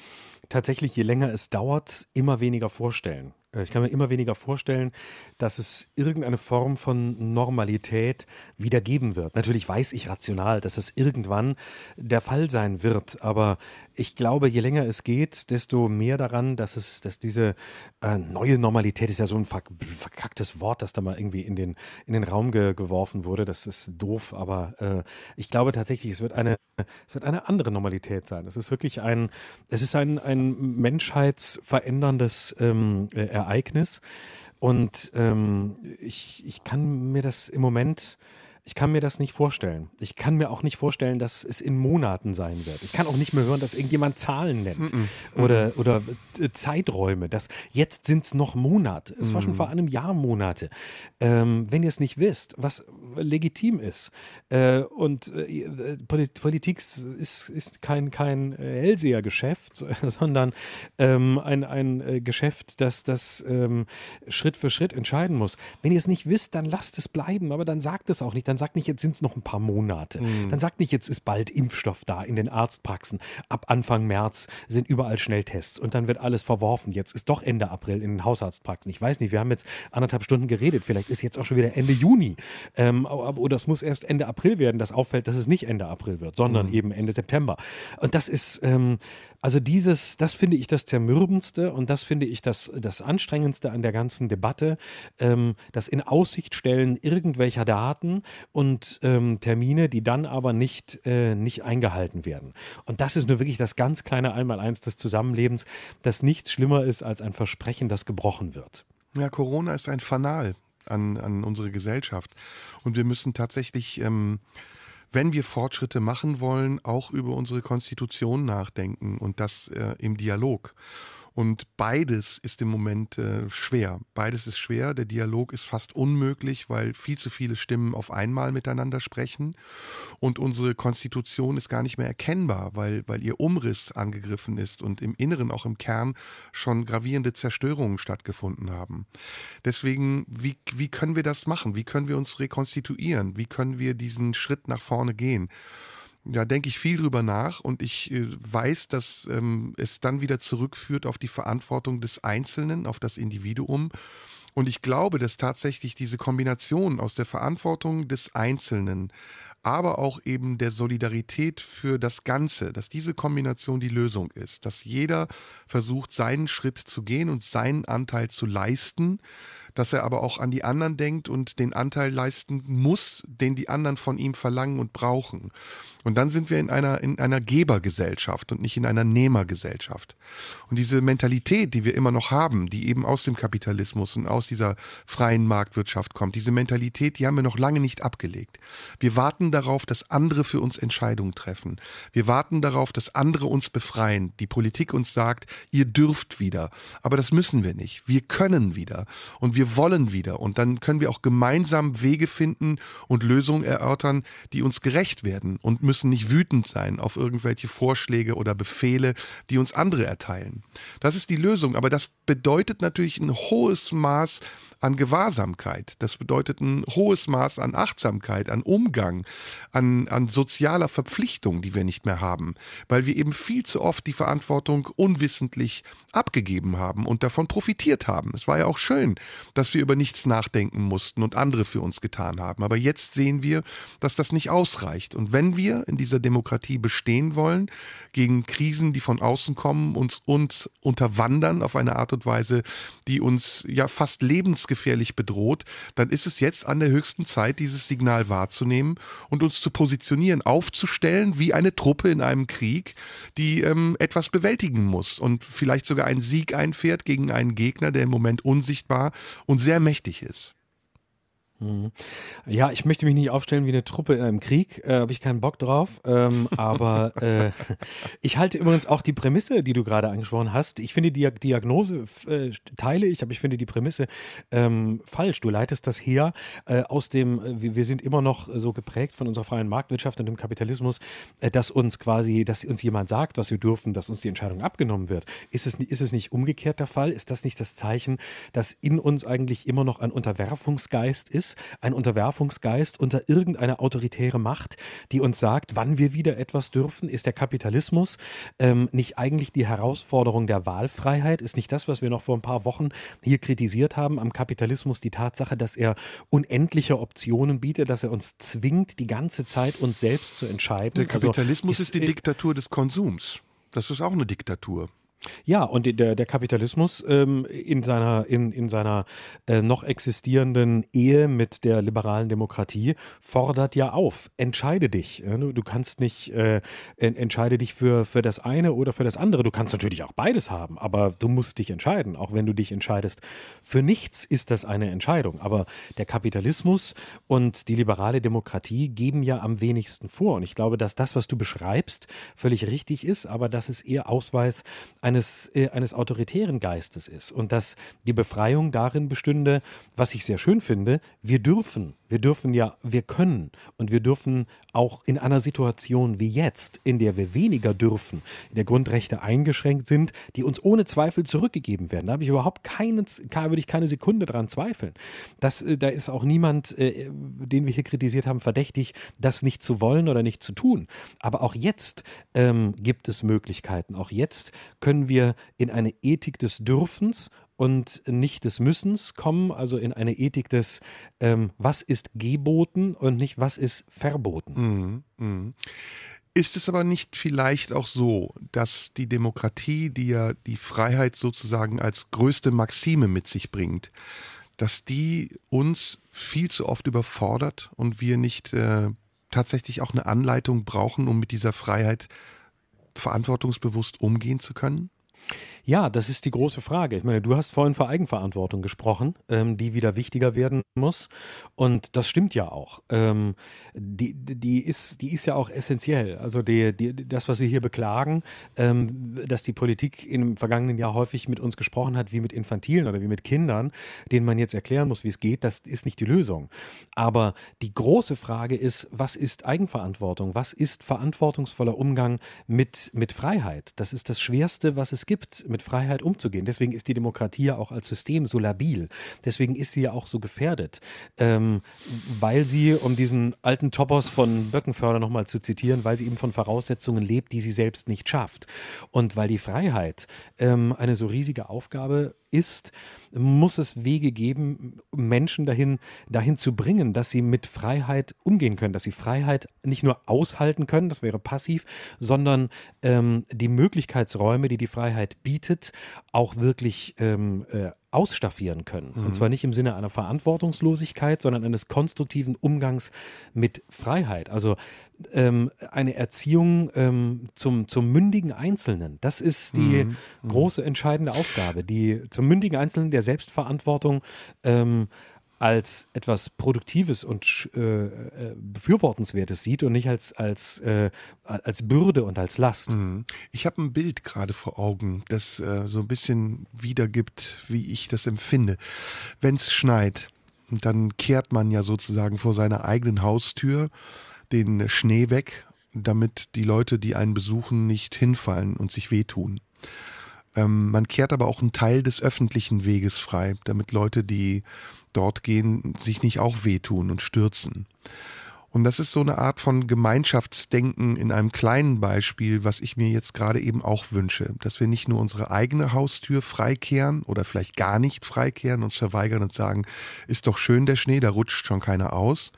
tatsächlich, je länger es dauert, immer weniger vorstellen. Äh, ich kann mir immer weniger vorstellen, dass es irgendeine Form von Normalität wieder geben wird. Natürlich weiß ich rational, dass es irgendwann der Fall sein wird, aber ich glaube, je länger es geht, desto mehr daran, dass es, dass diese äh, neue Normalität ist ja so ein verkacktes Wort, das da mal irgendwie in den, in den Raum ge geworfen wurde. Das ist doof, aber äh, ich glaube tatsächlich, es wird eine, es wird eine andere Normalität sein. Es ist wirklich ein, es ist ein, ein menschheitsveränderndes ähm, äh, Ereignis. Und ähm, ich, ich kann mir das im Moment ich kann mir das nicht vorstellen. Ich kann mir auch nicht vorstellen, dass es in Monaten sein wird. Ich kann auch nicht mehr hören, dass irgendjemand Zahlen nennt mm -mm. oder, oder äh, Zeiträume. Das, jetzt sind es noch Monate. Es mm. war schon mm. vor einem Jahr Monate. Ähm, wenn ihr es nicht wisst, was legitim ist äh, und äh, äh Polit Politik ist, ist kein, kein Hellseher-Geschäft, sondern ähm, ein, ein äh, Geschäft, das, das ähm, Schritt für Schritt entscheiden muss. Wenn ihr es nicht wisst, dann lasst es bleiben, aber dann sagt es auch nicht. Dann sagt nicht, jetzt sind es noch ein paar Monate. Mhm. Dann sagt nicht, jetzt ist bald Impfstoff da in den Arztpraxen. Ab Anfang März sind überall Schnelltests und dann wird alles verworfen. Jetzt ist doch Ende April in den Hausarztpraxen. Ich weiß nicht, wir haben jetzt anderthalb Stunden geredet. Vielleicht ist jetzt auch schon wieder Ende Juni. Ähm, oder es muss erst Ende April werden, dass auffällt, dass es nicht Ende April wird, sondern mhm. eben Ende September. Und das ist, ähm, also dieses, das finde ich das Zermürbendste und das finde ich das, das Anstrengendste an der ganzen Debatte, ähm, das in Aussicht stellen irgendwelcher Daten und ähm, Termine, die dann aber nicht, äh, nicht eingehalten werden. Und das ist nur wirklich das ganz kleine Einmaleins des Zusammenlebens, dass nichts schlimmer ist als ein Versprechen, das gebrochen wird. Ja, Corona ist ein Fanal an, an unsere Gesellschaft. Und wir müssen tatsächlich... Ähm wenn wir Fortschritte machen wollen, auch über unsere Konstitution nachdenken und das äh, im Dialog. Und beides ist im Moment äh, schwer. Beides ist schwer. Der Dialog ist fast unmöglich, weil viel zu viele Stimmen auf einmal miteinander sprechen. Und unsere Konstitution ist gar nicht mehr erkennbar, weil, weil ihr Umriss angegriffen ist und im Inneren, auch im Kern, schon gravierende Zerstörungen stattgefunden haben. Deswegen, wie, wie können wir das machen? Wie können wir uns rekonstituieren? Wie können wir diesen Schritt nach vorne gehen? ja, denke ich viel drüber nach und ich äh, weiß, dass ähm, es dann wieder zurückführt auf die Verantwortung des Einzelnen, auf das Individuum. Und ich glaube, dass tatsächlich diese Kombination aus der Verantwortung des Einzelnen, aber auch eben der Solidarität für das Ganze, dass diese Kombination die Lösung ist, dass jeder versucht, seinen Schritt zu gehen und seinen Anteil zu leisten, dass er aber auch an die anderen denkt und den Anteil leisten muss, den die anderen von ihm verlangen und brauchen. Und dann sind wir in einer, in einer Gebergesellschaft und nicht in einer Nehmergesellschaft. Und diese Mentalität, die wir immer noch haben, die eben aus dem Kapitalismus und aus dieser freien Marktwirtschaft kommt, diese Mentalität, die haben wir noch lange nicht abgelegt. Wir warten darauf, dass andere für uns Entscheidungen treffen. Wir warten darauf, dass andere uns befreien. Die Politik uns sagt, ihr dürft wieder. Aber das müssen wir nicht. Wir können wieder. Und wir wollen wieder. Und dann können wir auch gemeinsam Wege finden und Lösungen erörtern, die uns gerecht werden und müssen nicht wütend sein auf irgendwelche Vorschläge oder Befehle, die uns andere erteilen. Das ist die Lösung, aber das bedeutet natürlich ein hohes Maß an Gewahrsamkeit. Das bedeutet ein hohes Maß an Achtsamkeit, an Umgang, an, an sozialer Verpflichtung, die wir nicht mehr haben, weil wir eben viel zu oft die Verantwortung unwissentlich abgegeben haben und davon profitiert haben. Es war ja auch schön, dass wir über nichts nachdenken mussten und andere für uns getan haben. Aber jetzt sehen wir, dass das nicht ausreicht. Und wenn wir in dieser Demokratie bestehen wollen, gegen Krisen, die von außen kommen, uns, uns unterwandern auf eine Art und Weise, die uns ja fast lebensgefährlich bedroht, dann ist es jetzt an der höchsten Zeit, dieses Signal wahrzunehmen und uns zu positionieren, aufzustellen wie eine Truppe in einem Krieg, die ähm, etwas bewältigen muss und vielleicht sogar Folge einen Sieg einfährt gegen einen Gegner, der im Moment unsichtbar und sehr mächtig ist. Mhm. Ja, ich möchte mich nicht aufstellen wie eine Truppe in einem Krieg, äh, habe ich keinen Bock drauf. Ähm, aber äh, ich halte übrigens auch die Prämisse, die du gerade angesprochen hast. Ich finde die Diagnose äh, teile ich, aber ich finde die Prämisse ähm, falsch. Du leitest das her äh, aus dem, äh, wir sind immer noch so geprägt von unserer freien Marktwirtschaft und dem Kapitalismus, äh, dass uns quasi, dass uns jemand sagt, was wir dürfen, dass uns die Entscheidung abgenommen wird. Ist es, ist es nicht umgekehrt der Fall? Ist das nicht das Zeichen, dass in uns eigentlich immer noch ein Unterwerfungsgeist ist? Gesetz, ein Unterwerfungsgeist unter irgendeine autoritäre Macht, die uns sagt, wann wir wieder etwas dürfen? Ist der Kapitalismus ähm, nicht eigentlich die Herausforderung der Wahlfreiheit? Ist nicht das, was wir noch vor ein paar Wochen hier kritisiert haben am Kapitalismus, die Tatsache, dass er unendliche Optionen bietet, dass er uns zwingt, die ganze Zeit uns selbst zu entscheiden? Der also Kapitalismus also, ist, ist die Diktatur des Konsums. Das ist auch eine Diktatur. Ja, und der, der Kapitalismus ähm, in seiner, in, in seiner äh, noch existierenden Ehe mit der liberalen Demokratie fordert ja auf, entscheide dich. Du, du kannst nicht, äh, entscheide dich für, für das eine oder für das andere. Du kannst natürlich auch beides haben, aber du musst dich entscheiden. Auch wenn du dich entscheidest für nichts, ist das eine Entscheidung. Aber der Kapitalismus und die liberale Demokratie geben ja am wenigsten vor. Und ich glaube, dass das, was du beschreibst, völlig richtig ist, aber das ist eher Ausweis einer eines, äh, eines autoritären Geistes ist und dass die Befreiung darin bestünde, was ich sehr schön finde, wir dürfen wir dürfen ja, wir können und wir dürfen auch in einer Situation wie jetzt, in der wir weniger dürfen, in der Grundrechte eingeschränkt sind, die uns ohne Zweifel zurückgegeben werden. Da habe ich überhaupt keine, würde ich keine Sekunde dran zweifeln. Das, äh, da ist auch niemand, äh, den wir hier kritisiert haben, verdächtig, das nicht zu wollen oder nicht zu tun. Aber auch jetzt ähm, gibt es Möglichkeiten. Auch jetzt können wir in eine Ethik des Dürfens und nicht des Müssens kommen, also in eine Ethik des ähm, Was ist geboten und nicht Was ist verboten. Mhm. Mhm. Ist es aber nicht vielleicht auch so, dass die Demokratie, die ja die Freiheit sozusagen als größte Maxime mit sich bringt, dass die uns viel zu oft überfordert und wir nicht äh, tatsächlich auch eine Anleitung brauchen, um mit dieser Freiheit verantwortungsbewusst umgehen zu können? Ja, das ist die große Frage. Ich meine, du hast vorhin von Eigenverantwortung gesprochen, ähm, die wieder wichtiger werden muss. Und das stimmt ja auch. Ähm, die, die, ist, die ist ja auch essentiell. Also die, die, das, was wir hier beklagen, ähm, dass die Politik im vergangenen Jahr häufig mit uns gesprochen hat, wie mit Infantilen oder wie mit Kindern, denen man jetzt erklären muss, wie es geht, das ist nicht die Lösung. Aber die große Frage ist, was ist Eigenverantwortung? Was ist verantwortungsvoller Umgang mit, mit Freiheit? Das ist das Schwerste, was es gibt mit Freiheit umzugehen. Deswegen ist die Demokratie ja auch als System so labil. Deswegen ist sie ja auch so gefährdet, ähm, weil sie, um diesen alten Topos von Böckenförder nochmal zu zitieren, weil sie eben von Voraussetzungen lebt, die sie selbst nicht schafft. Und weil die Freiheit ähm, eine so riesige Aufgabe ist, muss es Wege geben, Menschen dahin, dahin zu bringen, dass sie mit Freiheit umgehen können, dass sie Freiheit nicht nur aushalten können, das wäre passiv, sondern ähm, die Möglichkeitsräume, die die Freiheit bietet, auch wirklich ähm, äh, ausstaffieren können. Mhm. Und zwar nicht im Sinne einer Verantwortungslosigkeit, sondern eines konstruktiven Umgangs mit Freiheit. Also ähm, eine Erziehung ähm, zum, zum mündigen Einzelnen. Das ist die mhm. mhm. große entscheidende Aufgabe, die zum mündigen Einzelnen der Selbstverantwortung ähm, als etwas Produktives und äh, äh, Befürwortenswertes sieht und nicht als, als, äh, als Bürde und als Last. Mhm. Ich habe ein Bild gerade vor Augen, das äh, so ein bisschen wiedergibt, wie ich das empfinde. Wenn es schneit, dann kehrt man ja sozusagen vor seiner eigenen Haustür den Schnee weg, damit die Leute, die einen besuchen, nicht hinfallen und sich wehtun. Ähm, man kehrt aber auch einen Teil des öffentlichen Weges frei, damit Leute, die dort gehen, sich nicht auch wehtun und stürzen. Und das ist so eine Art von Gemeinschaftsdenken in einem kleinen Beispiel, was ich mir jetzt gerade eben auch wünsche, dass wir nicht nur unsere eigene Haustür freikehren oder vielleicht gar nicht freikehren, uns verweigern und sagen, ist doch schön der Schnee, da rutscht schon keiner aus,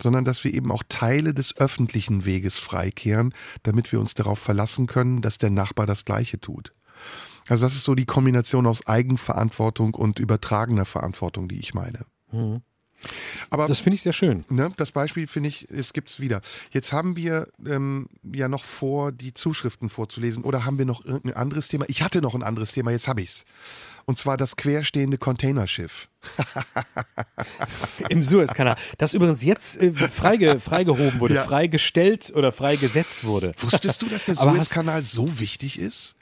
sondern dass wir eben auch Teile des öffentlichen Weges freikehren, damit wir uns darauf verlassen können, dass der Nachbar das gleiche tut. Also das ist so die Kombination aus Eigenverantwortung und übertragener Verantwortung, die ich meine. Mhm. Aber das finde ich sehr schön. Ne, das Beispiel finde ich, es gibt es wieder. Jetzt haben wir ähm, ja noch vor, die Zuschriften vorzulesen. Oder haben wir noch irgendein anderes Thema? Ich hatte noch ein anderes Thema, jetzt habe ich es. Und zwar das querstehende Containerschiff. Im Suezkanal. Das übrigens jetzt äh, freige, freigehoben wurde, ja. freigestellt oder freigesetzt wurde. Wusstest du, dass der Suezkanal so wichtig ist?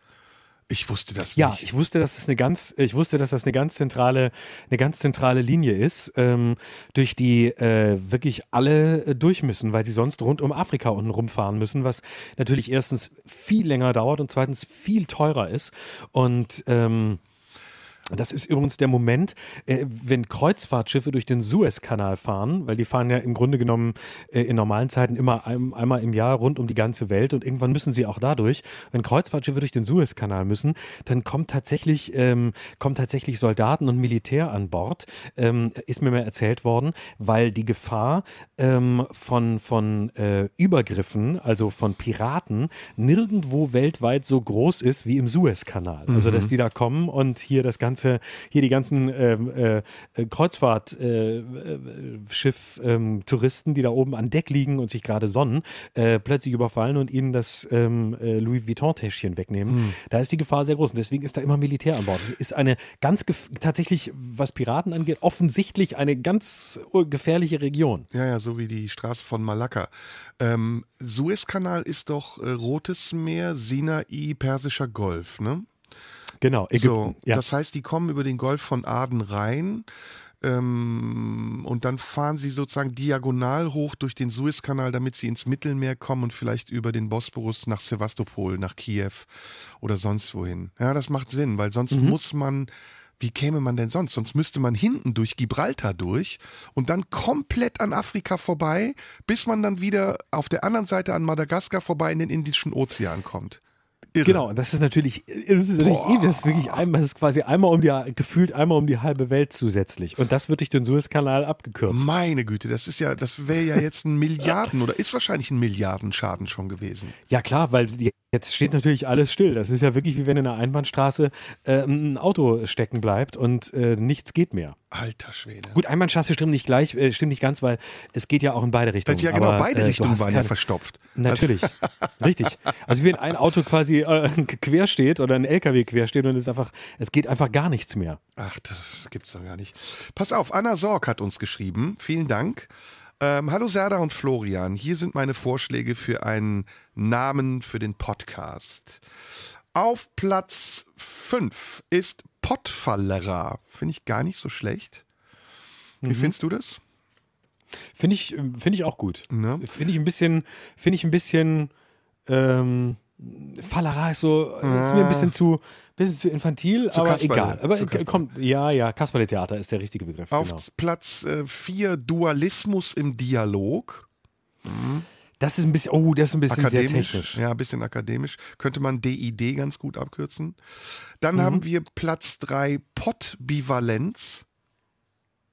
Ich wusste das ja, nicht. Ja, ich wusste, dass das eine ganz, ich wusste, dass das eine ganz zentrale, eine ganz zentrale Linie ist, ähm, durch die äh, wirklich alle äh, durch müssen, weil sie sonst rund um Afrika unten rumfahren müssen, was natürlich erstens viel länger dauert und zweitens viel teurer ist. Und ähm, das ist übrigens der Moment, äh, wenn Kreuzfahrtschiffe durch den Suezkanal fahren, weil die fahren ja im Grunde genommen äh, in normalen Zeiten immer ein, einmal im Jahr rund um die ganze Welt und irgendwann müssen sie auch dadurch. Wenn Kreuzfahrtschiffe durch den Suezkanal müssen, dann kommt tatsächlich, ähm, kommen tatsächlich Soldaten und Militär an Bord, ähm, ist mir mal erzählt worden, weil die Gefahr ähm, von, von äh, Übergriffen, also von Piraten, nirgendwo weltweit so groß ist wie im Suezkanal. Also, dass mhm. die da kommen und hier das Ganze ganze, hier die ganzen ähm, äh, äh, Kreuzfahrtschiff-Touristen, ähm, die da oben an Deck liegen und sich gerade sonnen, äh, plötzlich überfallen und ihnen das ähm, äh, Louis Vuitton-Täschchen wegnehmen. Mhm. Da ist die Gefahr sehr groß und deswegen ist da immer Militär an Bord. Es ist eine ganz, tatsächlich, was Piraten angeht, offensichtlich eine ganz gefährliche Region. Ja, ja, so wie die Straße von Malakka. Ähm, Suezkanal ist doch äh, Rotes Meer, Sinai, Persischer Golf, ne? Genau, Ägypten. So, ja. Das heißt, die kommen über den Golf von Aden rein. Ähm, und dann fahren sie sozusagen diagonal hoch durch den Suezkanal, damit sie ins Mittelmeer kommen und vielleicht über den Bosporus nach Sevastopol, nach Kiew oder sonst wohin. Ja, das macht Sinn, weil sonst mhm. muss man wie käme man denn sonst? Sonst müsste man hinten durch Gibraltar durch und dann komplett an Afrika vorbei, bis man dann wieder auf der anderen Seite an Madagaskar vorbei in den Indischen Ozean kommt. Irre. Genau, das ist natürlich, das ist natürlich eh, das ist wirklich einmal, das ist quasi einmal um die, gefühlt einmal um die halbe Welt zusätzlich. Und das wird durch den Suezkanal abgekürzt. Meine Güte, das ist ja, das wäre ja jetzt ein Milliarden oder ist wahrscheinlich ein Milliardenschaden schon gewesen. Ja, klar, weil die Jetzt steht natürlich alles still. Das ist ja wirklich wie wenn in einer Einbahnstraße äh, ein Auto stecken bleibt und äh, nichts geht mehr. Alter Schwede. Gut, Einbahnstraße stimmt nicht gleich, äh, stimmt nicht ganz, weil es geht ja auch in beide Richtungen. Das ja genau, Aber, beide äh, Richtungen waren ja verstopft. Natürlich, also richtig. Also wie wenn ein Auto quasi äh, quer steht oder ein LKW quer steht und es einfach, es geht einfach gar nichts mehr. Ach, das gibt's doch gar nicht. Pass auf, Anna Sorg hat uns geschrieben. Vielen Dank. Ähm, hallo Serda und Florian, hier sind meine Vorschläge für einen Namen für den Podcast. Auf Platz 5 ist Pottfallerer. Finde ich gar nicht so schlecht. Wie mhm. findest du das? Finde ich, ähm, find ich auch gut. Ne? Finde ich ein bisschen, finde ich ein bisschen, ähm, Fallerei ist so, ah. ist mir ein ah. bisschen zu, bisschen zu infantil, zu aber Kasperle. egal. Aber zu äh, kommt, ja, ja, Kasperle-Theater ist der richtige Begriff. Auf genau. Platz 4 äh, Dualismus im Dialog. Mhm. Das ist ein bisschen, oh, das ist ein bisschen akademisch, sehr technisch. Ja, ein bisschen akademisch. Könnte man DID ganz gut abkürzen. Dann mhm. haben wir Platz 3 Potbivalenz.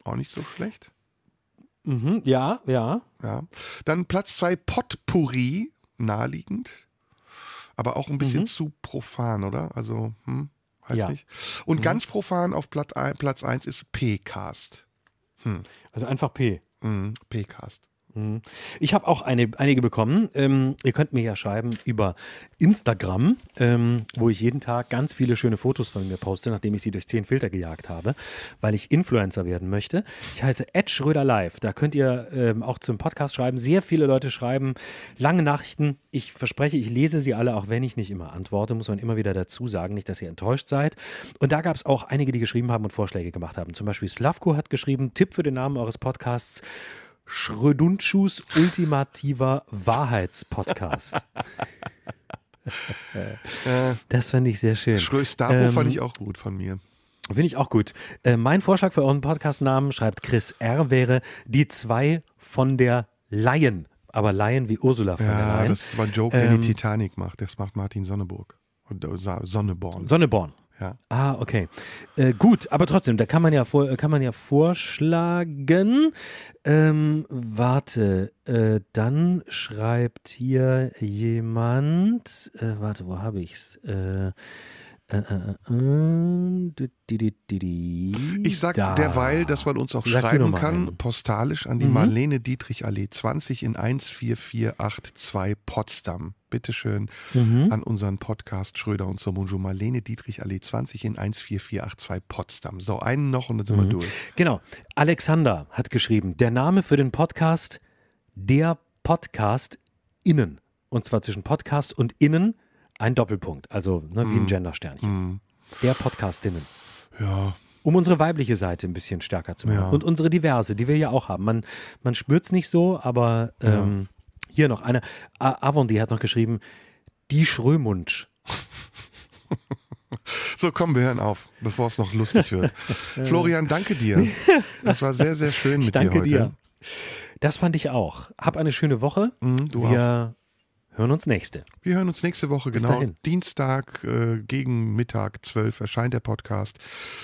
Auch nicht so schlecht. Mhm, ja, ja, ja. Dann Platz 2 Potpourri, naheliegend aber auch ein bisschen mhm. zu profan, oder? Also, hm, weiß ja. nicht. Und mhm. ganz profan auf Platz 1 ist P-Cast. Hm. Also einfach P. Mhm, P-Cast. Mhm. Ich habe auch eine, einige bekommen. Ähm, ihr könnt mir ja schreiben über Instagram, ähm, wo ich jeden Tag ganz viele schöne Fotos von mir poste, nachdem ich sie durch zehn Filter gejagt habe, weil ich Influencer werden möchte. Ich heiße Ed Schröder Live. Da könnt ihr ähm, auch zum Podcast schreiben. Sehr viele Leute schreiben lange Nachrichten. Ich verspreche, ich lese sie alle, auch wenn ich nicht immer antworte. Muss man immer wieder dazu sagen, nicht, dass ihr enttäuscht seid. Und da gab es auch einige, die geschrieben haben und Vorschläge gemacht haben. Zum Beispiel Slavko hat geschrieben: Tipp für den Namen eures Podcasts. Schrödunschus ultimativer Wahrheitspodcast. das fand ich sehr schön. Schröstabo ähm, fand ich auch gut von mir. Finde ich auch gut. Äh, mein Vorschlag für euren Podcastnamen, schreibt Chris R., wäre die zwei von der Laien. Aber Laien wie Ursula von ja, der Ja, Das ist aber ein Joke, ähm, der die Titanic macht. Das macht Martin Sonneburg. Äh, Sonneborn. Sonneborn. Ja. Ah, okay. Äh, gut, aber trotzdem, da kann man ja, vor, äh, kann man ja vorschlagen. Ähm, warte, äh, dann schreibt hier jemand, äh, warte, wo habe ich's? Äh, äh, äh, äh, ich sag derweil, dass man uns auch sag schreiben kann, einen. postalisch an die mhm. Marlene Dietrich Allee 20 in 14482 Potsdam. Bitteschön mhm. an unseren Podcast Schröder und Somunjo. Marlene Dietrich Allee 20 in 14482 Potsdam. So, einen noch und dann sind mhm. wir durch. Genau. Alexander hat geschrieben, der Name für den Podcast, der Podcast Innen. Und zwar zwischen Podcast und Innen ein Doppelpunkt, also ne, wie mm. ein Gendersternchen. Mm. Der Podcastinnen. Ja. Um unsere weibliche Seite ein bisschen stärker zu machen. Ja. Und unsere diverse, die wir ja auch haben. Man, man spürt es nicht so, aber ähm, ja. hier noch eine. Avon, die hat noch geschrieben, die Schrömunsch. So, komm, wir hören auf, bevor es noch lustig wird. Florian, danke dir. Das war sehr, sehr schön mit dir heute. Dir. Das fand ich auch. Hab eine schöne Woche. Mhm, du wir hören uns nächste. Wir hören uns nächste Woche, Bis genau. Dahin. Dienstag äh, gegen Mittag 12 erscheint der Podcast.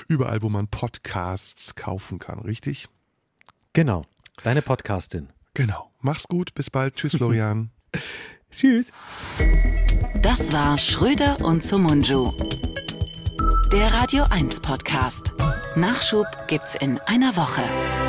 Überall, wo man Podcasts kaufen kann, richtig? Genau. Deine Podcastin. Genau. Mach's gut. Bis bald. Tschüss, Florian. Tschüss. Das war Schröder und Sumunju. Der Radio 1 Podcast. Nachschub gibt's in einer Woche.